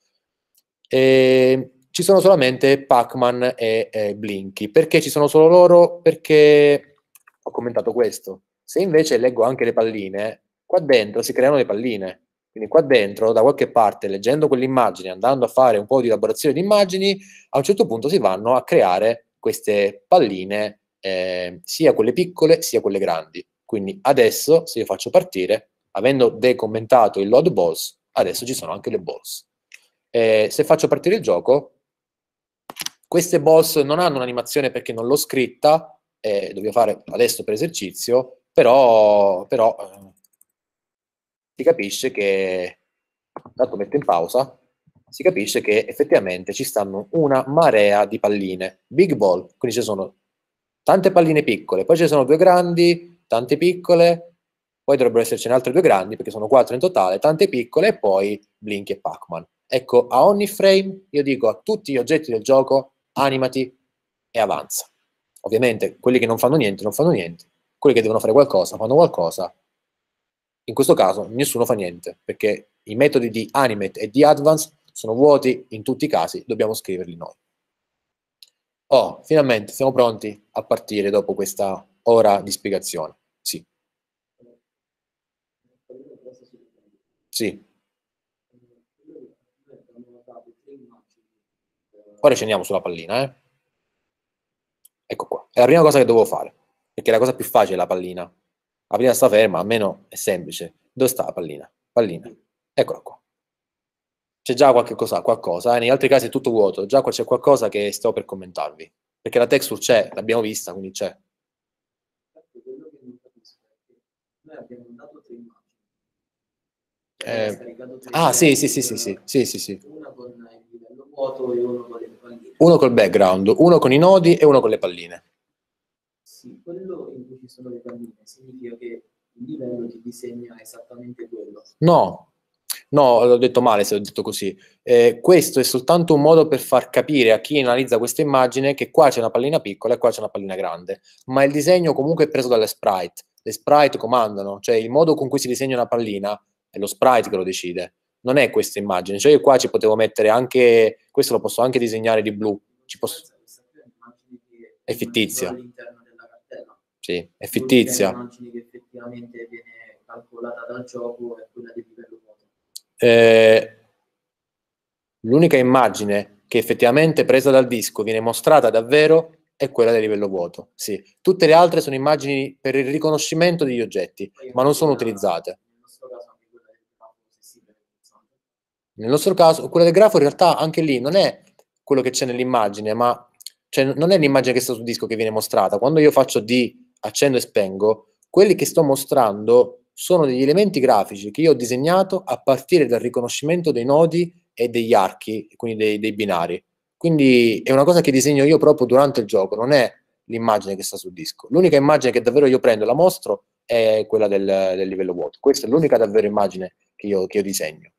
E ehm, ci sono solamente Pac-Man e eh, Blinky. Perché ci sono solo loro? Perché ho commentato questo. Se invece leggo anche le palline, qua dentro si creano le palline. Quindi qua dentro, da qualche parte, leggendo quell'immagine, andando a fare un po' di elaborazione di immagini, a un certo punto si vanno a creare queste palline, eh, sia quelle piccole sia quelle grandi. Quindi adesso, se io faccio partire, avendo decommentato il load balls, adesso ci sono anche le balls. Eh, se faccio partire il gioco, queste balls non hanno un'animazione perché non l'ho scritta, eh, dobbiamo fare adesso per esercizio, però, però eh, si capisce che, intanto metto in pausa, si capisce che effettivamente ci stanno una marea di palline, big ball, quindi ci sono tante palline piccole, poi ci sono due grandi, tante piccole, poi dovrebbero essercene altre due grandi perché sono quattro in totale, tante piccole e poi Blinky e Pac-Man. Ecco, a ogni frame io dico a tutti gli oggetti del gioco animati e avanza. Ovviamente quelli che non fanno niente non fanno niente, quelli che devono fare qualcosa fanno qualcosa. In questo caso nessuno fa niente perché i metodi di animate e di advance sono vuoti in tutti i casi, dobbiamo scriverli noi. Oh, finalmente siamo pronti a partire dopo questa ora di spiegazione. Sì. Sì. Ora scendiamo sulla pallina, eh? Ecco qua. È la prima cosa che dovevo fare, perché è la cosa più facile la pallina. La prima sta ferma, almeno è semplice. Dove sta la pallina? Pallina. Eccola qua c'è già qualche cosa, qualcosa, e eh. negli altri casi è tutto vuoto, già qua c'è qualcosa che sto per commentarvi, perché la texture c'è, l'abbiamo vista, quindi c'è. Quello che non capisco è che noi abbiamo dato tre immagini. Eh, ah, sì, sì, sì, sì, sì, sì, sì, sì. Una con il livello vuoto e uno con le palline. Uno col background, uno con i nodi e uno con le palline. Sì, quello in cui ci sono le palline significa che il livello ti disegna esattamente quello. No, No, l'ho detto male se ho detto così. Eh, questo è soltanto un modo per far capire a chi analizza questa immagine che qua c'è una pallina piccola e qua c'è una pallina grande, ma il disegno comunque è preso dalle sprite. Le sprite comandano, cioè il modo con cui si disegna una pallina è lo sprite che lo decide, non è questa immagine. Cioè io qua ci potevo mettere anche, questo lo posso anche disegnare di blu, posso... è fittizia. Sì, è fittizia. L'immagine che effettivamente viene calcolata dal gioco è quella di livello eh, l'unica immagine che effettivamente presa dal disco viene mostrata davvero è quella del livello vuoto. Sì. Tutte le altre sono immagini per il riconoscimento degli oggetti, ma non sono utilizzate. Nel nostro caso, quella del grafo in realtà anche lì non è quello che c'è nell'immagine, ma cioè, non è l'immagine che sta sul disco che viene mostrata. Quando io faccio D, accendo e spengo, quelli che sto mostrando sono degli elementi grafici che io ho disegnato a partire dal riconoscimento dei nodi e degli archi, quindi dei, dei binari. Quindi è una cosa che disegno io proprio durante il gioco, non è l'immagine che sta sul disco. L'unica immagine che davvero io prendo e la mostro è quella del, del, livello vuoto. Questa è l'unica davvero immagine che io, che io disegno.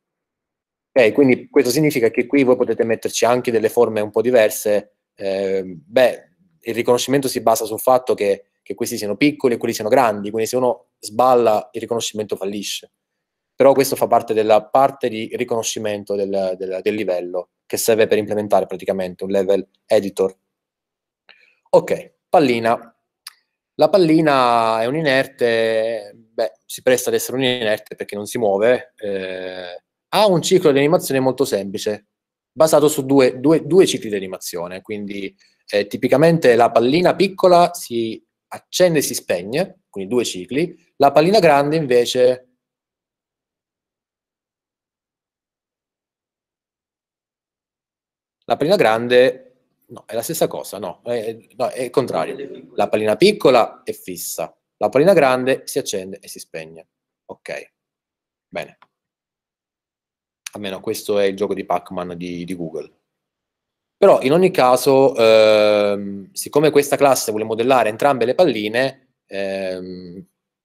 Okay, quindi questo significa che qui voi potete metterci anche delle forme un po' diverse. Eh, beh, il riconoscimento si basa sul fatto che che questi siano piccoli e quelli siano grandi, quindi se uno sballa il riconoscimento fallisce. Però questo fa parte della parte di riconoscimento del, del, del livello che serve per implementare praticamente un level editor. Ok, pallina. La pallina è un inerte, beh, si presta ad essere un inerte perché non si muove, eh, ha un ciclo di animazione molto semplice, basato su due, due, due cicli di animazione, quindi eh, tipicamente la pallina piccola si accende e si spegne, quindi due cicli, la pallina grande invece La pallina grande no, è la stessa cosa, no, è, no, è il contrario. La pallina piccola è fissa, la pallina grande si accende e si spegne. Ok, bene. Almeno questo è il gioco di Pac-Man di, di Google. Però in ogni caso, ehm, siccome questa classe vuole modellare entrambe le palline, ehm,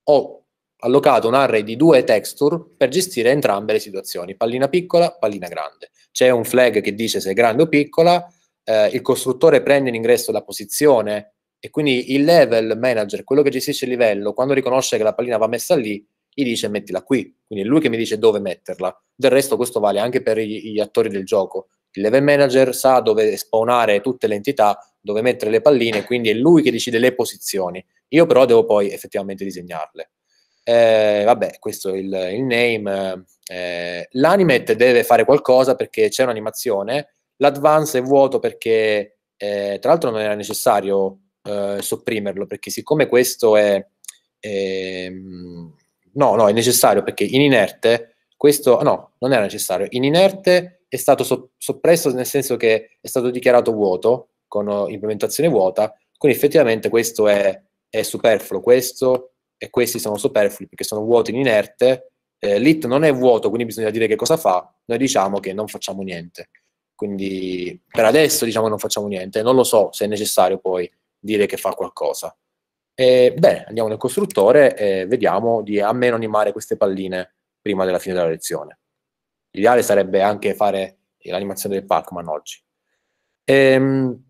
ho allocato un array di due texture per gestire entrambe le situazioni, pallina piccola, pallina grande. C'è un flag che dice se è grande o piccola, eh, il costruttore prende in ingresso la posizione e quindi il level manager, quello che gestisce il livello, quando riconosce che la pallina va messa lì, gli dice mettila qui, quindi è lui che mi dice dove metterla. Del resto questo vale anche per gli, gli attori del gioco, il level manager sa dove spawnare tutte le entità, dove mettere le palline, quindi è lui che decide le posizioni. Io però devo poi effettivamente disegnarle. Eh, vabbè, questo è il, il name. Eh, l'animet deve fare qualcosa perché c'è un'animazione, l'advance è vuoto perché eh, tra l'altro non era necessario eh, sopprimerlo, perché siccome questo è... è ehm, no, no, è necessario perché in inerte questo no, non era necessario. In inerte è stato so- soppresso nel senso che è stato dichiarato vuoto, con eh, implementazione vuota, quindi effettivamente questo è, è superfluo, questo e questi sono superflui perché sono vuoti in inerte, eh, l'it non è vuoto, quindi bisogna dire che cosa fa, noi diciamo che non facciamo niente. Quindi per adesso diciamo che non facciamo niente, non lo so se è necessario poi dire che fa qualcosa. E, bene, andiamo nel costruttore e vediamo di a animare queste palline prima della fine della lezione. L'ideale sarebbe anche fare l'animazione del Pac-Man oggi. Ehm,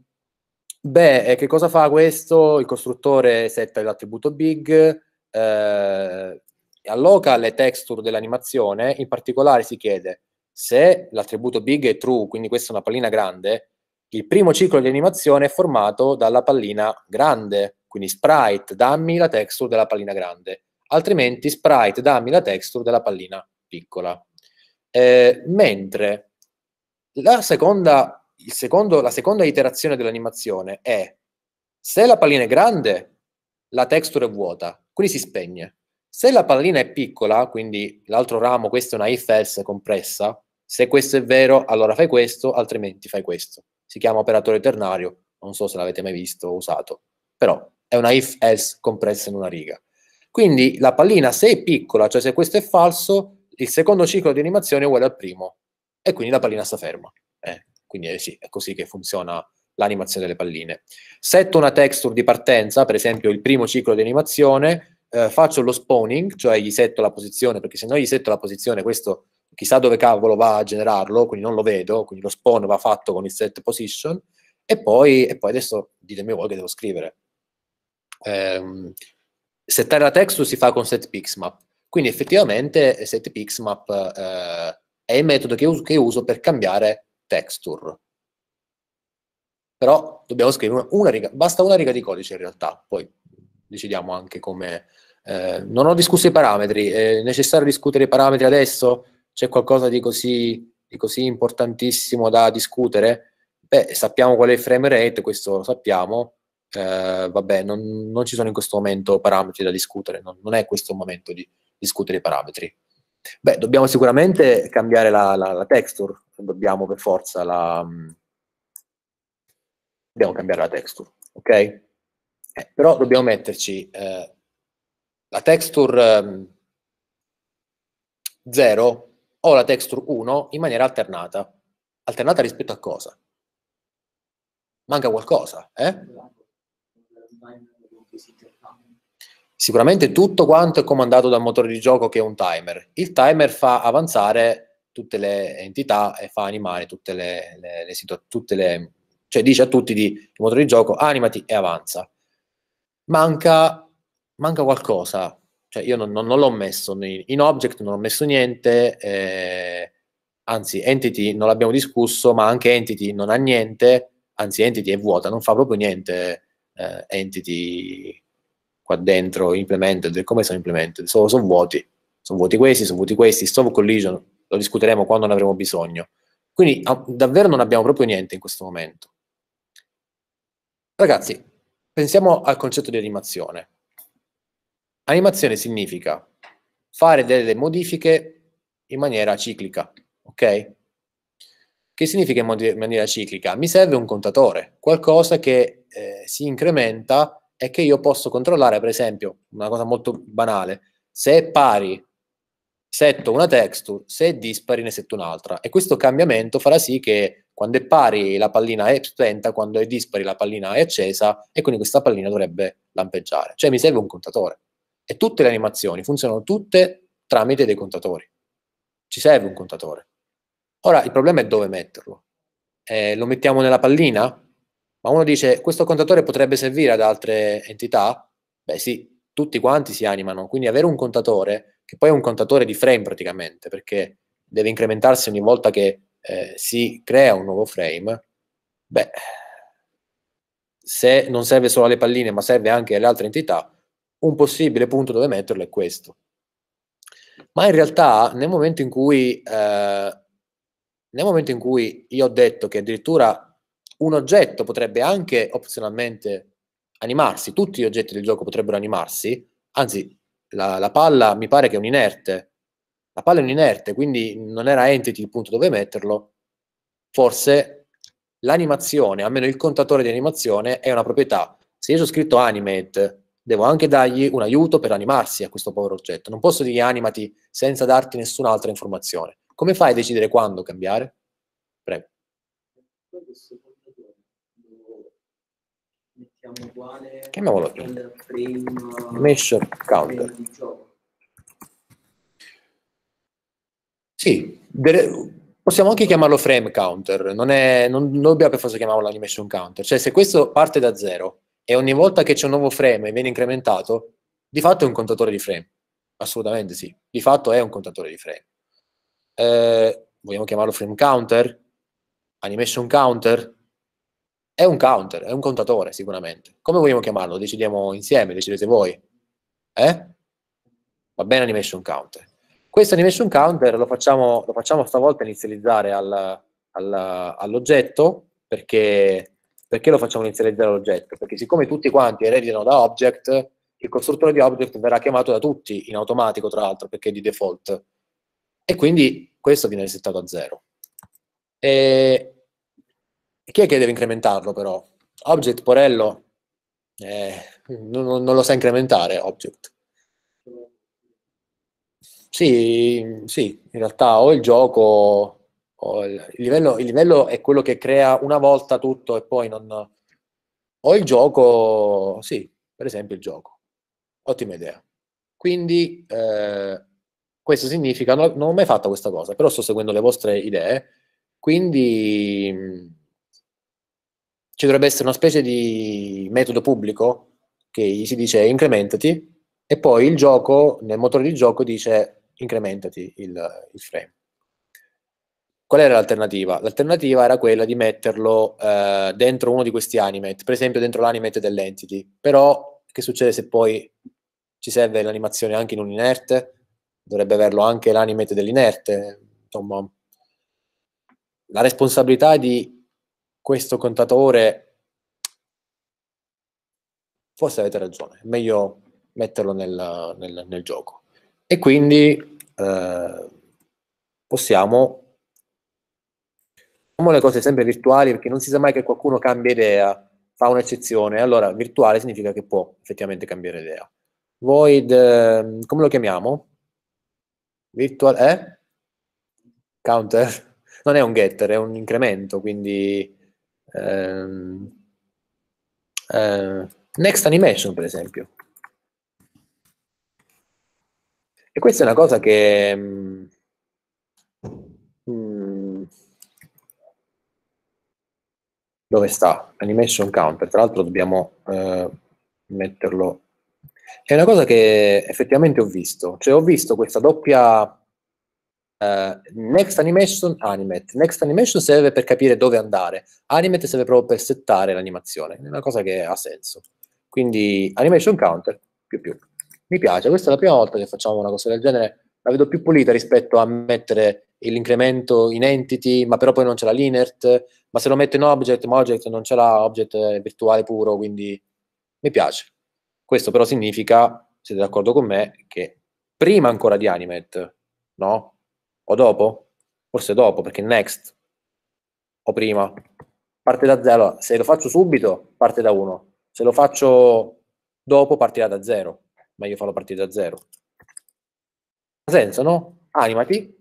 beh, eh, che cosa fa questo? Il costruttore setta l'attributo big, eh, alloca le texture dell'animazione, in particolare si chiede se l'attributo big è true, quindi questa è una pallina grande, il primo ciclo di animazione è formato dalla pallina grande, quindi sprite, dammi la texture della pallina grande, altrimenti sprite, dammi la texture della pallina piccola. Eh, mentre la seconda, secondo, la seconda iterazione dell'animazione è se la pallina è grande, la texture è vuota, quindi si spegne. Se la pallina è piccola, quindi l'altro ramo, questa è una if-else compressa, se questo è vero, allora fai questo, altrimenti fai questo. Si chiama operatore ternario, non so se l'avete mai visto o usato, però è una if-else compressa in una riga. Quindi la pallina, se è piccola, cioè se questo è falso, il secondo ciclo di animazione è uguale al primo e quindi la pallina sta ferma. Eh, quindi eh, sì, è così che funziona l'animazione delle palline. Setto una texture di partenza, per esempio il primo ciclo di animazione, eh, faccio lo spawning, cioè gli setto la posizione, perché se no gli setto la posizione, questo chissà dove cavolo va a generarlo, quindi non lo vedo, quindi lo spawn va fatto con il set position, e poi, e poi adesso ditemi voi che devo scrivere. Eh, settare la texture si fa con set pixmap. Quindi effettivamente setPixMap eh, è il metodo che uso, che uso per cambiare texture. Però dobbiamo scrivere una, riga, basta una riga di codice in realtà, poi decidiamo anche come... Eh, non ho discusso i parametri, è necessario discutere i parametri adesso? C'è qualcosa di così, di così importantissimo da discutere? Beh, sappiamo qual è il frame rate, questo lo sappiamo, eh, vabbè, non, non, ci sono in questo momento parametri da discutere, non, non è questo il momento di, discutere i parametri. Beh, dobbiamo sicuramente cambiare la, la, la texture, dobbiamo per forza la... Mm, dobbiamo cambiare la texture, ok? Eh, però dobbiamo metterci eh, la texture 0 eh, o la texture 1 in maniera alternata. Alternata rispetto a cosa? Manca qualcosa, eh? Sicuramente tutto quanto è comandato dal motore di gioco che è un timer. Il timer fa avanzare tutte le entità e fa animare tutte le, le, le situazioni, cioè dice a tutti di, il motore di gioco animati e avanza. Manca, manca qualcosa, cioè io non, non, non, l'ho messo in object, non ho messo niente, eh, anzi entity non l'abbiamo discusso, ma anche entity non ha niente, anzi entity è vuota, non fa proprio niente eh, entity qua dentro implemented e come sono implemented, sono, sono vuoti, sono vuoti questi, sono vuoti questi, stop collision, lo discuteremo quando ne avremo bisogno. Quindi ah, davvero non abbiamo proprio niente in questo momento. Ragazzi, pensiamo al concetto di animazione. Animazione significa fare delle modifiche in maniera ciclica, ok? Che significa in maniera ciclica? Mi serve un contatore, qualcosa che eh, si incrementa è che io posso controllare, per esempio, una cosa molto banale, se è pari setto una texture, se è dispari ne setto un'altra. E questo cambiamento farà sì che quando è pari la pallina è spenta, quando è dispari la pallina è accesa, e quindi questa pallina dovrebbe lampeggiare. Cioè mi serve un contatore. E tutte le animazioni funzionano tutte tramite dei contatori. Ci serve un contatore. Ora, il problema è dove metterlo. Eh, lo mettiamo nella pallina? Ma uno dice, questo contatore potrebbe servire ad altre entità? Beh sì, tutti quanti si animano, quindi avere un contatore, che poi è un contatore di frame praticamente, perché deve incrementarsi ogni volta che eh, si crea un nuovo frame, beh, se non serve solo alle palline, ma serve anche alle altre entità, un possibile punto dove metterlo è questo. Ma in realtà, nel momento in cui, eh, nel momento in cui io ho detto che addirittura un oggetto potrebbe anche opzionalmente animarsi, tutti gli oggetti del gioco potrebbero animarsi, anzi la, la, palla mi pare che è un inerte, la palla è un inerte, quindi non era entity il punto dove metterlo, forse l'animazione, almeno il contatore di animazione, è una proprietà. Se io ho scritto animate, devo anche dargli un aiuto per animarsi a questo povero oggetto, non posso dirgli animati senza darti nessun'altra informazione. Come fai a decidere quando cambiare? Prego. Chiamiamolo Mesh Counter. Sì, possiamo anche chiamarlo frame counter, non, è, non, non dobbiamo per forza chiamarlo animation counter, cioè se questo parte da zero e ogni volta che c'è un nuovo frame e viene incrementato, di fatto è un contatore di frame, assolutamente sì, di fatto è un contatore di frame. Eh, vogliamo chiamarlo frame counter, animation counter, è un counter, è un contatore sicuramente. Come vogliamo chiamarlo? Decidiamo insieme, decidete voi. Eh? Va bene animation counter. Questo animation counter lo facciamo, lo facciamo stavolta inizializzare al, al, all'oggetto perché, perché lo facciamo inizializzare all'oggetto? Perché siccome tutti quanti ereditano da object, il costruttore di object verrà chiamato da tutti in automatico tra l'altro perché è di default e quindi questo viene resettato a zero. e chi è che deve incrementarlo però? Object, Porello, eh, non, non, lo sa incrementare Object. Sì, sì, in realtà o il gioco, o il, il, livello, il livello è quello che crea una volta tutto e poi non... O il gioco, sì, per esempio il gioco. Ottima idea. Quindi eh, questo significa, non, non ho mai fatto questa cosa, però sto seguendo le vostre idee, quindi ci dovrebbe essere una specie di metodo pubblico che gli si dice incrementati e poi il gioco, nel motore di gioco dice incrementati il, il frame. Qual era l'alternativa? L'alternativa era quella di metterlo eh, dentro uno di questi animate, per esempio dentro l'animate dell'entity. Però che succede se poi ci serve l'animazione anche in un inerte? Dovrebbe averlo anche l'animate dell'inerte. Insomma, la responsabilità di questo contatore, forse avete ragione, è meglio metterlo nel, nel, nel gioco. E quindi eh, possiamo le cose sempre virtuali perché non si sa mai che qualcuno cambia idea, fa un'eccezione, allora virtuale significa che può effettivamente cambiare idea. Void, eh, come lo chiamiamo? Virtual Eh? Counter? Non è un getter, è un incremento, quindi ehm, eh, Next Animation, per esempio. E questa è una cosa che... Mh, mm, mm, dove sta? Animation Counter, tra l'altro dobbiamo eh, metterlo... È una cosa che effettivamente ho visto, cioè ho visto questa doppia eh, next Animation, Animate. Next Animation serve per capire dove andare, Animate serve proprio per settare l'animazione, è una cosa che ha senso. Quindi Animation Counter, più più. Mi piace, questa è la prima volta che facciamo una cosa del genere, la vedo più pulita rispetto a mettere l'incremento in entity, ma però poi non c'è la l'inert, ma se lo metto in object, ma object non c'è l'object virtuale puro, quindi mi piace. Questo però significa, siete d'accordo con me, che prima ancora di Animate, no? o dopo? Forse dopo, perché next o prima. Parte da zero. Se lo faccio subito, parte da uno. Se lo faccio dopo, partirà da zero. Meglio farlo partire da zero. Ha senso, no? Animati,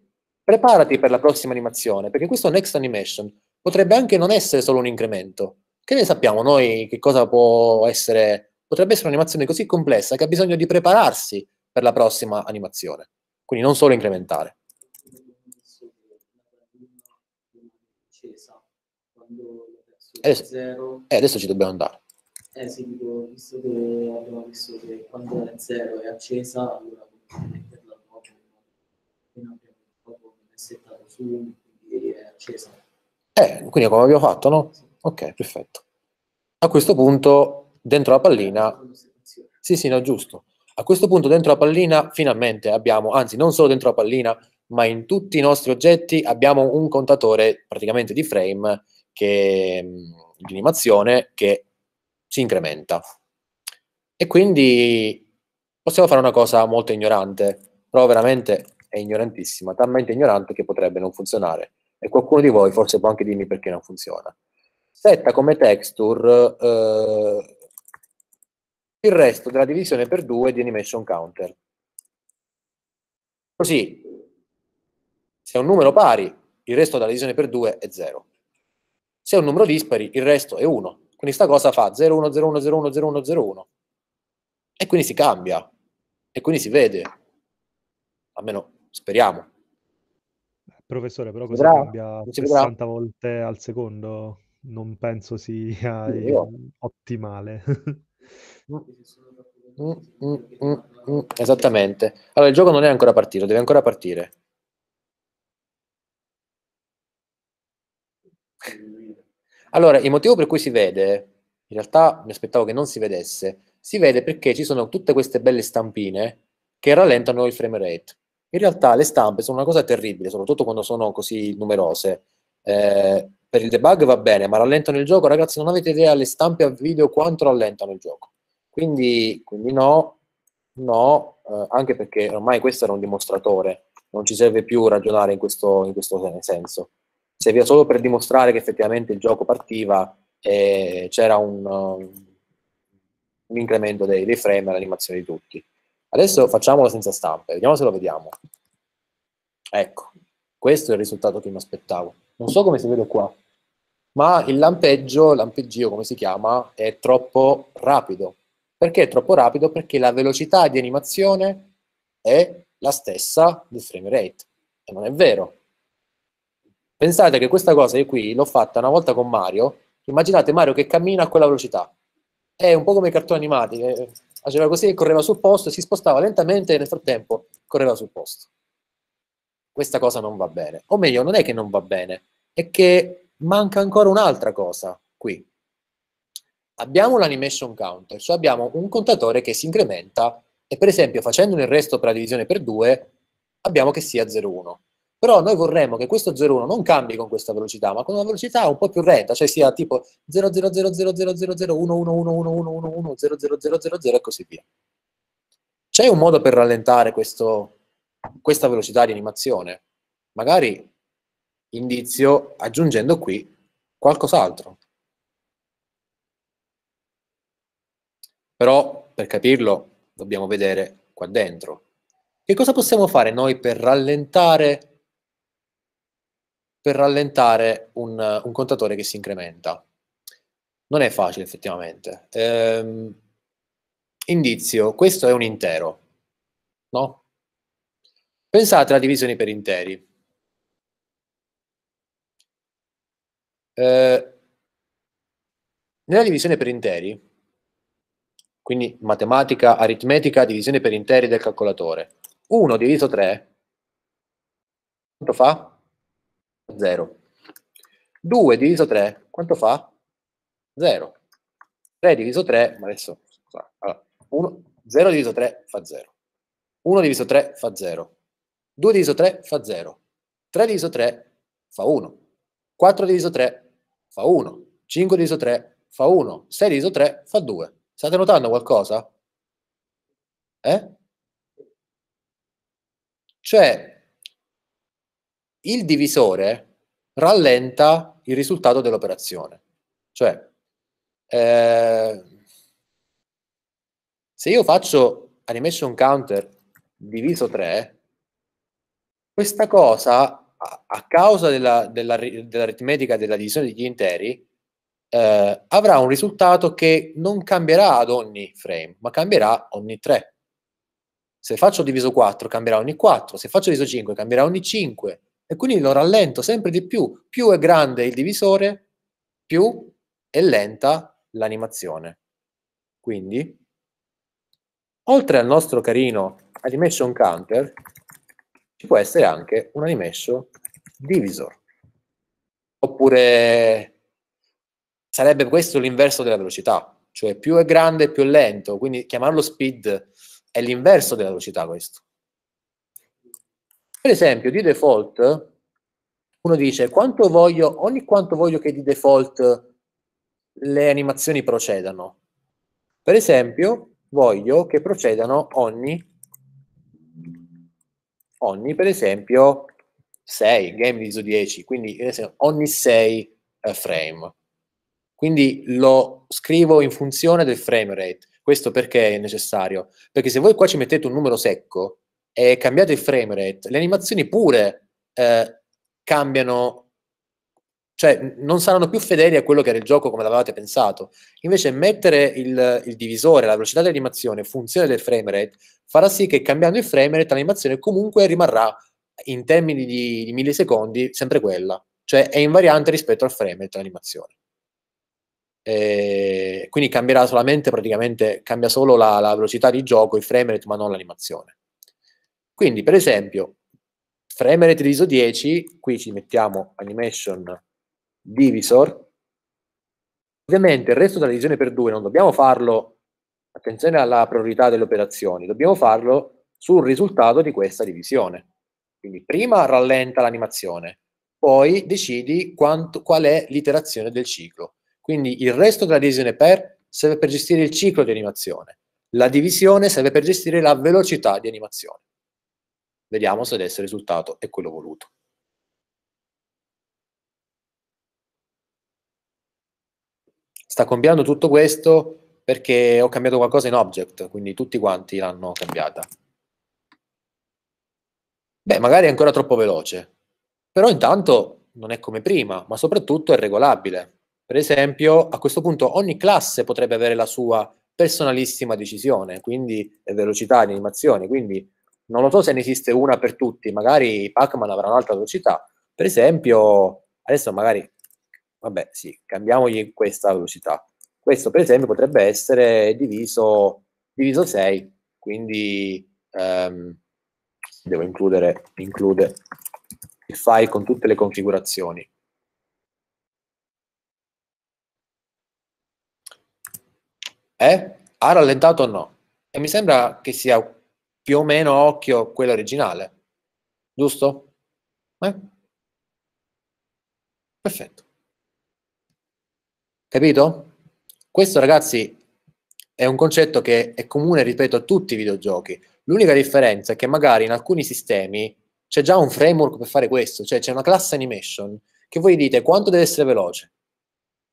preparati per la prossima animazione, perché questo next animation potrebbe anche non essere solo un incremento. Che ne sappiamo noi che cosa può essere? Potrebbe essere un'animazione così complessa che ha bisogno di prepararsi per la prossima animazione. Quindi non solo incrementare. adesso, eh, zero. Eh, adesso ci dobbiamo andare. Eh sì, dico, visto che abbiamo visto che quando è zero è accesa, allora possiamo metterla dopo, fino abbiamo proprio settato su, quindi è accesa. Eh, quindi è come abbiamo fatto, no? Sì. Ok, perfetto. A questo punto, dentro la pallina... Sì, sì, no, giusto. A questo punto dentro la pallina finalmente abbiamo, anzi non solo dentro la pallina, ma in tutti i nostri oggetti abbiamo un contatore praticamente di frame che, di animazione che si incrementa. E quindi possiamo fare una cosa molto ignorante, però veramente è ignorantissima, talmente ignorante che potrebbe non funzionare. E qualcuno di voi forse può anche dirmi perché non funziona. Setta come texture eh, il resto della divisione per 2 di animation counter. Così, se è un numero pari, il resto della divisione per 2 è 0. Se è un numero dispari, il resto è 1. Quindi sta cosa fa 0101010101. E quindi si cambia. E quindi si vede. Almeno speriamo. Professore, però cosa cambia 60 volte al secondo? Non penso sia Io. ottimale. Mm mm, mm, mm, mm, esattamente. Allora, il gioco non è ancora partito, deve ancora partire. Allora, il motivo per cui si vede, in realtà mi aspettavo che non si vedesse, si vede perché ci sono tutte queste belle stampine che rallentano il frame rate. In realtà le stampe sono una cosa terribile, soprattutto quando sono così numerose. Eh, per il debug va bene, ma rallentano il gioco. Ragazzi, non avete idea le stampe a video quanto rallentano il gioco. Quindi, quindi no, no, eh, anche perché ormai questo era un dimostratore, non ci serve più ragionare in questo, in questo senso serviva solo per dimostrare che effettivamente il gioco partiva e c'era un, um, un incremento dei, dei frame all'animazione di tutti. Adesso facciamolo senza stampe, vediamo se lo vediamo. Ecco, questo è il risultato che mi aspettavo. Non so come si vede qua, ma il lampeggio, lampeggio come si chiama, è troppo rapido. Perché è troppo rapido? Perché la velocità di animazione è la stessa del frame rate. E non è vero, Pensate che questa cosa qui l'ho fatta una volta con Mario. Immaginate Mario che cammina a quella velocità. È un po' come i cartoni animati. Eh, faceva così, correva sul posto, si spostava lentamente e nel frattempo correva sul posto. Questa cosa non va bene. O meglio, non è che non va bene, è che manca ancora un'altra cosa qui. Abbiamo l'animation counter, cioè abbiamo un contatore che si incrementa e per esempio facendo il resto per la divisione per 2 abbiamo che sia 0,1 però noi vorremmo che questo 0,1 non cambi con questa velocità, ma con una velocità un po' più retta, cioè sia tipo 0,000001111110000 e così via. C'è un modo per rallentare questo, questa velocità di animazione? Magari indizio aggiungendo qui qualcos'altro. Però per capirlo dobbiamo vedere qua dentro. Che cosa possiamo fare noi per rallentare per rallentare un, un contatore che si incrementa. Non è facile effettivamente. Ehm, indizio, questo è un intero, no? Pensate alla divisione per interi. Ehm, nella divisione per interi, quindi matematica, aritmetica, divisione per interi del calcolatore, 1 diviso 3, quanto fa? 0. 2 diviso 3, quanto fa? 0. 3 diviso 3, ma adesso, scusa, allora, 1, 0 diviso 3 fa 0. 1 diviso 3 fa 0. 2 diviso 3 fa 0. 3 diviso 3 fa 1. 4 diviso 3 fa 1. 5 diviso 3 fa 1. 6 diviso 3 fa 2. State notando qualcosa? Eh? Cioè, il divisore rallenta il risultato dell'operazione. Cioè, eh, se io faccio animation counter diviso 3, questa cosa, a, causa della, della, dell'aritmetica della divisione degli interi, eh, avrà un risultato che non cambierà ad ogni frame, ma cambierà ogni 3. Se faccio diviso 4 cambierà ogni 4, se faccio diviso 5 cambierà ogni 5, e quindi lo rallento sempre di più. Più è grande il divisore, più è lenta l'animazione. Quindi, oltre al nostro carino animation counter, ci può essere anche un animation divisor. Oppure sarebbe questo l'inverso della velocità, cioè più è grande più è lento, quindi chiamarlo speed è l'inverso della velocità questo. Per esempio, di default, uno dice quanto voglio, ogni quanto voglio che di default le animazioni procedano. Per esempio, voglio che procedano ogni, ogni per esempio, 6, game ISO 10, quindi ogni 6 eh, frame. Quindi lo scrivo in funzione del frame rate. Questo perché è necessario? Perché se voi qua ci mettete un numero secco, è cambiato il frame rate, le animazioni pure eh, cambiano, cioè non saranno più fedeli a quello che era il gioco come l'avevate pensato. Invece mettere il, il divisore, la velocità dell'animazione, funzione del frame rate, farà sì che cambiando il frame rate l'animazione comunque rimarrà in termini di, di millisecondi sempre quella, cioè è invariante rispetto al frame rate l'animazione. E eh, quindi cambierà solamente praticamente cambia solo la, la velocità di gioco, il frame rate, ma non l'animazione. Quindi, per esempio, frame rate diviso 10, qui ci mettiamo animation divisor, ovviamente il resto della divisione per 2 non dobbiamo farlo, attenzione alla priorità delle operazioni, dobbiamo farlo sul risultato di questa divisione. Quindi prima rallenta l'animazione, poi decidi quanto, qual è l'iterazione del ciclo. Quindi il resto della divisione per serve per gestire il ciclo di animazione, la divisione serve per gestire la velocità di animazione. Vediamo se adesso il risultato è quello voluto. Sta cambiando tutto questo perché ho cambiato qualcosa in object, quindi tutti quanti l'hanno cambiata. Beh, magari è ancora troppo veloce, però intanto non è come prima, ma soprattutto è regolabile. Per esempio, a questo punto ogni classe potrebbe avere la sua personalissima decisione, quindi velocità di animazione, quindi non lo so se ne esiste una per tutti, magari Pac-Man avrà un'altra velocità. Per esempio, adesso magari, vabbè, sì, cambiamogli questa velocità. Questo, per esempio, potrebbe essere diviso, diviso 6, quindi ehm, devo includere include il file con tutte le configurazioni. Eh? Ha rallentato o no? E mi sembra che sia più o meno a occhio quella originale, giusto? Eh? Perfetto. Capito? Questo ragazzi è un concetto che è comune, ripeto, a tutti i videogiochi. L'unica differenza è che magari in alcuni sistemi c'è già un framework per fare questo, cioè c'è una classe animation che voi dite quanto deve essere veloce,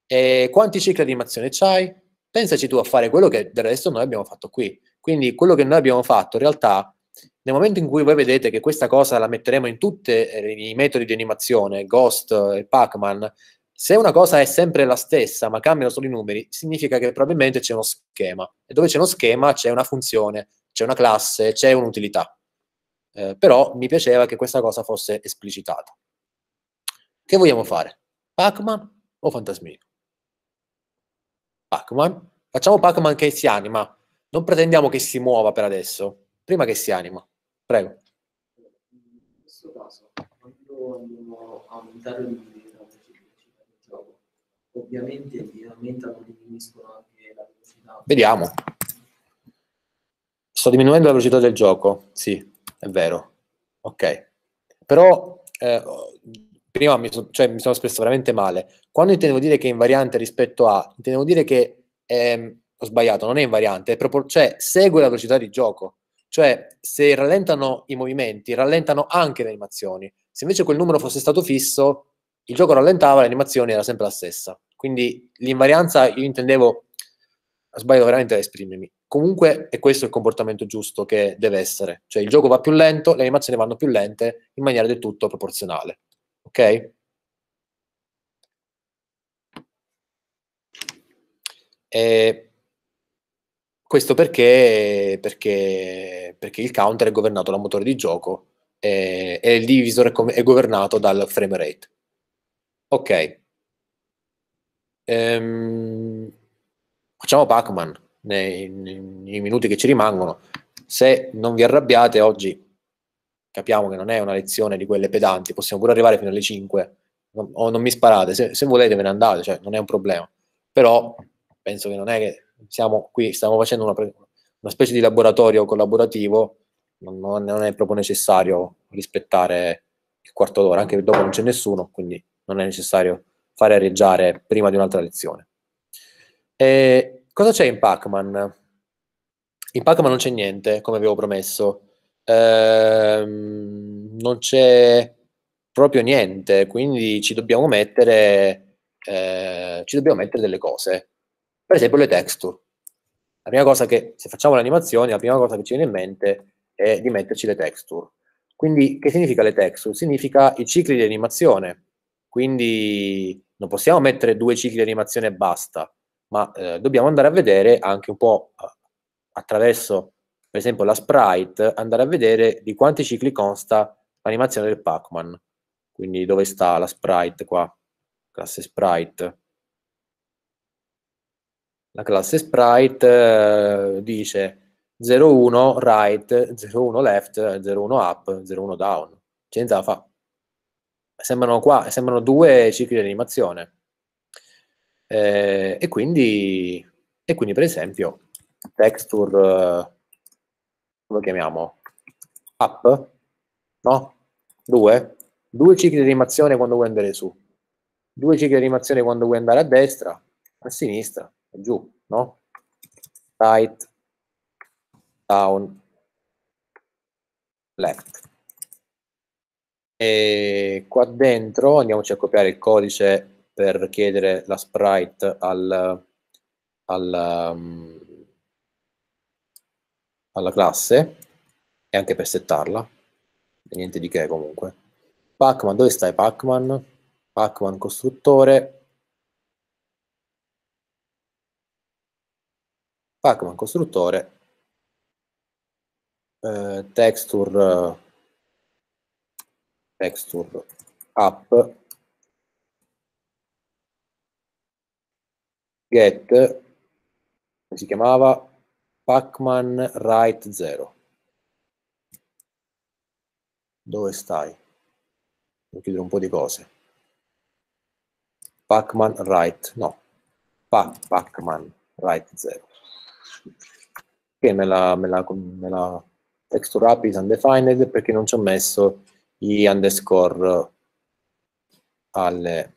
e quanti cicli di animazione c'hai, pensaci tu a fare quello che del resto noi abbiamo fatto qui. Quindi quello che noi abbiamo fatto in realtà, nel momento in cui voi vedete che questa cosa la metteremo in tutti eh, i metodi di animazione, Ghost e Pac-Man, se una cosa è sempre la stessa ma cambiano solo i numeri, significa che probabilmente c'è uno schema. E dove c'è uno schema c'è una funzione, c'è una classe, c'è un'utilità. Eh, però mi piaceva che questa cosa fosse esplicitata. Che vogliamo fare? Pac-Man o Fantasmino? Pac-Man? Facciamo Pac-Man che si anima, non pretendiamo che si muova per adesso, prima che si anima. Prego. In questo caso, quando andiamo a aumentare il livello della velocità del gioco, ovviamente aumentano e diminuiscono anche la velocità. Vediamo. Sto diminuendo la velocità del gioco, sì, è vero. Ok. Però eh, prima mi, so, cioè, mi sono espresso veramente male. Quando intendevo dire che è invariante rispetto a, intendevo dire che... Eh, ho sbagliato, non è invariante, è propor- cioè segue la velocità di gioco. Cioè, se rallentano i movimenti, rallentano anche le animazioni. Se invece quel numero fosse stato fisso, il gioco rallentava, l'animazione era sempre la stessa. Quindi l'invarianza, io intendevo, sbaglio veramente ad esprimermi. Comunque è questo il comportamento giusto che deve essere. Cioè il gioco va più lento, le animazioni vanno più lente in maniera del tutto proporzionale. Ok? E questo perché, perché, perché il counter è governato dal motore di gioco e, e il divisor è, com- è, governato dal frame rate. Ok. Ehm, facciamo Pac-Man nei, nei, nei minuti che ci rimangono. Se non vi arrabbiate oggi, capiamo che non è una lezione di quelle pedanti, possiamo pure arrivare fino alle 5 o non mi sparate, se, se, volete ve ne andate, cioè non è un problema. Però penso che non è che siamo qui, stiamo facendo una, una specie di laboratorio collaborativo, non, non, è proprio necessario rispettare il quarto d'ora, anche dopo non c'è nessuno, quindi non è necessario fare areggiare prima di un'altra lezione. E cosa c'è in Pac-Man? In Pac-Man non c'è niente, come avevo promesso. Ehm, non c'è proprio niente, quindi ci dobbiamo mettere, eh, ci dobbiamo mettere delle cose. Per esempio le texture. La prima cosa che, se facciamo le animazioni, la prima cosa che ci viene in mente è di metterci le texture. Quindi che significa le texture? Significa i cicli di animazione. Quindi non possiamo mettere due cicli di animazione e basta, ma eh, dobbiamo andare a vedere anche un po' eh, attraverso, per esempio, la sprite, andare a vedere di quanti cicli consta l'animazione del Pac-Man. Quindi dove sta la sprite qua? Classe sprite la classe sprite eh, dice 01 right, 01 left, 01 up, 01 down. Cenza fa. Sembrano qua, sembrano due cicli di animazione. Eh, e, quindi, e quindi, per esempio, texture, eh, come lo chiamiamo? Up? No? Due? Due cicli di animazione quando vuoi andare su. Due cicli di animazione quando vuoi andare a destra, a sinistra giù, no? Right, down, left. E qua dentro andiamoci a copiare il codice per chiedere la sprite al, al, um, alla classe e anche per settarla. E niente di che comunque. Pacman, dove stai Pacman? Pacman costruttore, Pacman costruttore, eh, texture, texture app, get, come si chiamava? Pacman Write 0. Dove stai? Devo chiudere un po' di cose. Pacman Write, no, pa Pacman Write 0 che me la, me la, me la texture app is undefined perché non ci ho messo gli underscore alle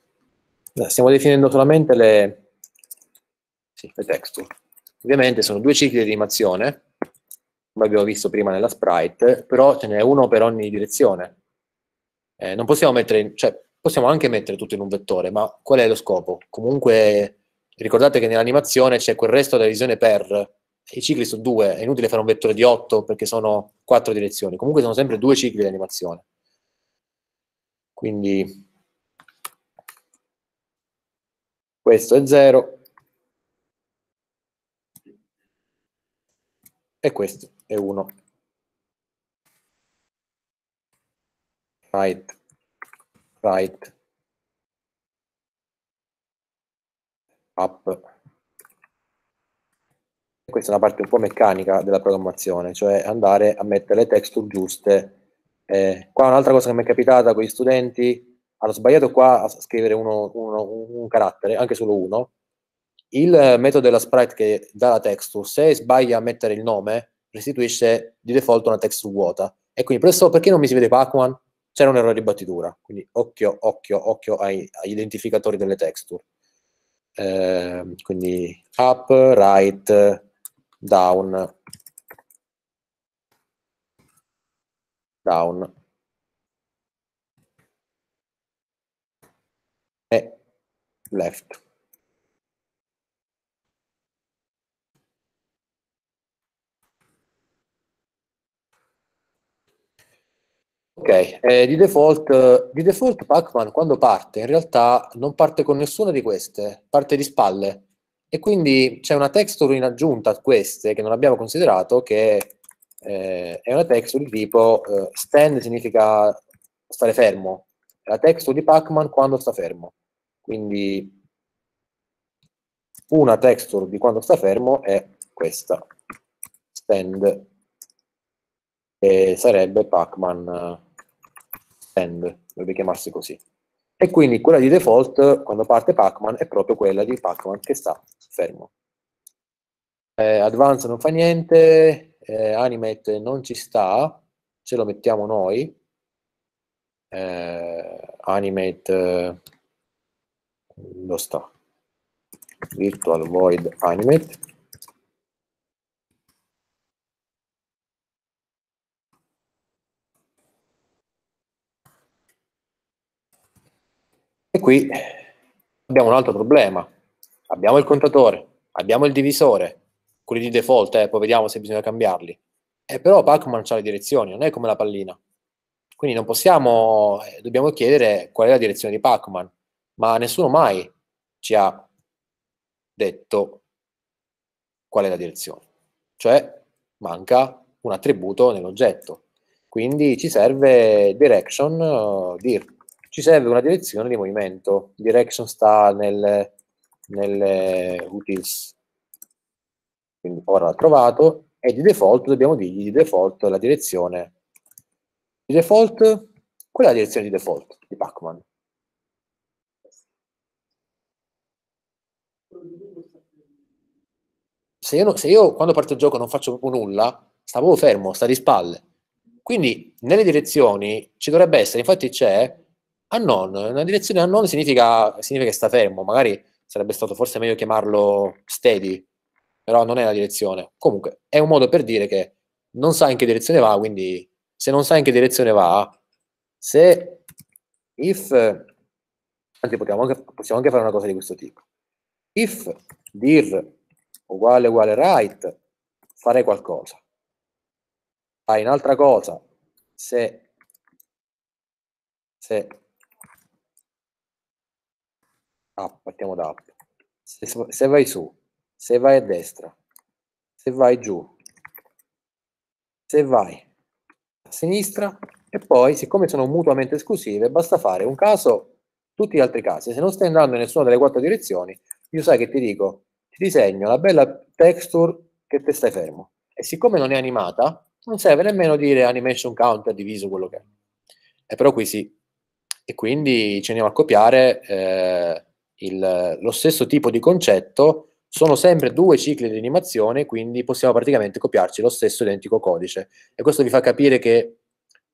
stiamo definendo solamente le, sì, le texture ovviamente sono due cicli di animazione come abbiamo visto prima nella sprite però ce n'è uno per ogni direzione eh, non possiamo mettere cioè possiamo anche mettere tutto in un vettore ma qual è lo scopo? comunque Ricordate che nell'animazione c'è quel resto della visione per, i cicli sono due, è inutile fare un vettore di 8 perché sono quattro direzioni, comunque sono sempre due cicli di animazione. Quindi questo è 0 e questo è 1. Right, right. app. Questa è una parte un po' meccanica della programmazione, cioè andare a mettere le texture giuste. Eh, qua un'altra cosa che mi è capitata con gli studenti, hanno sbagliato qua a scrivere uno, uno, un carattere, anche solo uno. Il metodo della sprite che dà la texture, se sbaglia a mettere il nome, restituisce di default una texture vuota. E quindi, professore, perché non mi si vede Pacman? C'era un errore di battitura. Quindi occhio, occhio, occhio ai, agli identificatori delle texture. Ehm, quindi up, right, down, down. e left. Ok, eh, di default, di default Pac-Man quando parte in realtà non parte con nessuna di queste, parte di spalle e quindi c'è una texture in aggiunta a queste che non abbiamo considerato che eh, è una texture di tipo eh, stand significa stare fermo, è la texture di Pac-Man quando sta fermo, quindi una texture di quando sta fermo è questa, stand, e sarebbe Pac-Man stand, dovrebbe chiamarsi così. E quindi quella di default, quando parte Pacman, è proprio quella di Pacman che sta fermo. Eh, Advance non fa niente, eh, Animate non ci sta, ce lo mettiamo noi. Eh, animate eh, lo sta virtual void animate E qui abbiamo un altro problema. Abbiamo il contatore, abbiamo il divisore, quelli di default, eh, poi vediamo se bisogna cambiarli. E eh, però Pacman ha le direzioni, non è come la pallina. Quindi non possiamo, eh, dobbiamo chiedere qual è la direzione di Pacman, ma nessuno mai ci ha detto qual è la direzione. Cioè manca un attributo nell'oggetto. Quindi ci serve direction uh, dir ci serve una direzione di movimento. Direction sta nel, nel utils, eh, quindi ora l'ha trovato, e di default dobbiamo dirgli di default la direzione di default, qual è la direzione di default di Pacman? Se, se io, quando parto il gioco non faccio proprio nulla, stavo fermo, sta di spalle. Quindi nelle direzioni ci dovrebbe essere, infatti c'è a non, una direzione a non significa, significa, che sta fermo, magari sarebbe stato forse meglio chiamarlo steady, però non è la direzione. Comunque è un modo per dire che non sa in che direzione va, quindi se non sa in che direzione va, se if, anzi possiamo anche, possiamo anche fare una cosa di questo tipo, if dir uguale uguale right, farei qualcosa. Fai un'altra cosa, se, se app, partiamo da app. Se, se vai su, se vai a destra, se vai giù, se vai a sinistra e poi siccome sono mutuamente esclusive basta fare un caso tutti gli altri casi se non stai andando in nessuna delle quattro direzioni io sai che ti dico ti disegno la bella texture che te stai fermo e siccome non è animata non serve nemmeno dire animation counter diviso quello che è e però qui sì e quindi ci andiamo a copiare eh, il, lo stesso tipo di concetto, sono sempre due cicli di animazione, quindi possiamo praticamente copiarci lo stesso identico codice. E questo vi fa capire che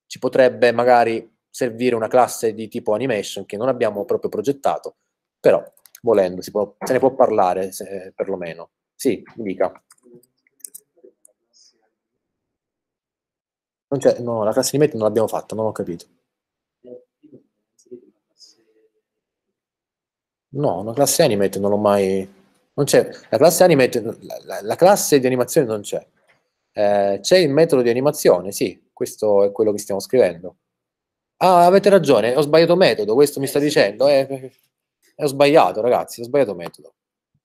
ci potrebbe magari servire una classe di tipo animation che non abbiamo proprio progettato, però volendo può, se ne può parlare se, perlomeno. Sì, mi dica. no, la classe di metti non l'abbiamo fatta, non ho capito. No, una classe animate non l'ho mai... Non c'è. La classe animate, la, la classe di animazione non c'è. Eh, c'è il metodo di animazione, sì, questo è quello che stiamo scrivendo. Ah, avete ragione, ho sbagliato metodo, questo mi sta eh dicendo. Eh, eh, ho sbagliato, ragazzi, ho sbagliato metodo.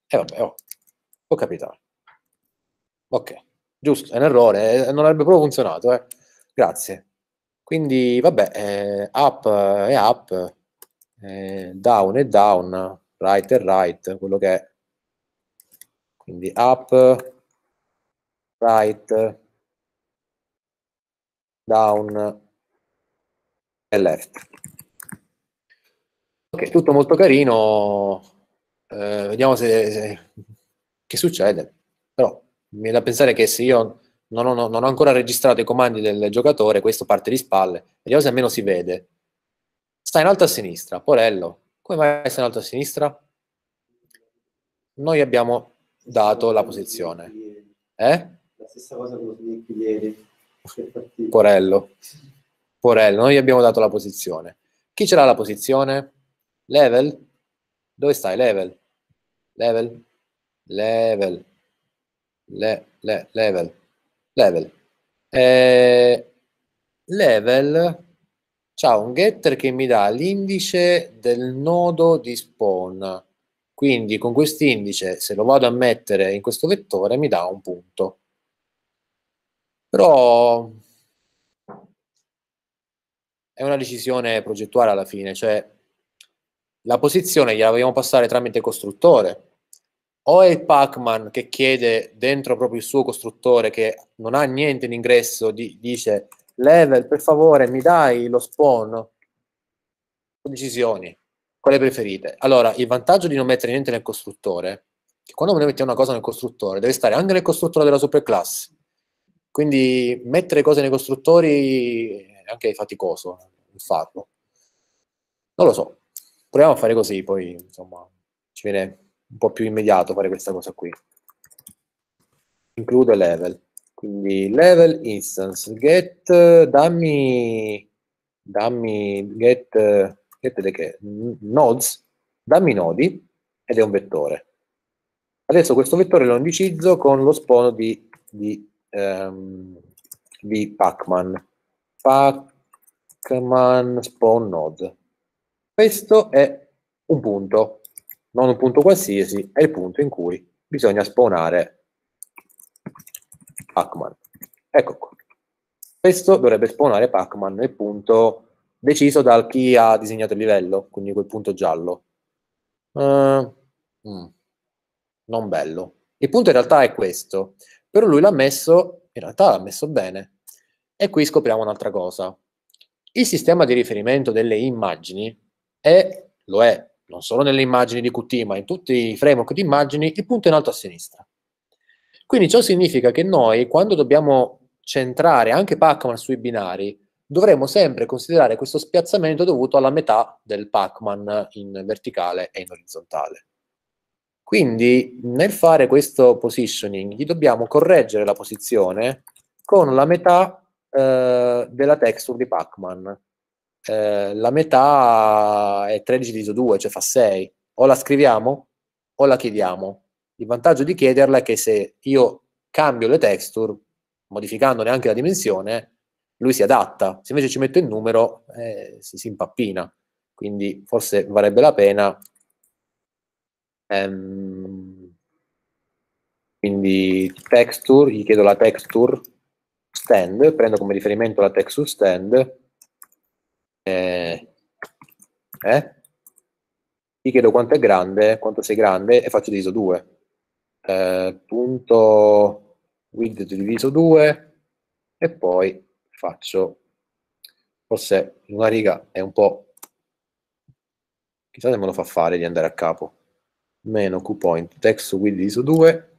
E eh, vabbè, oh, può capitare. Ok, giusto, è un errore, eh, non avrebbe proprio funzionato, eh. Grazie. Quindi, vabbè, eh, app e app, eh, down e down, right e right, quello che è. Quindi up, right, down e left. Ok, tutto molto carino, eh, vediamo se, se, che succede, però mi viene da pensare che se io non ho, non ho ancora registrato i comandi del giocatore, questo parte di spalle, vediamo se almeno si vede. Sta in alto a sinistra, Porello. Come mai sta in alto a sinistra? Noi abbiamo dato la posizione. Eh? La stessa cosa con ieri. Porello. Porello, noi abbiamo dato la posizione. Chi ce l'ha la posizione? Level? Dove stai? Level? Level? Level? Le, le, level? Level? Eh, level C'ha un getter che mi dà l'indice del nodo di spawn. Quindi con quest'indice, se lo vado a mettere in questo vettore, mi dà un punto. Però è una decisione progettuale alla fine, cioè la posizione gliela vogliamo passare tramite costruttore. O è il Pacman che chiede dentro proprio il suo costruttore che non ha niente in ingresso, di, dice level, per favore, mi dai lo spawn? Decisioni, quale preferite? Allora, il vantaggio di non mettere niente nel costruttore, che quando noi mettiamo una cosa nel costruttore, deve stare anche nel costruttore della superclass. Quindi mettere cose nei costruttori è anche faticoso farlo. Non lo so, proviamo a fare così, poi insomma ci viene un po' più immediato fare questa cosa qui. Include level. Quindi level instance, get, dammi, dammi get, get le che, nodes, dammi nodi ed è un vettore. Adesso questo vettore lo indicizzo con lo spono di, di, um, di Pacman. Pacman spawn node. Questo è un punto, non un punto qualsiasi, è il punto in cui bisogna spawnare Pac-Man. Ecco qua. Questo dovrebbe spawnare Pac-Man nel punto deciso da chi ha disegnato il livello, quindi quel punto giallo. Uh, mm, non bello. Il punto in realtà è questo, però lui l'ha messo, in realtà l'ha messo bene. E qui scopriamo un'altra cosa. Il sistema di riferimento delle immagini è, lo è, non solo nelle immagini di Qt, ma in tutti i framework di immagini, il punto in alto a sinistra. Quindi ciò significa che noi, quando dobbiamo centrare anche Pacman sui binari, dovremo sempre considerare questo spiazzamento dovuto alla metà del Pacman in verticale e in orizzontale. Quindi nel fare questo positioning gli dobbiamo correggere la posizione con la metà eh, della texture di Pacman. Eh, la metà è 13 diviso 2, cioè fa 6. O la scriviamo o la chiediamo. Il vantaggio di chiederla è che se io cambio le texture, modificandone anche la dimensione, lui si adatta. Se invece ci metto il numero, eh, si, si, impappina. Quindi forse varrebbe la pena. Um, quindi texture, gli chiedo la texture stand, prendo come riferimento la texture stand, eh, eh, gli chiedo quanto è grande, quanto sei grande e faccio diviso 2. Eh, punto width diviso 2 e poi faccio forse una riga è un po' chissà se me lo fa fare di andare a capo meno qpoint text width diviso 2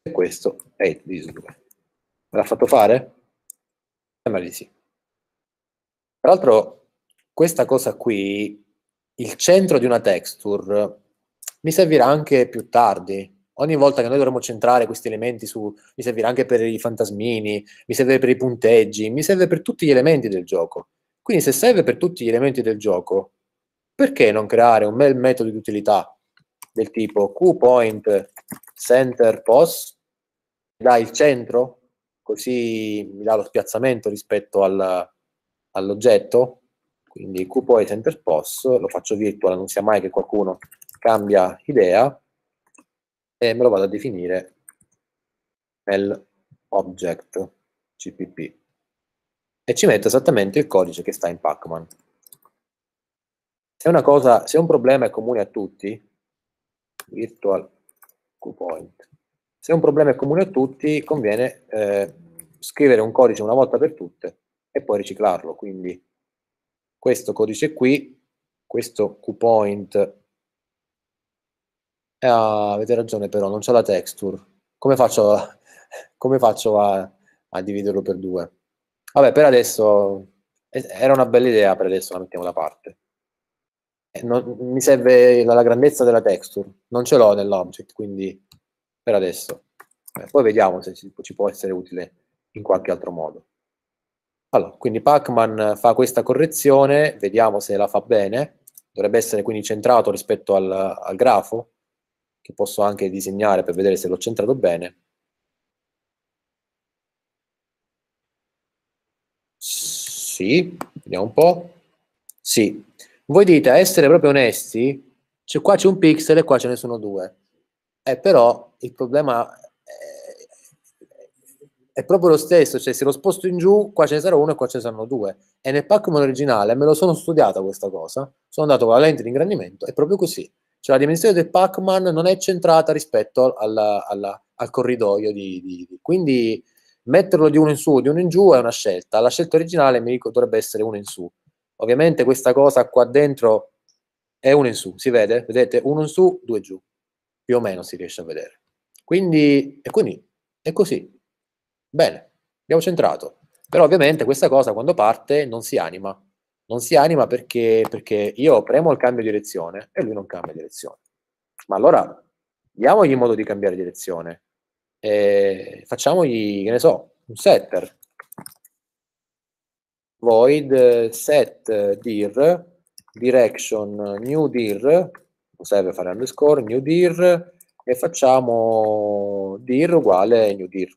e questo è it diviso 2 me l'ha fatto fare? sembra di sì tra l'altro questa cosa qui il centro di una texture mi servirà anche più tardi. Ogni volta che noi dovremo centrare questi elementi su, mi servirà anche per i fantasmini, mi serve per i punteggi, mi serve per tutti gli elementi del gioco. Quindi se serve per tutti gli elementi del gioco, perché non creare un bel metodo di utilità del tipo QPoint center pos, mi dà il centro, così mi dà lo spiazzamento rispetto al, all'oggetto, quindi QPoint center pos, lo faccio virtual, non sia mai che qualcuno cambia idea e me lo vado a definire nel object cpp e ci metto esattamente il codice che sta in Pacman. Se, cosa, se un problema è comune a tutti, virtual QPoint, se un problema è comune a tutti conviene eh, scrivere un codice una volta per tutte e poi riciclarlo, quindi questo codice qui, questo QPoint eh, avete ragione però, non c'è la texture. Come faccio a, come faccio a, a dividerlo per due? Vabbè, per adesso era una bella idea, per adesso la mettiamo da parte. Eh, non, mi serve la, la, grandezza della texture, non ce l'ho nell'object, quindi per adesso. Beh, poi vediamo se ci, ci, può essere utile in qualche altro modo. Allora, quindi Pacman fa questa correzione, vediamo se la fa bene, dovrebbe essere quindi centrato rispetto al, al grafo, che posso anche disegnare per vedere se l'ho centrato bene. Sì, vediamo un po'. Sì. Voi dite, a essere proprio onesti, cioè qua c'è un pixel e qua ce ne sono due. Eh, però il problema è proprio lo stesso, cioè se lo sposto in giù, qua ce ne sarà uno e qua ce ne saranno due. E nel Pac-Man originale me lo sono studiata questa cosa, sono andato con la lente di ingrandimento, è proprio così. Cioè la dimensione del Pac-Man non è centrata rispetto alla, alla, al corridoio. Di, di, di, Quindi metterlo di uno in su o di uno in giù è una scelta. La scelta originale, mi dico, dovrebbe essere uno in su. Ovviamente questa cosa qua dentro è uno in su, si vede? Vedete? Uno in su, due giù. Più o meno si riesce a vedere. Quindi, e quindi, è così. Bene, abbiamo centrato. Però ovviamente questa cosa quando parte non si anima, non si anima perché, perché io premo il cambio di direzione e lui non cambia direzione. Ma allora diamogli modo di cambiare direzione. E facciamogli, che ne so, un setter. Void set dir direction new dir, non serve fare underscore, new dir, e facciamo dir uguale new dir.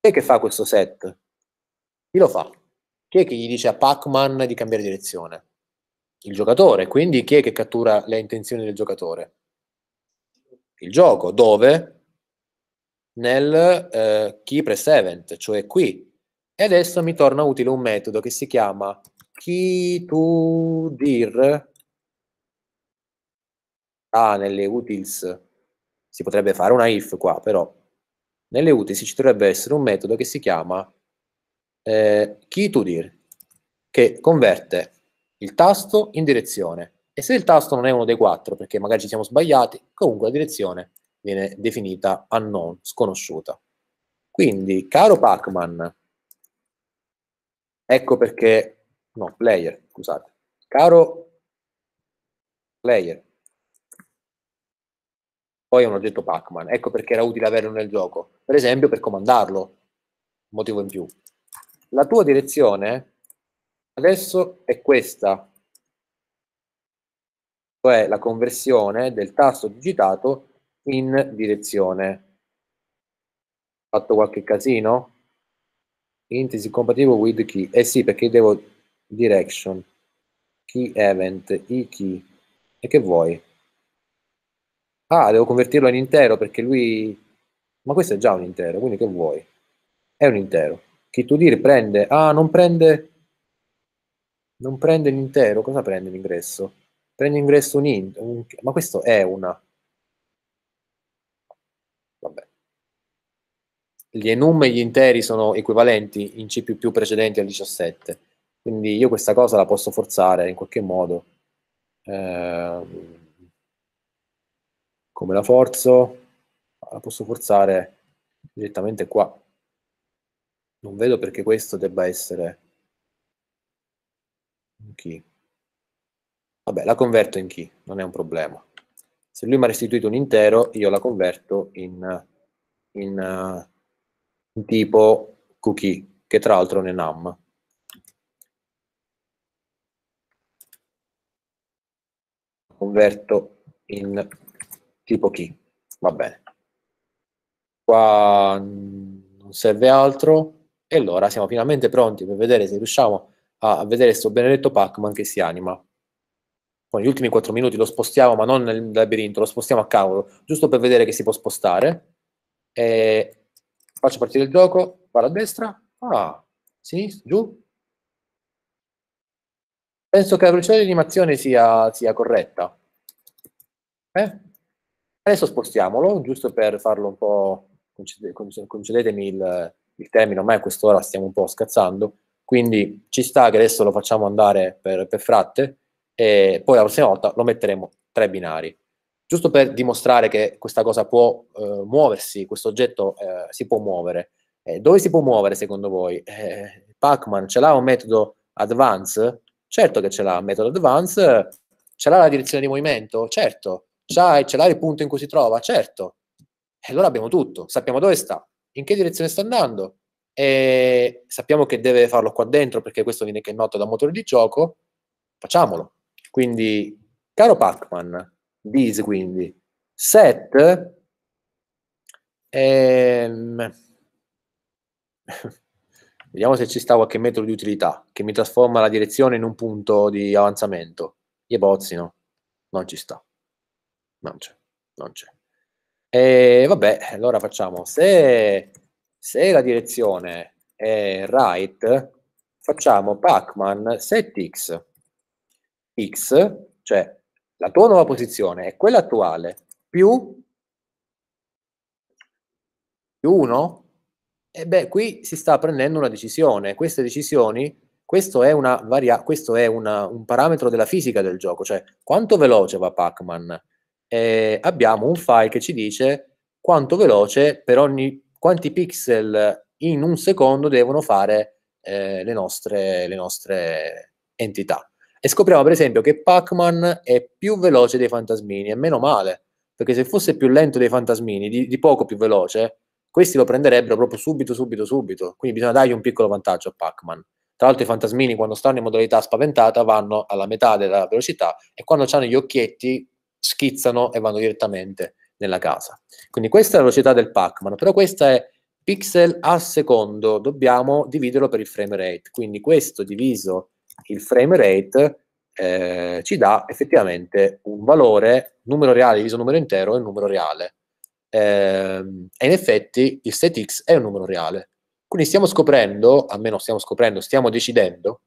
E che fa questo set? Chi lo fa? Chi è che gli dice a Pac-Man di cambiare direzione? Il giocatore, quindi chi è che cattura le intenzioni del giocatore? Il gioco, dove? Nel eh, key event, cioè qui. E adesso mi torna utile un metodo che si chiama key to dir. Ah, nelle utils si potrebbe fare una if qua, però nelle utils ci dovrebbe essere un metodo che si chiama eh, key to dir, che converte il tasto in direzione. E se il tasto non è uno dei quattro, perché magari ci siamo sbagliati, comunque la direzione viene definita unknown, sconosciuta. Quindi, caro Pacman, ecco perché, no, player, scusate, caro player, poi è un oggetto Pacman, ecco perché era utile averlo nel gioco, per esempio per comandarlo, motivo in più la tua direzione adesso è questa, cioè la conversione del tasto digitato in direzione. fatto qualche casino? Intesi compatibile with key. Eh sì, perché devo direction, key event, i key. E che vuoi? Ah, devo convertirlo in intero perché lui... Ma questo è già un intero, quindi che vuoi? È un intero che tu dire prende, ah non prende, non prende l'intero, cosa prende l'ingresso? Prende l'ingresso un int, un, ma questo è una, vabbè, gli enum e gli interi sono equivalenti in C++ precedenti al 17, quindi io questa cosa la posso forzare in qualche modo, eh, come la forzo? La posso forzare direttamente qua, non vedo perché questo debba essere un key. Vabbè, la converto in key, non è un problema. Se lui mi ha restituito un intero, io la converto in, in, in uh, tipo cookie, che tra l'altro non è num. Converto in tipo key, va bene. Qua non serve altro e allora siamo finalmente pronti per vedere se riusciamo a vedere questo benedetto Pac-Man che si anima. Con gli ultimi 4 minuti lo spostiamo, ma non nel labirinto, lo spostiamo a cavolo, giusto per vedere che si può spostare. E faccio partire il gioco, vado a destra, ah, sinistra, giù. Penso che la velocità di animazione sia, sia corretta. Eh? Adesso spostiamolo, giusto per farlo un po', concedetemi il, il termine ormai a quest'ora stiamo un po' scazzando, quindi ci sta che adesso lo facciamo andare per, per fratte e poi la prossima volta lo metteremo tra i binari. Giusto per dimostrare che questa cosa può eh, muoversi, questo oggetto eh, si può muovere. Eh, dove si può muovere secondo voi? Eh, Pacman ce l'ha un metodo advance? Certo che ce l'ha un metodo advance. Ce l'ha la direzione di movimento? Certo. ce l'ha il punto in cui si trova? Certo. E allora abbiamo tutto, sappiamo dove sta, in che direzione sta andando. E eh, sappiamo che deve farlo qua dentro perché questo viene che noto da motore di gioco, facciamolo. Quindi, caro Pacman man quindi, set, ehm, vediamo se ci sta qualche metodo di utilità che mi trasforma la direzione in un punto di avanzamento. Gli no non ci sta, non c'è, non c'è. E vabbè, allora facciamo, se, se la direzione è right, facciamo pacman setx, x, cioè la tua nuova posizione è quella attuale, più, 1, e beh, qui si sta prendendo una decisione. Queste decisioni, questo è, una questo è una, un parametro della fisica del gioco, cioè quanto veloce va Pacman? man eh, abbiamo un file che ci dice quanto veloce per ogni quanti pixel in un secondo devono fare eh, le, nostre, le, nostre, entità. E scopriamo per esempio che Pac-Man è più veloce dei fantasmini, e meno male, perché se fosse più lento dei fantasmini, di, di poco più veloce, questi lo prenderebbero proprio subito, subito, subito. Quindi bisogna dargli un piccolo vantaggio a Pac-Man. Tra l'altro i fantasmini quando stanno in modalità spaventata vanno alla metà della velocità e quando hanno gli occhietti schizzano e vanno direttamente nella casa. Quindi questa è la velocità del Pac-Man, però questa è pixel al secondo, dobbiamo dividerlo per il frame rate, quindi questo diviso il frame rate eh, ci dà effettivamente un valore, numero reale diviso numero intero è un numero reale. Eh, e in effetti il set x è un numero reale. Quindi stiamo scoprendo, almeno stiamo scoprendo, stiamo decidendo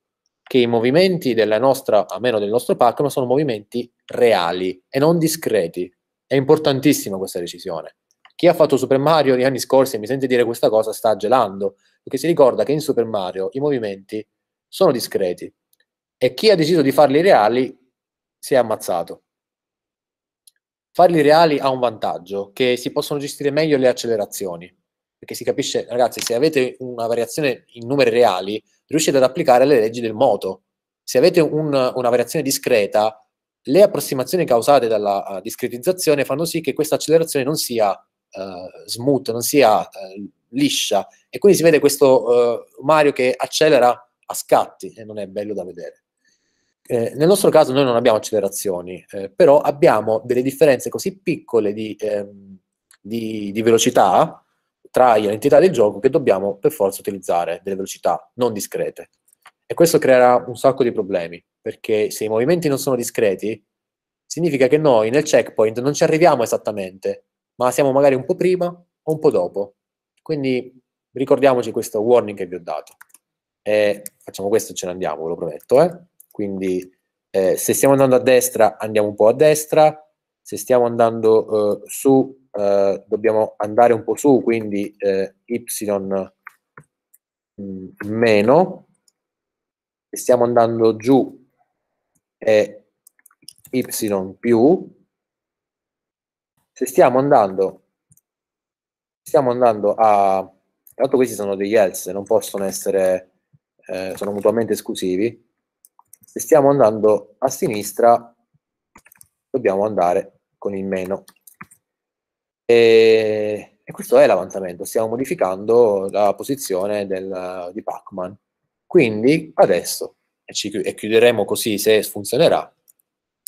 che i movimenti della nostra, a meno del nostro Pac-Man, sono movimenti reali e non discreti. È importantissima questa decisione. Chi ha fatto Super Mario gli anni scorsi e mi sente dire questa cosa sta gelando, perché si ricorda che in Super Mario i movimenti sono discreti e chi ha deciso di farli reali si è ammazzato. Farli reali ha un vantaggio, che si possono gestire meglio le accelerazioni, perché si capisce, ragazzi, se avete una variazione in numeri reali, riuscite ad applicare le leggi del moto. Se avete un, una variazione discreta, le approssimazioni causate dalla uh, discretizzazione fanno sì che questa accelerazione non sia uh, smooth, non sia uh, liscia, e quindi si vede questo Mario che accelera a scatti, e non è bello da vedere. Eh, nel nostro caso noi non abbiamo accelerazioni, eh, però abbiamo delle differenze così piccole di, ehm, di, di velocità trae l'entità del gioco che dobbiamo per forza utilizzare delle velocità non discrete. E questo creerà un sacco di problemi, perché se i movimenti non sono discreti, significa che noi nel checkpoint non ci arriviamo esattamente, ma siamo magari un po' prima o un po' dopo. Quindi ricordiamoci questo warning che vi ho dato. E facciamo questo e ce ne andiamo, ve lo prometto. Eh? Quindi eh, se stiamo andando a destra, andiamo un po' a destra, se stiamo andando eh, su, eh, dobbiamo andare un po' su, quindi eh, y mh, mm, meno, stiamo andando giù è y più, se stiamo andando, stiamo andando a... tanto questi sono degli else, non possono essere, eh, sono mutuamente esclusivi. Se stiamo andando a sinistra, dobbiamo andare con il meno. E, e questo è l'avanzamento, stiamo modificando la posizione del, di Pac-Man. Quindi adesso, e, ci, e chiuderemo così se funzionerà,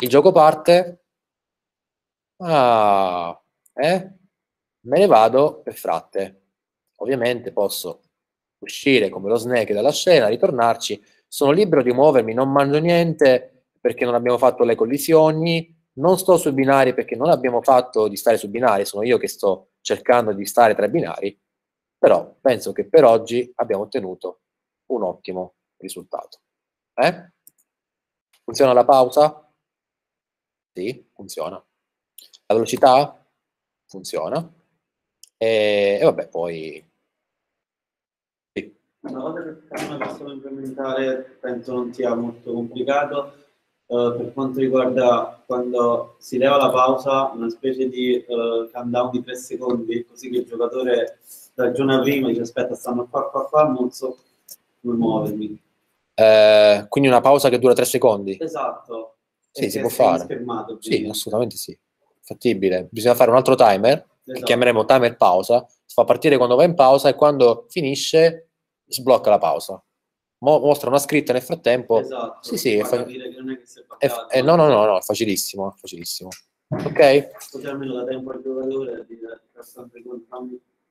il gioco parte, ah, eh? me ne vado per fratte. Ovviamente posso uscire come lo snake dalla scena, ritornarci, sono libero di muovermi, non mangio niente perché non abbiamo fatto le collisioni, non sto sui binari perché non abbiamo fatto di stare su binari, sono io che sto cercando di stare tra i binari, però penso che per oggi abbiamo ottenuto un ottimo risultato. Eh? Funziona la pausa? Sì, funziona. La velocità? Funziona. E, e vabbè, poi... Una volta che possiamo implementare, penso non sia molto complicato, eh, per quanto riguarda quando si leva la pausa, una specie di uh, countdown di 3 secondi, così che il giocatore ragiona prima e dice aspetta, stanno qua, qua, qua, non so come muovermi. Eh, quindi una pausa che dura 3 secondi? Esatto. Sì, si può fare. Sì, assolutamente sì. Fattibile. Bisogna fare un altro timer, esatto. che chiameremo timer pausa. Si fa partire quando va in pausa e quando finisce sblocca la pausa mo- mostra una scritta nel frattempo. Esatto. Sì, sì, è fa- che non è che si è, battato, è, eh, no, no, no, no, è facilissimo, è facilissimo. Ok?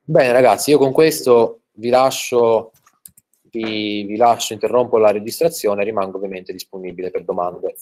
Bene ragazzi, io con questo vi lascio, vi, vi lascio, interrompo la registrazione rimango ovviamente disponibile per domande.